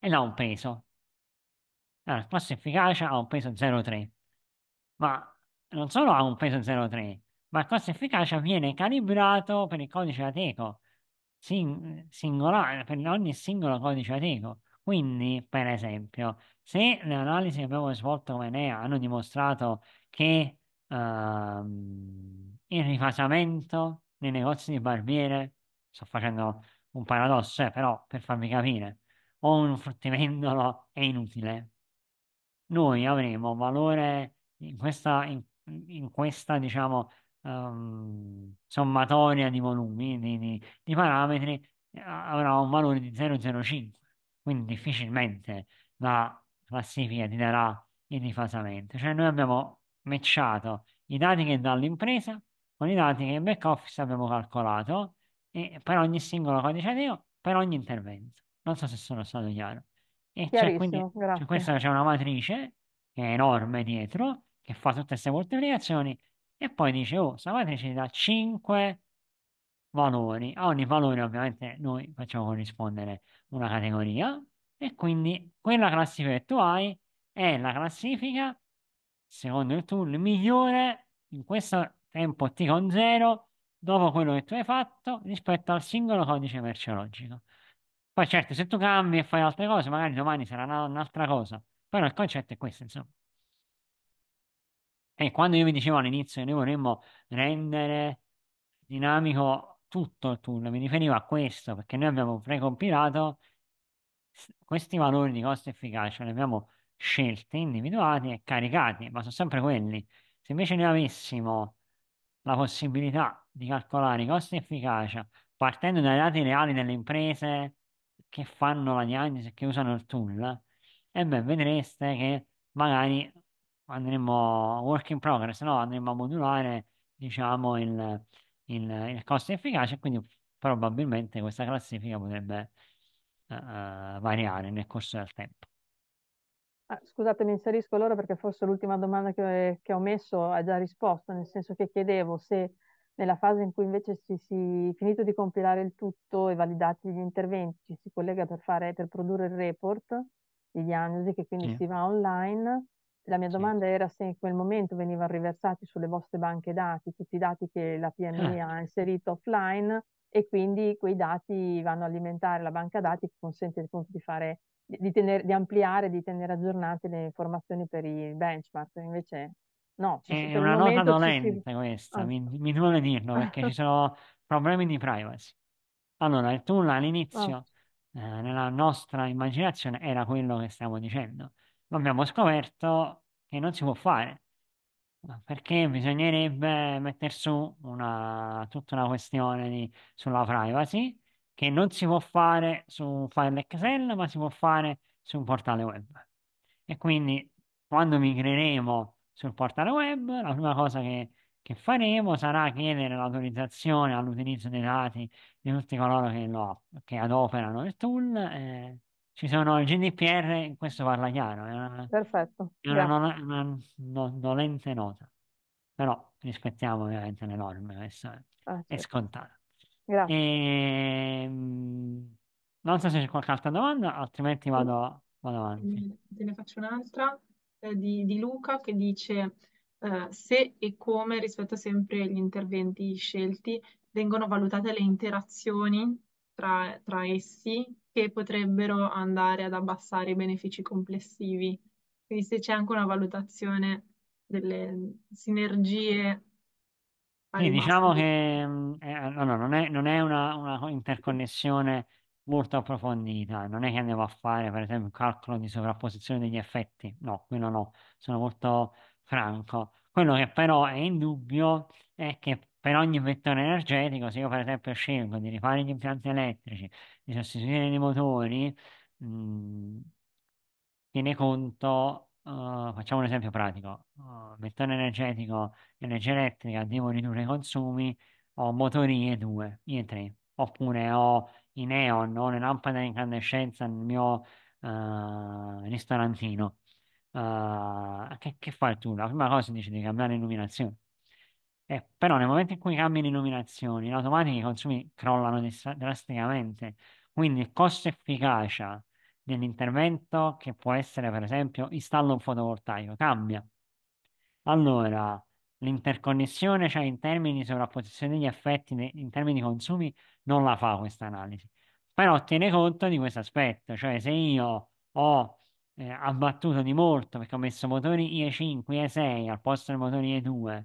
e dà un peso, allora, il passo efficacia ha un peso 0,3, ma non solo ha un peso 0,3, ma il costo efficacia viene calibrato per il codice ateco, sing singolare, per ogni singolo codice ateco. Quindi, per esempio, se le analisi che abbiamo svolto con Enea hanno dimostrato che ehm, il rifasamento nei negozi di barbiere, sto facendo un paradosso, eh, però per farvi capire, o un fruttivendolo è inutile, noi avremo valore in questa, in, in questa diciamo, um, sommatoria di volumi, di, di, di, parametri, eh, avrà un valore di 0,05. Quindi difficilmente la classifica ti darà il rifasamento. Cioè noi abbiamo matchato i dati che dà l'impresa con i dati che in back office abbiamo calcolato per ogni singolo codice ADO, per ogni intervento. Non so se sono stato chiaro. E c'è, quindi, grazie. c'è, questa, c'è una matrice che è enorme dietro, che fa tutte queste moltiplicazioni, e poi dice, oh, questa matrice dà 5 valori. A ogni valore ovviamente noi facciamo corrispondere una categoria, e quindi quella classifica che tu hai è la classifica, secondo il tool, migliore in questo tempo T con 0 dopo quello che tu hai fatto rispetto al singolo codice merceologico. Poi certo, se tu cambi e fai altre cose, magari domani sarà un'altra cosa, però il concetto è questo, insomma. E quando io vi dicevo all'inizio che noi vorremmo rendere dinamico tutto il tool, mi riferivo a questo, perché noi abbiamo precompilato questi valori di costo efficacia, li abbiamo scelti, individuati e caricati, ma sono sempre quelli. Se invece noi avessimo la possibilità di calcolare i costi efficacia partendo dai dati reali delle imprese, che fanno la diagnosi che usano il tool, e beh, vedreste che magari andremo work in progress, no? andremo a modulare, diciamo, il, il, il costo efficace, quindi probabilmente questa classifica potrebbe uh, variare nel corso del tempo. Ah, scusate, mi inserisco allora perché forse l'ultima domanda che, eh, che ho messo ha già risposto, nel senso che chiedevo se nella fase in cui invece si, si finito di compilare il tutto e validati gli interventi, ci si collega per, fare, per produrre il report di diagnosi che quindi sì. si va online. La mia domanda sì. era se in quel momento venivano riversati sulle vostre banche dati tutti i dati che la PMI ah. Eh. ha inserito offline e quindi quei dati vanno a alimentare la banca dati che consente appunto di fare di, tenere, di ampliare, di tenere aggiornate le informazioni per i benchmark. Invece No, ci è una nota dolente si... questa, mi, ecco. mi duole dirlo [LAUGHS] perché ci sono problemi di privacy. Allora, il tool all'inizio, ah. eh, nella nostra immaginazione, era quello che stiamo dicendo. Ma abbiamo scoperto che non si può fare perché bisognerebbe mettere su una, tutta una questione di, sulla privacy che non si può fare su un file Excel, ma si può fare su un portale web. E quindi quando migreremo sul portale web, la prima cosa che, che faremo sarà chiedere l'autorizzazione all'utilizzo dei dati di tutti coloro che, lo, che adoperano il tool. Eh, ci sono il GDPR, questo parla chiaro, è una, Perfetto, è una, una, una no, dolente nota, però rispettiamo ovviamente le norme, questo è, ah, sì. è scontato. Grazie. E, ehm, non so se c'è qualche altra domanda, altrimenti vado, vado avanti. Mm, ne faccio un'altra. Eh, di, di Luca che dice eh, se e come rispetto sempre agli interventi scelti vengono valutate le interazioni tra, tra essi che potrebbero andare ad abbassare i benefici complessivi. Quindi se c'è anche una valutazione delle sinergie quindi diciamo che eh, no, no, non è, non è una, una, interconnessione molto approfondita. Non è che andiamo a fare, per esempio, un calcolo di sovrapposizione degli effetti. No, quello no, sono molto franco. Quello che però è in dubbio è che per ogni vettore energetico, se io per esempio scelgo di rifare gli impianti elettrici, di sostituire i motori, mh, mhmm, tiene conto, eh, facciamo un esempio pratico, eh, vettore energetico, energia elettrica, devo ridurre i consumi, ho motori E2, E3, oppure ho i neon o le lampade a incandescenza nel mio uh, ristorantino, uh, che, che, fai tu? La prima cosa dici di cambiare illuminazione. Eh, però nel momento in cui cambi l'illuminazione, in automatico i consumi crollano drasticamente. Quindi il costo efficacia dell'intervento, che può essere per esempio installo un fotovoltaico, cambia. Allora, l'interconnessione, cioè in termini di sovrapposizione degli effetti, in termini di consumi, non la fa questa analisi. Però tiene conto di questo aspetto, cioè se io ho eh, abbattuto di molto perché ho messo motori IE5, IE6 al posto dei motori IE2,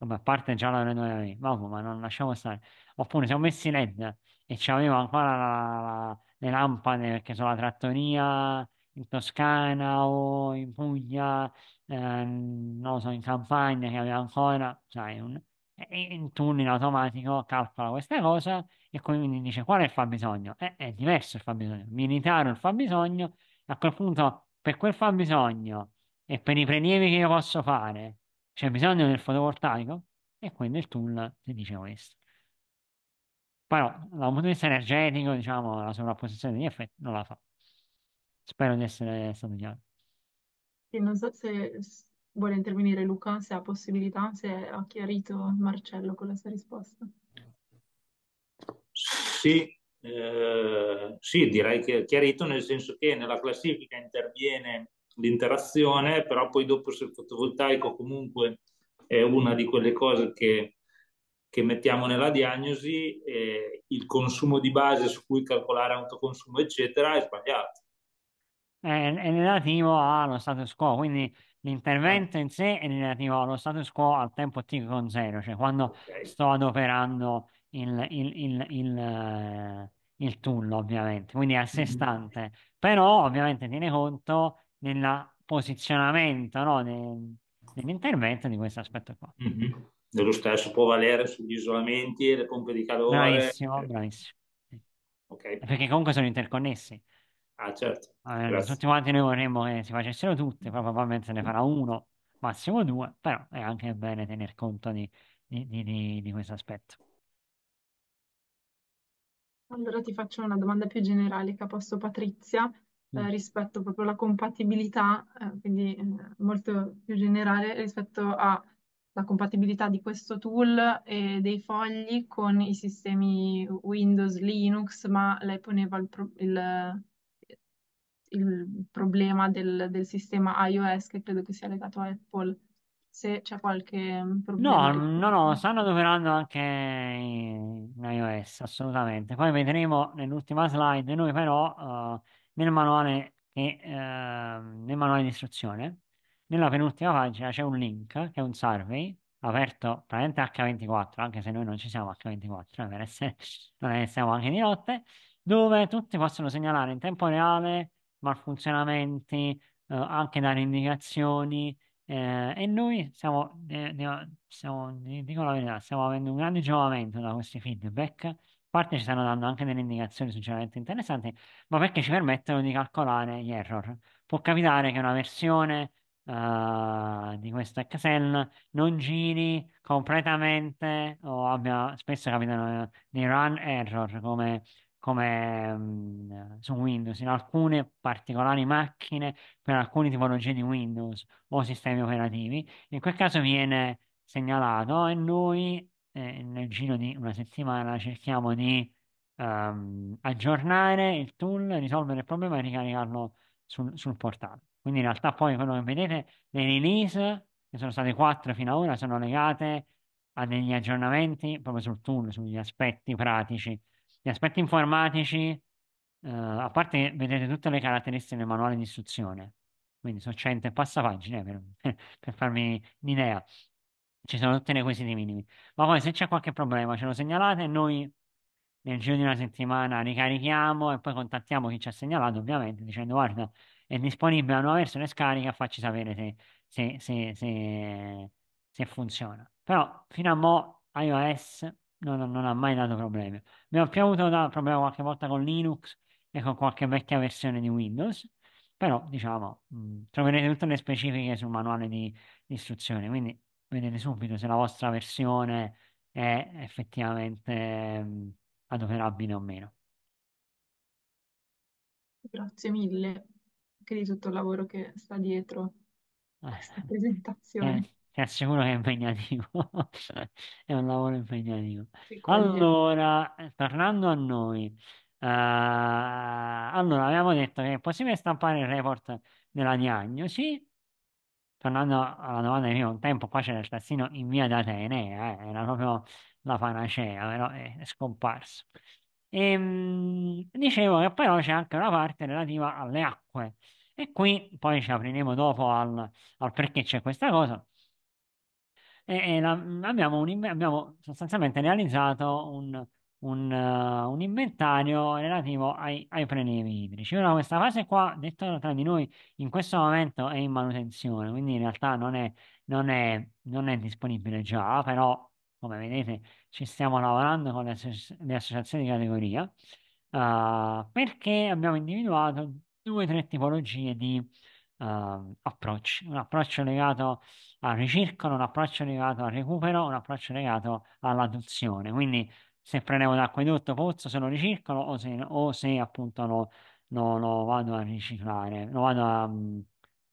Vabbè, a parte già la 9 vabbè, ma non lasciamo stare. Oppure se ho messo i LED e c'avevo ancora la, la, le lampade perché sulla trattoria in Toscana o in Puglia, ehm, non so, in Campania, che aveva ancora, sai, un, in turno in automatico calcola questa cosa e quindi dice qual è il fabbisogno? Eh, è diverso il fabbisogno, militare il fabbisogno, a quel punto per quel fabbisogno e per i prelievi che io posso fare c'è bisogno del fotovoltaico e quindi il tunnel ti dice questo. Però dal punto di vista energetico, diciamo, la sovrapposizione degli effetti non la fa. So. Spero di essere stato chiaro. Sì, non so se vuole intervenire Luca, se ha possibilità, se ha chiarito Marcello con la sua risposta. Sì, eh, sì, direi che è chiarito nel senso che nella classifica interviene l'interazione, però poi dopo se il fotovoltaico comunque è una di quelle cose che, che mettiamo nella diagnosi, eh, il consumo di base su cui calcolare autoconsumo, eccetera, è sbagliato è, è relativo allo status quo, quindi eh. l'intervento in sé è relativo allo status quo al tempo t con zero, cioè quando sto adoperando il, il, il, il, eh, il tool, ovviamente, quindi a sé mm-hmm. stante, però ovviamente tiene conto del posizionamento no, nel, nell'intervento di questo aspetto qua. mm stesso può valere sugli isolamenti, e le pompe di calore. Bravissimo, bravissimo. Okay. Perché comunque sono interconnessi. Ah, certo. Ah, eh, tutti quanti noi vorremmo che si facessero tutte, poi probabilmente se ne farà uno, massimo due, però è anche bene tener conto di, di, di, di questo aspetto. Allora ti faccio una domanda più generale che ha posto Patrizia eh, mm. rispetto proprio alla compatibilità, eh, quindi eh, molto più generale rispetto alla compatibilità di questo tool e dei fogli con i sistemi Windows, Linux, ma lei poneva il, pro- il il problema del, del, sistema iOS che credo che sia legato a Apple. Se c'è qualche mm, problema. No, no, no, mm. stanno adoperando anche in iOS, assolutamente. Poi vedremo nell'ultima slide, noi però uh, nel, manuale che, uh, nel manuale di istruzione, nella penultima pagina c'è un link che è un survey aperto praticamente H24, anche se noi non ci siamo H24, eh, per essere, non siamo anche di notte, dove tutti possono segnalare in tempo reale malfunzionamenti, eh, anche dare indicazioni. Eh, e noi stiamo, eh, stiamo, dico la verità, stiamo avendo un grande giovamento da questi feedback. A parte ci stanno dando anche delle indicazioni sinceramente interessanti, ma perché ci permettono di calcolare gli error. Può capitare che una versione Uh, di questa Excel non giri completamente o abbia spesso capitano eh, dei run error come come mm, su Windows, in alcune particolari macchine per alcune tipologie di Windows o sistemi operativi. In quel caso viene segnalato e noi eh, nel giro di una settimana cerchiamo di ehm, aggiornare il tool, risolvere il problema e ricaricarlo sul, sul portale. Quindi in realtà poi quello che vedete, le release, che sono state quattro fino ad ora, sono legate a degli aggiornamenti proprio sul tool, sugli aspetti pratici gli aspetti informatici, eh, a parte vedete tutte le caratteristiche del manuale di istruzione, quindi sono 100 passapagine eh, per, [LAUGHS] per farmi l'idea. Ci sono tutti i requisiti minimi. Ma poi se c'è qualche problema ce lo segnalate e noi nel giro di una settimana ricarichiamo e poi contattiamo chi ci ha segnalato, ovviamente, dicendo guarda, è disponibile la nuova versione, scarica, facci sapere se, se, se, se funziona. Però fino a mo' iOS No, no, non ha mai dato problemi. Abbiamo avuto da, problema qualche volta con Linux e con qualche vecchia versione di Windows, però diciamo, mh, troverete tutte le specifiche sul manuale di, di istruzioni, quindi vedete subito se la vostra versione è effettivamente mh, adoperabile o meno. Grazie mille anche di tutto il lavoro che sta dietro Eh, questa presentazione. Eh assicuro che è impegnativo, [LAUGHS] è un lavoro impegnativo. quindi- Allora, tornando a noi, eh, allora avevamo detto che è possibile stampare il report della diagnosi, tornando alla domanda di prima, un tempo qua c'era il tazzino in via da Atenea, eh, era proprio la panacea, però è, è scomparso. Ehm, dicevo che però c'è anche una parte relativa alle acque, e qui poi ci apriremo dopo al al perché c'è questa cosa e, e la, abbiamo, un, abbiamo, sostanzialmente realizzato un, un, uh, un inventario relativo ai, ai prelievi idrici. Ora questa fase qua, detto tra di noi, in questo momento è in manutenzione, quindi in realtà non è, non è, non è disponibile già, però come vedete ci stiamo lavorando con le, associ le associazioni di categoria, uh, perché abbiamo individuato due o tre tipologie di uh, approcci, un approccio legato al ricircolo, un approccio legato al recupero, un approccio legato all'adduzione. Quindi se prendevo da acquedotto pozzo se lo ricircolo o se, o se appunto lo, lo, lo, vado a riciclare, lo vado a, mm,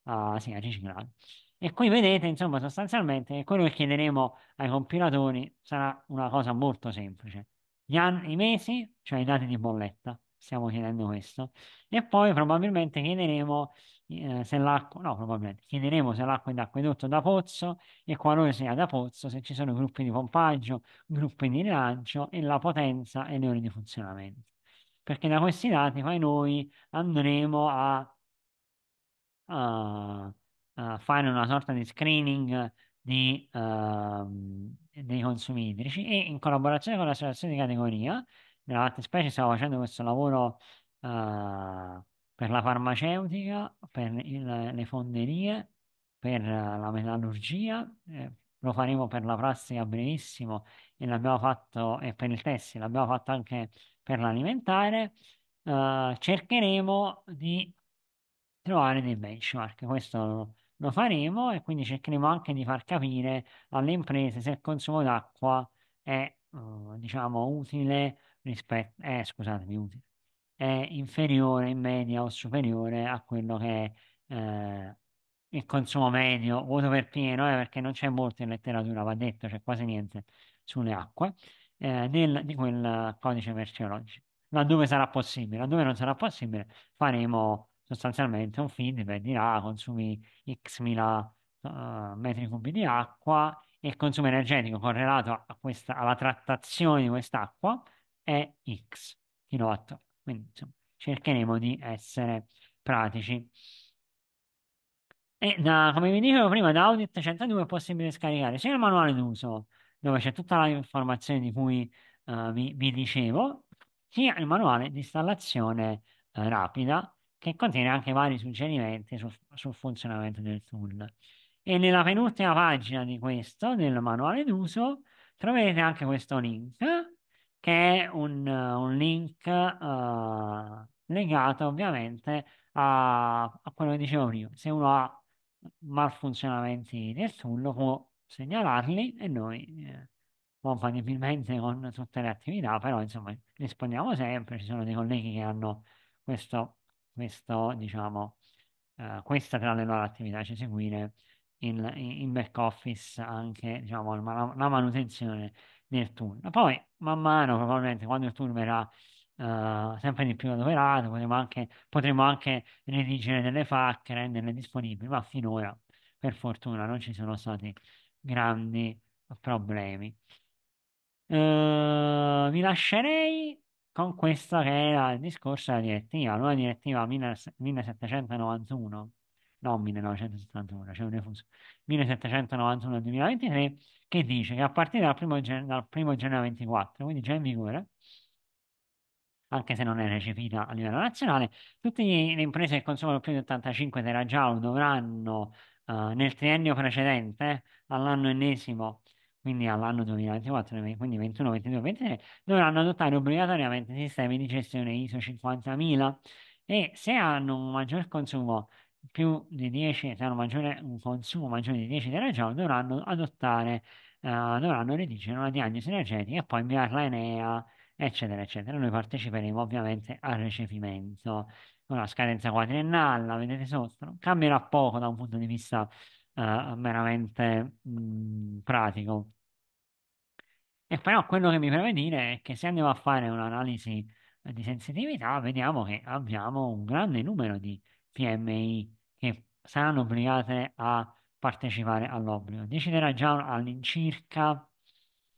a, sì, a riciclare. E qui vedete, insomma, sostanzialmente quello che chiederemo ai compilatori sarà una cosa molto semplice. Gli anni, i mesi, cioè i dati di bolletta stiamo chiedendo questo. E poi probabilmente chiederemo eh, se l'acqua, no, probabilmente chiederemo se l'acqua è da acquedotto da pozzo e qualora sia da pozzo, se ci sono gruppi di pompaggio, gruppi di rilancio e la potenza e le ore di funzionamento. Perché da questi dati poi noi andremo a, a, a fare una sorta di screening di, uh, dei consumi idrici e in collaborazione con l'associazione di categoria nella Latte Specie stiamo facendo questo lavoro eh, per la farmaceutica, per il- le fonderie, per eh, la metallurgia, eh, lo faremo per la plastica a brevissimo e l'abbiamo fatto e per il tessile, l'abbiamo fatto anche per l'alimentare. Eh, cercheremo di trovare dei benchmark, questo lo lo faremo e quindi cercheremo anche di far capire alle imprese se il consumo d'acqua è, eh, diciamo, utile rispetto, eh, scusatemi, utile, è inferiore in media o superiore a quello che è eh, il consumo medio, voto per pieno, eh, perché non c'è molto in letteratura, va detto, c'è quasi niente sulle acque, eh, del, di quel codice merceologico. Laddove sarà possibile, laddove non sarà possibile, faremo sostanzialmente un feedback, per dire consumi x mila uh, metri cubi di acqua e il consumo energetico correlato questa, alla trattazione di quest'acqua è x kW. Quindi insomma, cercheremo di essere pratici. E da, come vi dicevo prima, da Audit 102 è possibile scaricare sia il manuale d'uso, dove c'è tutta l'informazione di cui uh, vi, vi, dicevo, sia il manuale di installazione uh, rapida, che contiene anche vari suggerimenti sul, sul funzionamento del tool. E nella penultima pagina di questo, del manuale d'uso, troverete anche questo link che è un, un link uh, legato ovviamente a, a, quello che dicevo prima. Se uno ha malfunzionamenti del tool può segnalarli e noi eh, compatibilmente con tutte le attività, però insomma rispondiamo sempre, ci sono dei colleghi che hanno questo, questo diciamo, eh, questa tra le loro attività, cioè seguire in, in back office anche diciamo, la, la manutenzione nel turno. Poi, man mano, probabilmente, quando il turno verrà uh, sempre di più adoperato, potremo anche, potremo anche redigere delle FAQ, renderle disponibili, ma finora, per fortuna, non ci sono stati grandi problemi. Uh, vi lascerei con questo che era il discorso della direttiva, nuova direttiva 1791 no 1971, cioè un refuso, 1791-2023, che dice che a partire dal 1 gennaio, gennaio 24, quindi già in vigore, anche se non è recepita a livello nazionale, tutte le imprese che consumano più di 85 terajoule dovranno eh, nel triennio precedente all'anno ennesimo quindi all'anno 2024, quindi 21, 22, 23, dovranno adottare obbligatoriamente sistemi di gestione ISO 50000 e se hanno un maggior consumo più di 10, se hanno maggiore, un consumo maggiore di 10 terajoule dovranno adottare, eh, dovranno redigere una diagnosi energetica e poi inviarla a Enea, eccetera, eccetera. Noi parteciperemo ovviamente al recepimento con la scadenza quadriennale, la vedete sotto, cambierà poco da un punto di vista eh, meramente mh, pratico. E però quello che mi preme dire è che se andiamo a fare un'analisi di sensitività, vediamo che abbiamo un grande numero di PMI che saranno obbligate a partecipare all'obbligo. 10 terajoule all'incirca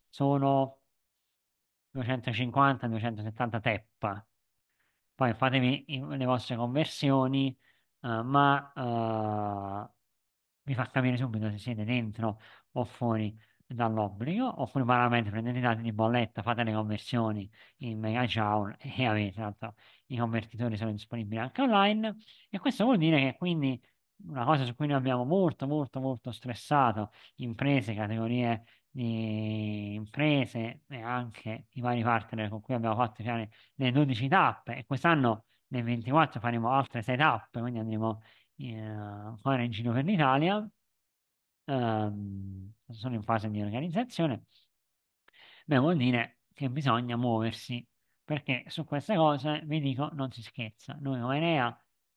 sono 250-270 TEP. Poi fatemi le vostre conversioni, uh, ma uh, eh, mi fa capire subito se siete dentro o fuori dall'obbligo, oppure paramente prendete i dati di bolletta, fate le conversioni in megajoule e avete tanto i convertitori sono disponibili anche online e questo vuol dire che quindi una cosa su cui noi abbiamo molto molto molto stressato imprese, categorie di imprese e anche i vari partner con cui abbiamo fatto cioè, le 12 tappe e quest'anno nel 24 faremo altre 6 tappe quindi andremo eh, ancora in giro per l'Italia um, sono in fase di organizzazione beh vuol dire che bisogna muoversi perché su queste cose, vi dico, non si scherza. Noi come Enea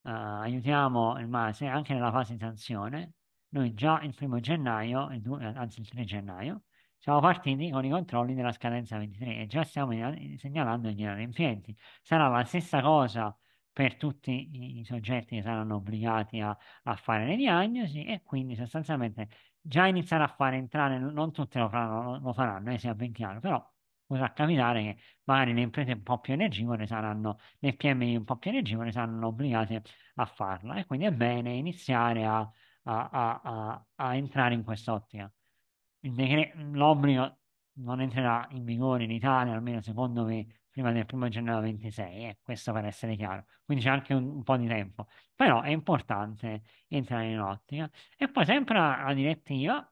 eh, aiutiamo il MASE anche nella fase di sanzione. Noi già il primo gennaio, il 2, eh, anzi il 3 gennaio, siamo partiti con i controlli della scadenza 23 e già stiamo segnalando gli inadempienti. Sarà la stessa cosa per tutti i soggetti che saranno obbligati a, a, fare le diagnosi e quindi sostanzialmente già iniziare a fare entrare, non tutti lo faranno, lo faranno eh, sia ben chiaro, però potrà capitare che magari le imprese un po' più energivore saranno, le PMI un po' più energivore saranno obbligate a farla e quindi è bene iniziare a, a, a, a entrare in quest'ottica. l'obbligo non entrerà in vigore in Italia, almeno secondo me, prima del primo gennaio 26, eh, questo per essere chiaro, quindi c'è anche un, un po' di tempo, però è importante entrare in ottica. E poi sempre la, la direttiva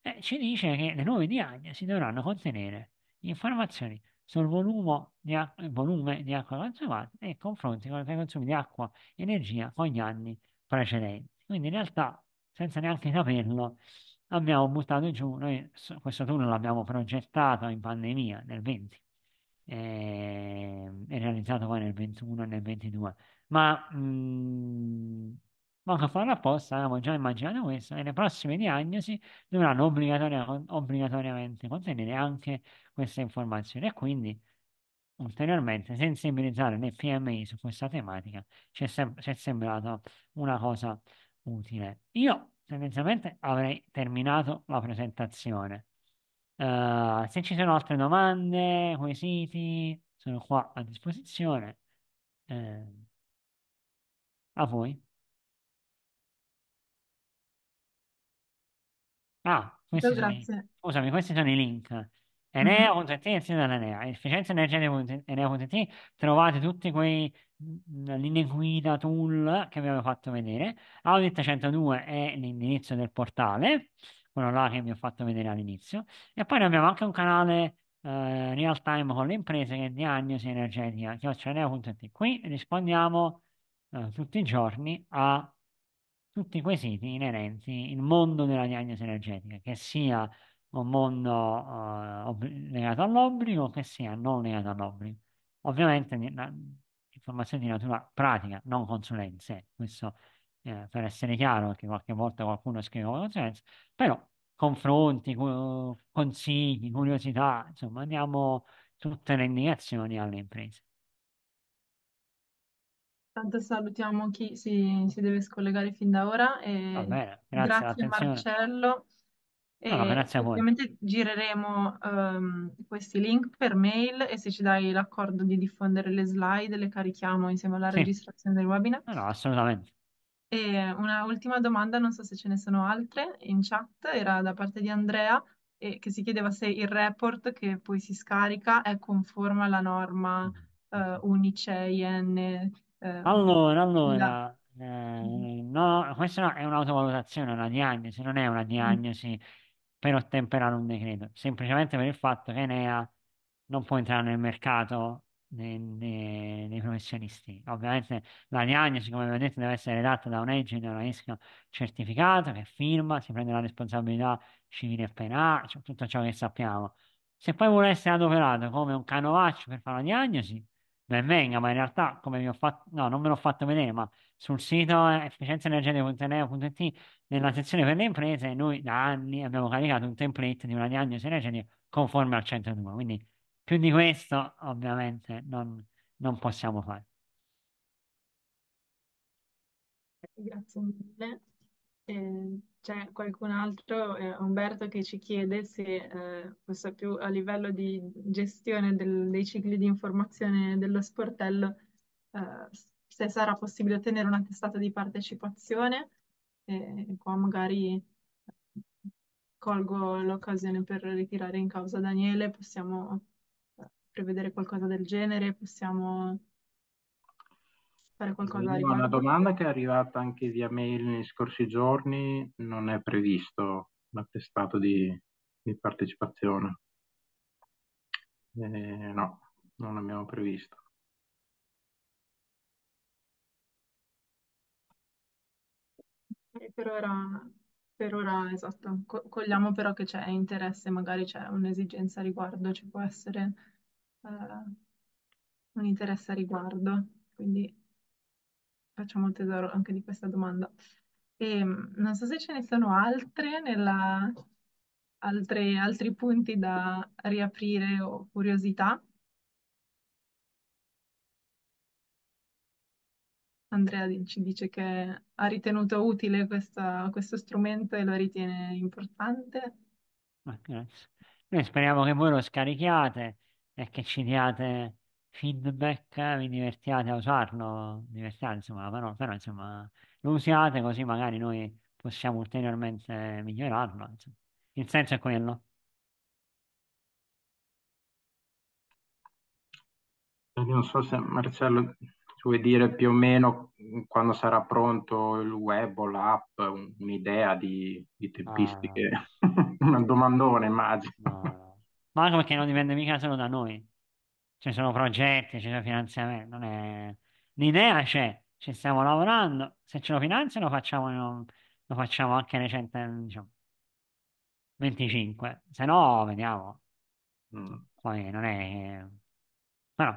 eh, ci dice che le nuove diagnosi dovranno contenere informazioni sul volume di, acqua, volume di acqua consumata e confronti con i consumi di acqua e energia con gli anni precedenti. Quindi in realtà, senza neanche saperlo, abbiamo buttato giù, noi questo turno l'abbiamo progettato in pandemia nel 20 e, ehm, e realizzato poi nel 21 e nel 22, ma mh, mhmm, manco a fare apposta, avevamo già immaginato questo e le prossime diagnosi dovranno obbligatoriamente contenere anche queste informazione. e quindi ulteriormente sensibilizzare le PMI su questa tematica ci è, sem- ci è sembrata una cosa utile. Io tendenzialmente avrei terminato la presentazione. Uh, se ci sono altre domande, quesiti, sono qua a disposizione. Uh, a voi. Ah, questi sono, i, scusami, questi sono i link. Mm-hmm. Eneo insieme del efficienza energetica trovate tutti quei mm, linee guida tool eh, che vi avevo fatto vedere. Audit 102 è l'indirizzo del portale, quello là che vi ho fatto vedere all'inizio. E poi abbiamo anche un canale eh, real time con le imprese che è diagnosi energetica, chioccioleo.it. Qui rispondiamo eh, tutti i giorni a tutti i quesiti inerenti al mondo della diagnosi energetica, che sia un mondo eh, legato all'obbligo che sia non legato all'obbligo. Ovviamente na- informazioni di natura pratica, non consulenze, eh, questo eh, per essere chiaro, perché qualche volta qualcuno scrive come consulenze, però confronti, cu- consigli, curiosità, insomma, diamo tutte le indicazioni alle imprese. Tanto salutiamo chi si, si deve scollegare fin da ora Va bene, grazie, grazie attenzione. Marcello. No, grazie a voi. Ovviamente gireremo um, questi link per mail e se ci dai l'accordo di diffondere le slide le carichiamo insieme alla registrazione del webinar. No, assolutamente. E una ultima domanda, non so se ce ne sono altre in chat, era da parte di Andrea e che si chiedeva se il report che poi si scarica è conforme alla norma mm. eh, Unice IN. Ehm, allora, allora. Eh, no, questa è un'autovalutazione, una diagnosi, non è una mm. diagnosi per ottemperare un decreto, semplicemente per il fatto che Enea non può entrare nel mercato dei, dei, dei professionisti. Ovviamente la diagnosi, come vi ho detto, deve essere redatta da un agent, da un ISCA certificato che firma, si prende la responsabilità civile e penale, cioè tutto ciò che sappiamo. Se poi vuole essere adoperato come un canovaccio per fare la diagnosi, ben venga, ma in realtà come vi ho fatto, no, non me l'ho fatto vedere, ma sul sito efficienzaenergetica.enea.it nella sezione per le imprese noi da anni abbiamo caricato un template di una diagnosi energetica conforme al 102, quindi più di questo ovviamente non, non possiamo fare. Grazie mille. Eh... C'è qualcun altro, eh, Umberto, che ci chiede se eh, questo più a livello di gestione del, dei cicli di informazione dello sportello, eh, se sarà possibile ottenere un attestato di partecipazione. e qua magari colgo l'occasione per ritirare in causa Daniele, possiamo eh, prevedere qualcosa del genere, possiamo fare qualcosa no, Una domanda che è arrivata anche via mail nei scorsi giorni, non è previsto l'attestato di, di partecipazione. Eh, no, non abbiamo previsto. Eh, per ora, per ora, esatto, Co- cogliamo però che c'è interesse, magari c'è un'esigenza a riguardo, ci può essere eh, un interesse a riguardo, quindi facciamo tesoro anche di questa domanda. E ehm, non so se ce ne sono altre nella... altre- altri punti da riaprire o curiosità. Andrea ci dice che ha ritenuto utile questa- questo strumento e lo ritiene importante. grazie. Eh, noi speriamo che voi lo scarichiate e che ci diate feedback, vi divertiate a usarlo, divertiate insomma la però insomma lo usiate così magari noi possiamo ulteriormente migliorarlo, insomma. Il senso è quello. Eh, non so se Marcello vuoi dire più o meno quando sarà pronto il web o l'app, un'idea di, di tempistiche, ah, no. [LAUGHS] una domandone immagino. No, no. Ma anche perché non dipende mica solo da noi ci sono progetti, ci sono finanziamenti, non è... l'idea c'è, ci stiamo lavorando, se ce lo finanziano facciamo, lo facciamo anche nei diciamo, 100, se no vediamo, mm. poi non è... però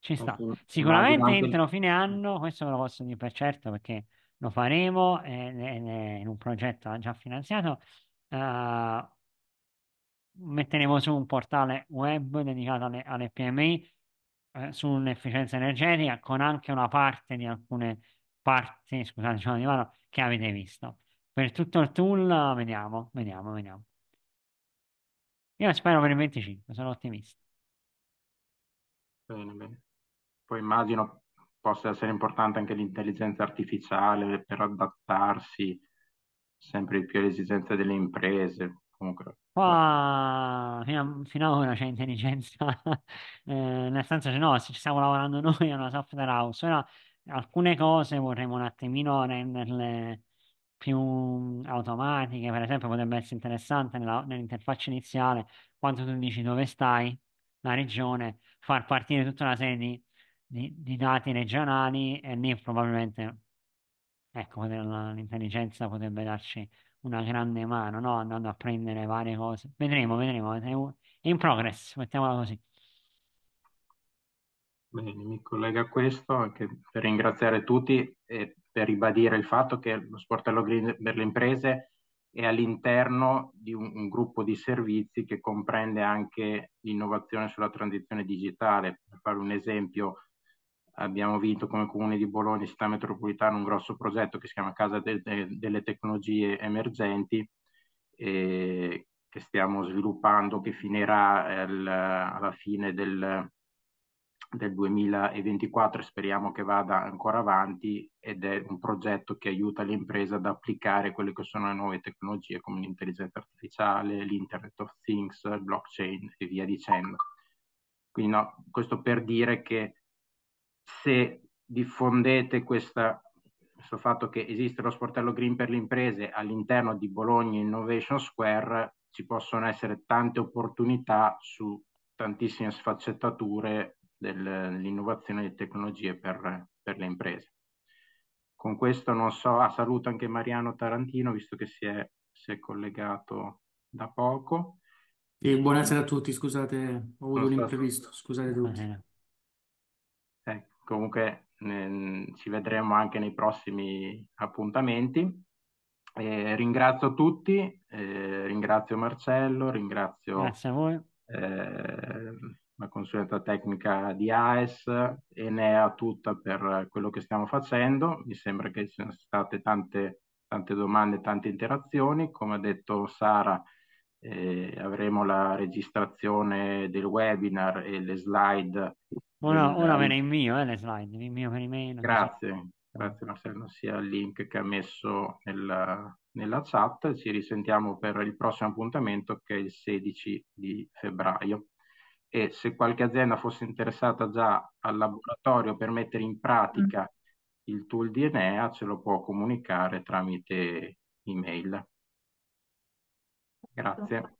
ci sta. Sicuramente durante... entro fine mm. anno, questo ve lo posso dire per certo perché lo faremo, eh, eh, eh, in un progetto già finanziato, uh, metteremo su un portale web dedicato alle, alle PMI eh, sull'efficienza energetica con anche una parte di alcune parti, scusate, diciamo di mano, che avete visto. Per tutto il tool vediamo, vediamo, vediamo. Io spero per il 25, sono ottimista. Bene, bene. Poi immagino possa essere importante anche l'intelligenza artificiale per adattarsi sempre di più alle esigenze delle imprese, comunque. Qua fino ad ora c'è intelligenza, [LAUGHS] eh, nel senso che no, ci stiamo lavorando noi a una software house, ora alcune cose vorremmo un attimino renderle più automatiche, per esempio potrebbe essere interessante nell'interfaccia iniziale, quando tu dici dove stai, la regione, far partire tutta una serie di, di- di dati regionali e lì probabilmente, ecco, l'intelligenza potrebbe darci una grande mano, no? Andando a prendere varie cose. Vedremo, vedremo. È in progress, mettiamola così. Bene, mi collega a questo anche per ringraziare tutti e per ribadire il fatto che lo sportello green per le imprese è all'interno di un, un gruppo di servizi che comprende anche l'innovazione sulla transizione digitale. Per fare un esempio, abbiamo vinto come Comune di Bologna Città Metropolitana un grosso progetto che si chiama Casa de- de- delle Tecnologie Emergenti, eh, che stiamo sviluppando, che finirà il, eh, alla fine del, del 2024 speriamo che vada ancora avanti ed è un progetto che aiuta le imprese ad applicare quelle che sono le nuove tecnologie come l'intelligenza artificiale, l'Internet of Things, blockchain e via dicendo. Quindi no, questo per dire che se diffondete questa, questo fatto che esiste lo sportello green per le imprese all'interno di Bologna Innovation Square, ci possono essere tante opportunità su tantissime sfaccettature dell'innovazione delle tecnologie per, per, le imprese. Con questo non so, ah, saluto anche Mariano Tarantino, visto che si è, si è collegato da poco. E buonasera a tutti, scusate, ho avuto un imprevisto, scusate tutti comunque eh, ci vedremo anche nei prossimi appuntamenti. Eh, ringrazio tutti, eh, ringrazio Marcello, ringrazio ehm, la consulenza tecnica di AES, Enea tutta per quello che stiamo facendo. Mi sembra che ci siano state tante, tante domande, tante interazioni. Come ha detto Sara, eh, avremo la registrazione del webinar e le slide una, una ve ne invio, eh, le slide, ne invio per email. Grazie, grazie Marcello, sia il link che ha messo nella, nella chat. Ci risentiamo per il prossimo appuntamento che è il 16 di febbraio. E se qualche azienda fosse interessata già al laboratorio per mettere in pratica mm. il tool di Enea, ce lo può comunicare tramite email. Grazie.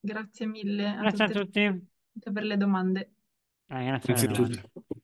Grazie mille a, Grazie tutti, a tutti per le domande. Ah, era é Tem que ser né? tudo.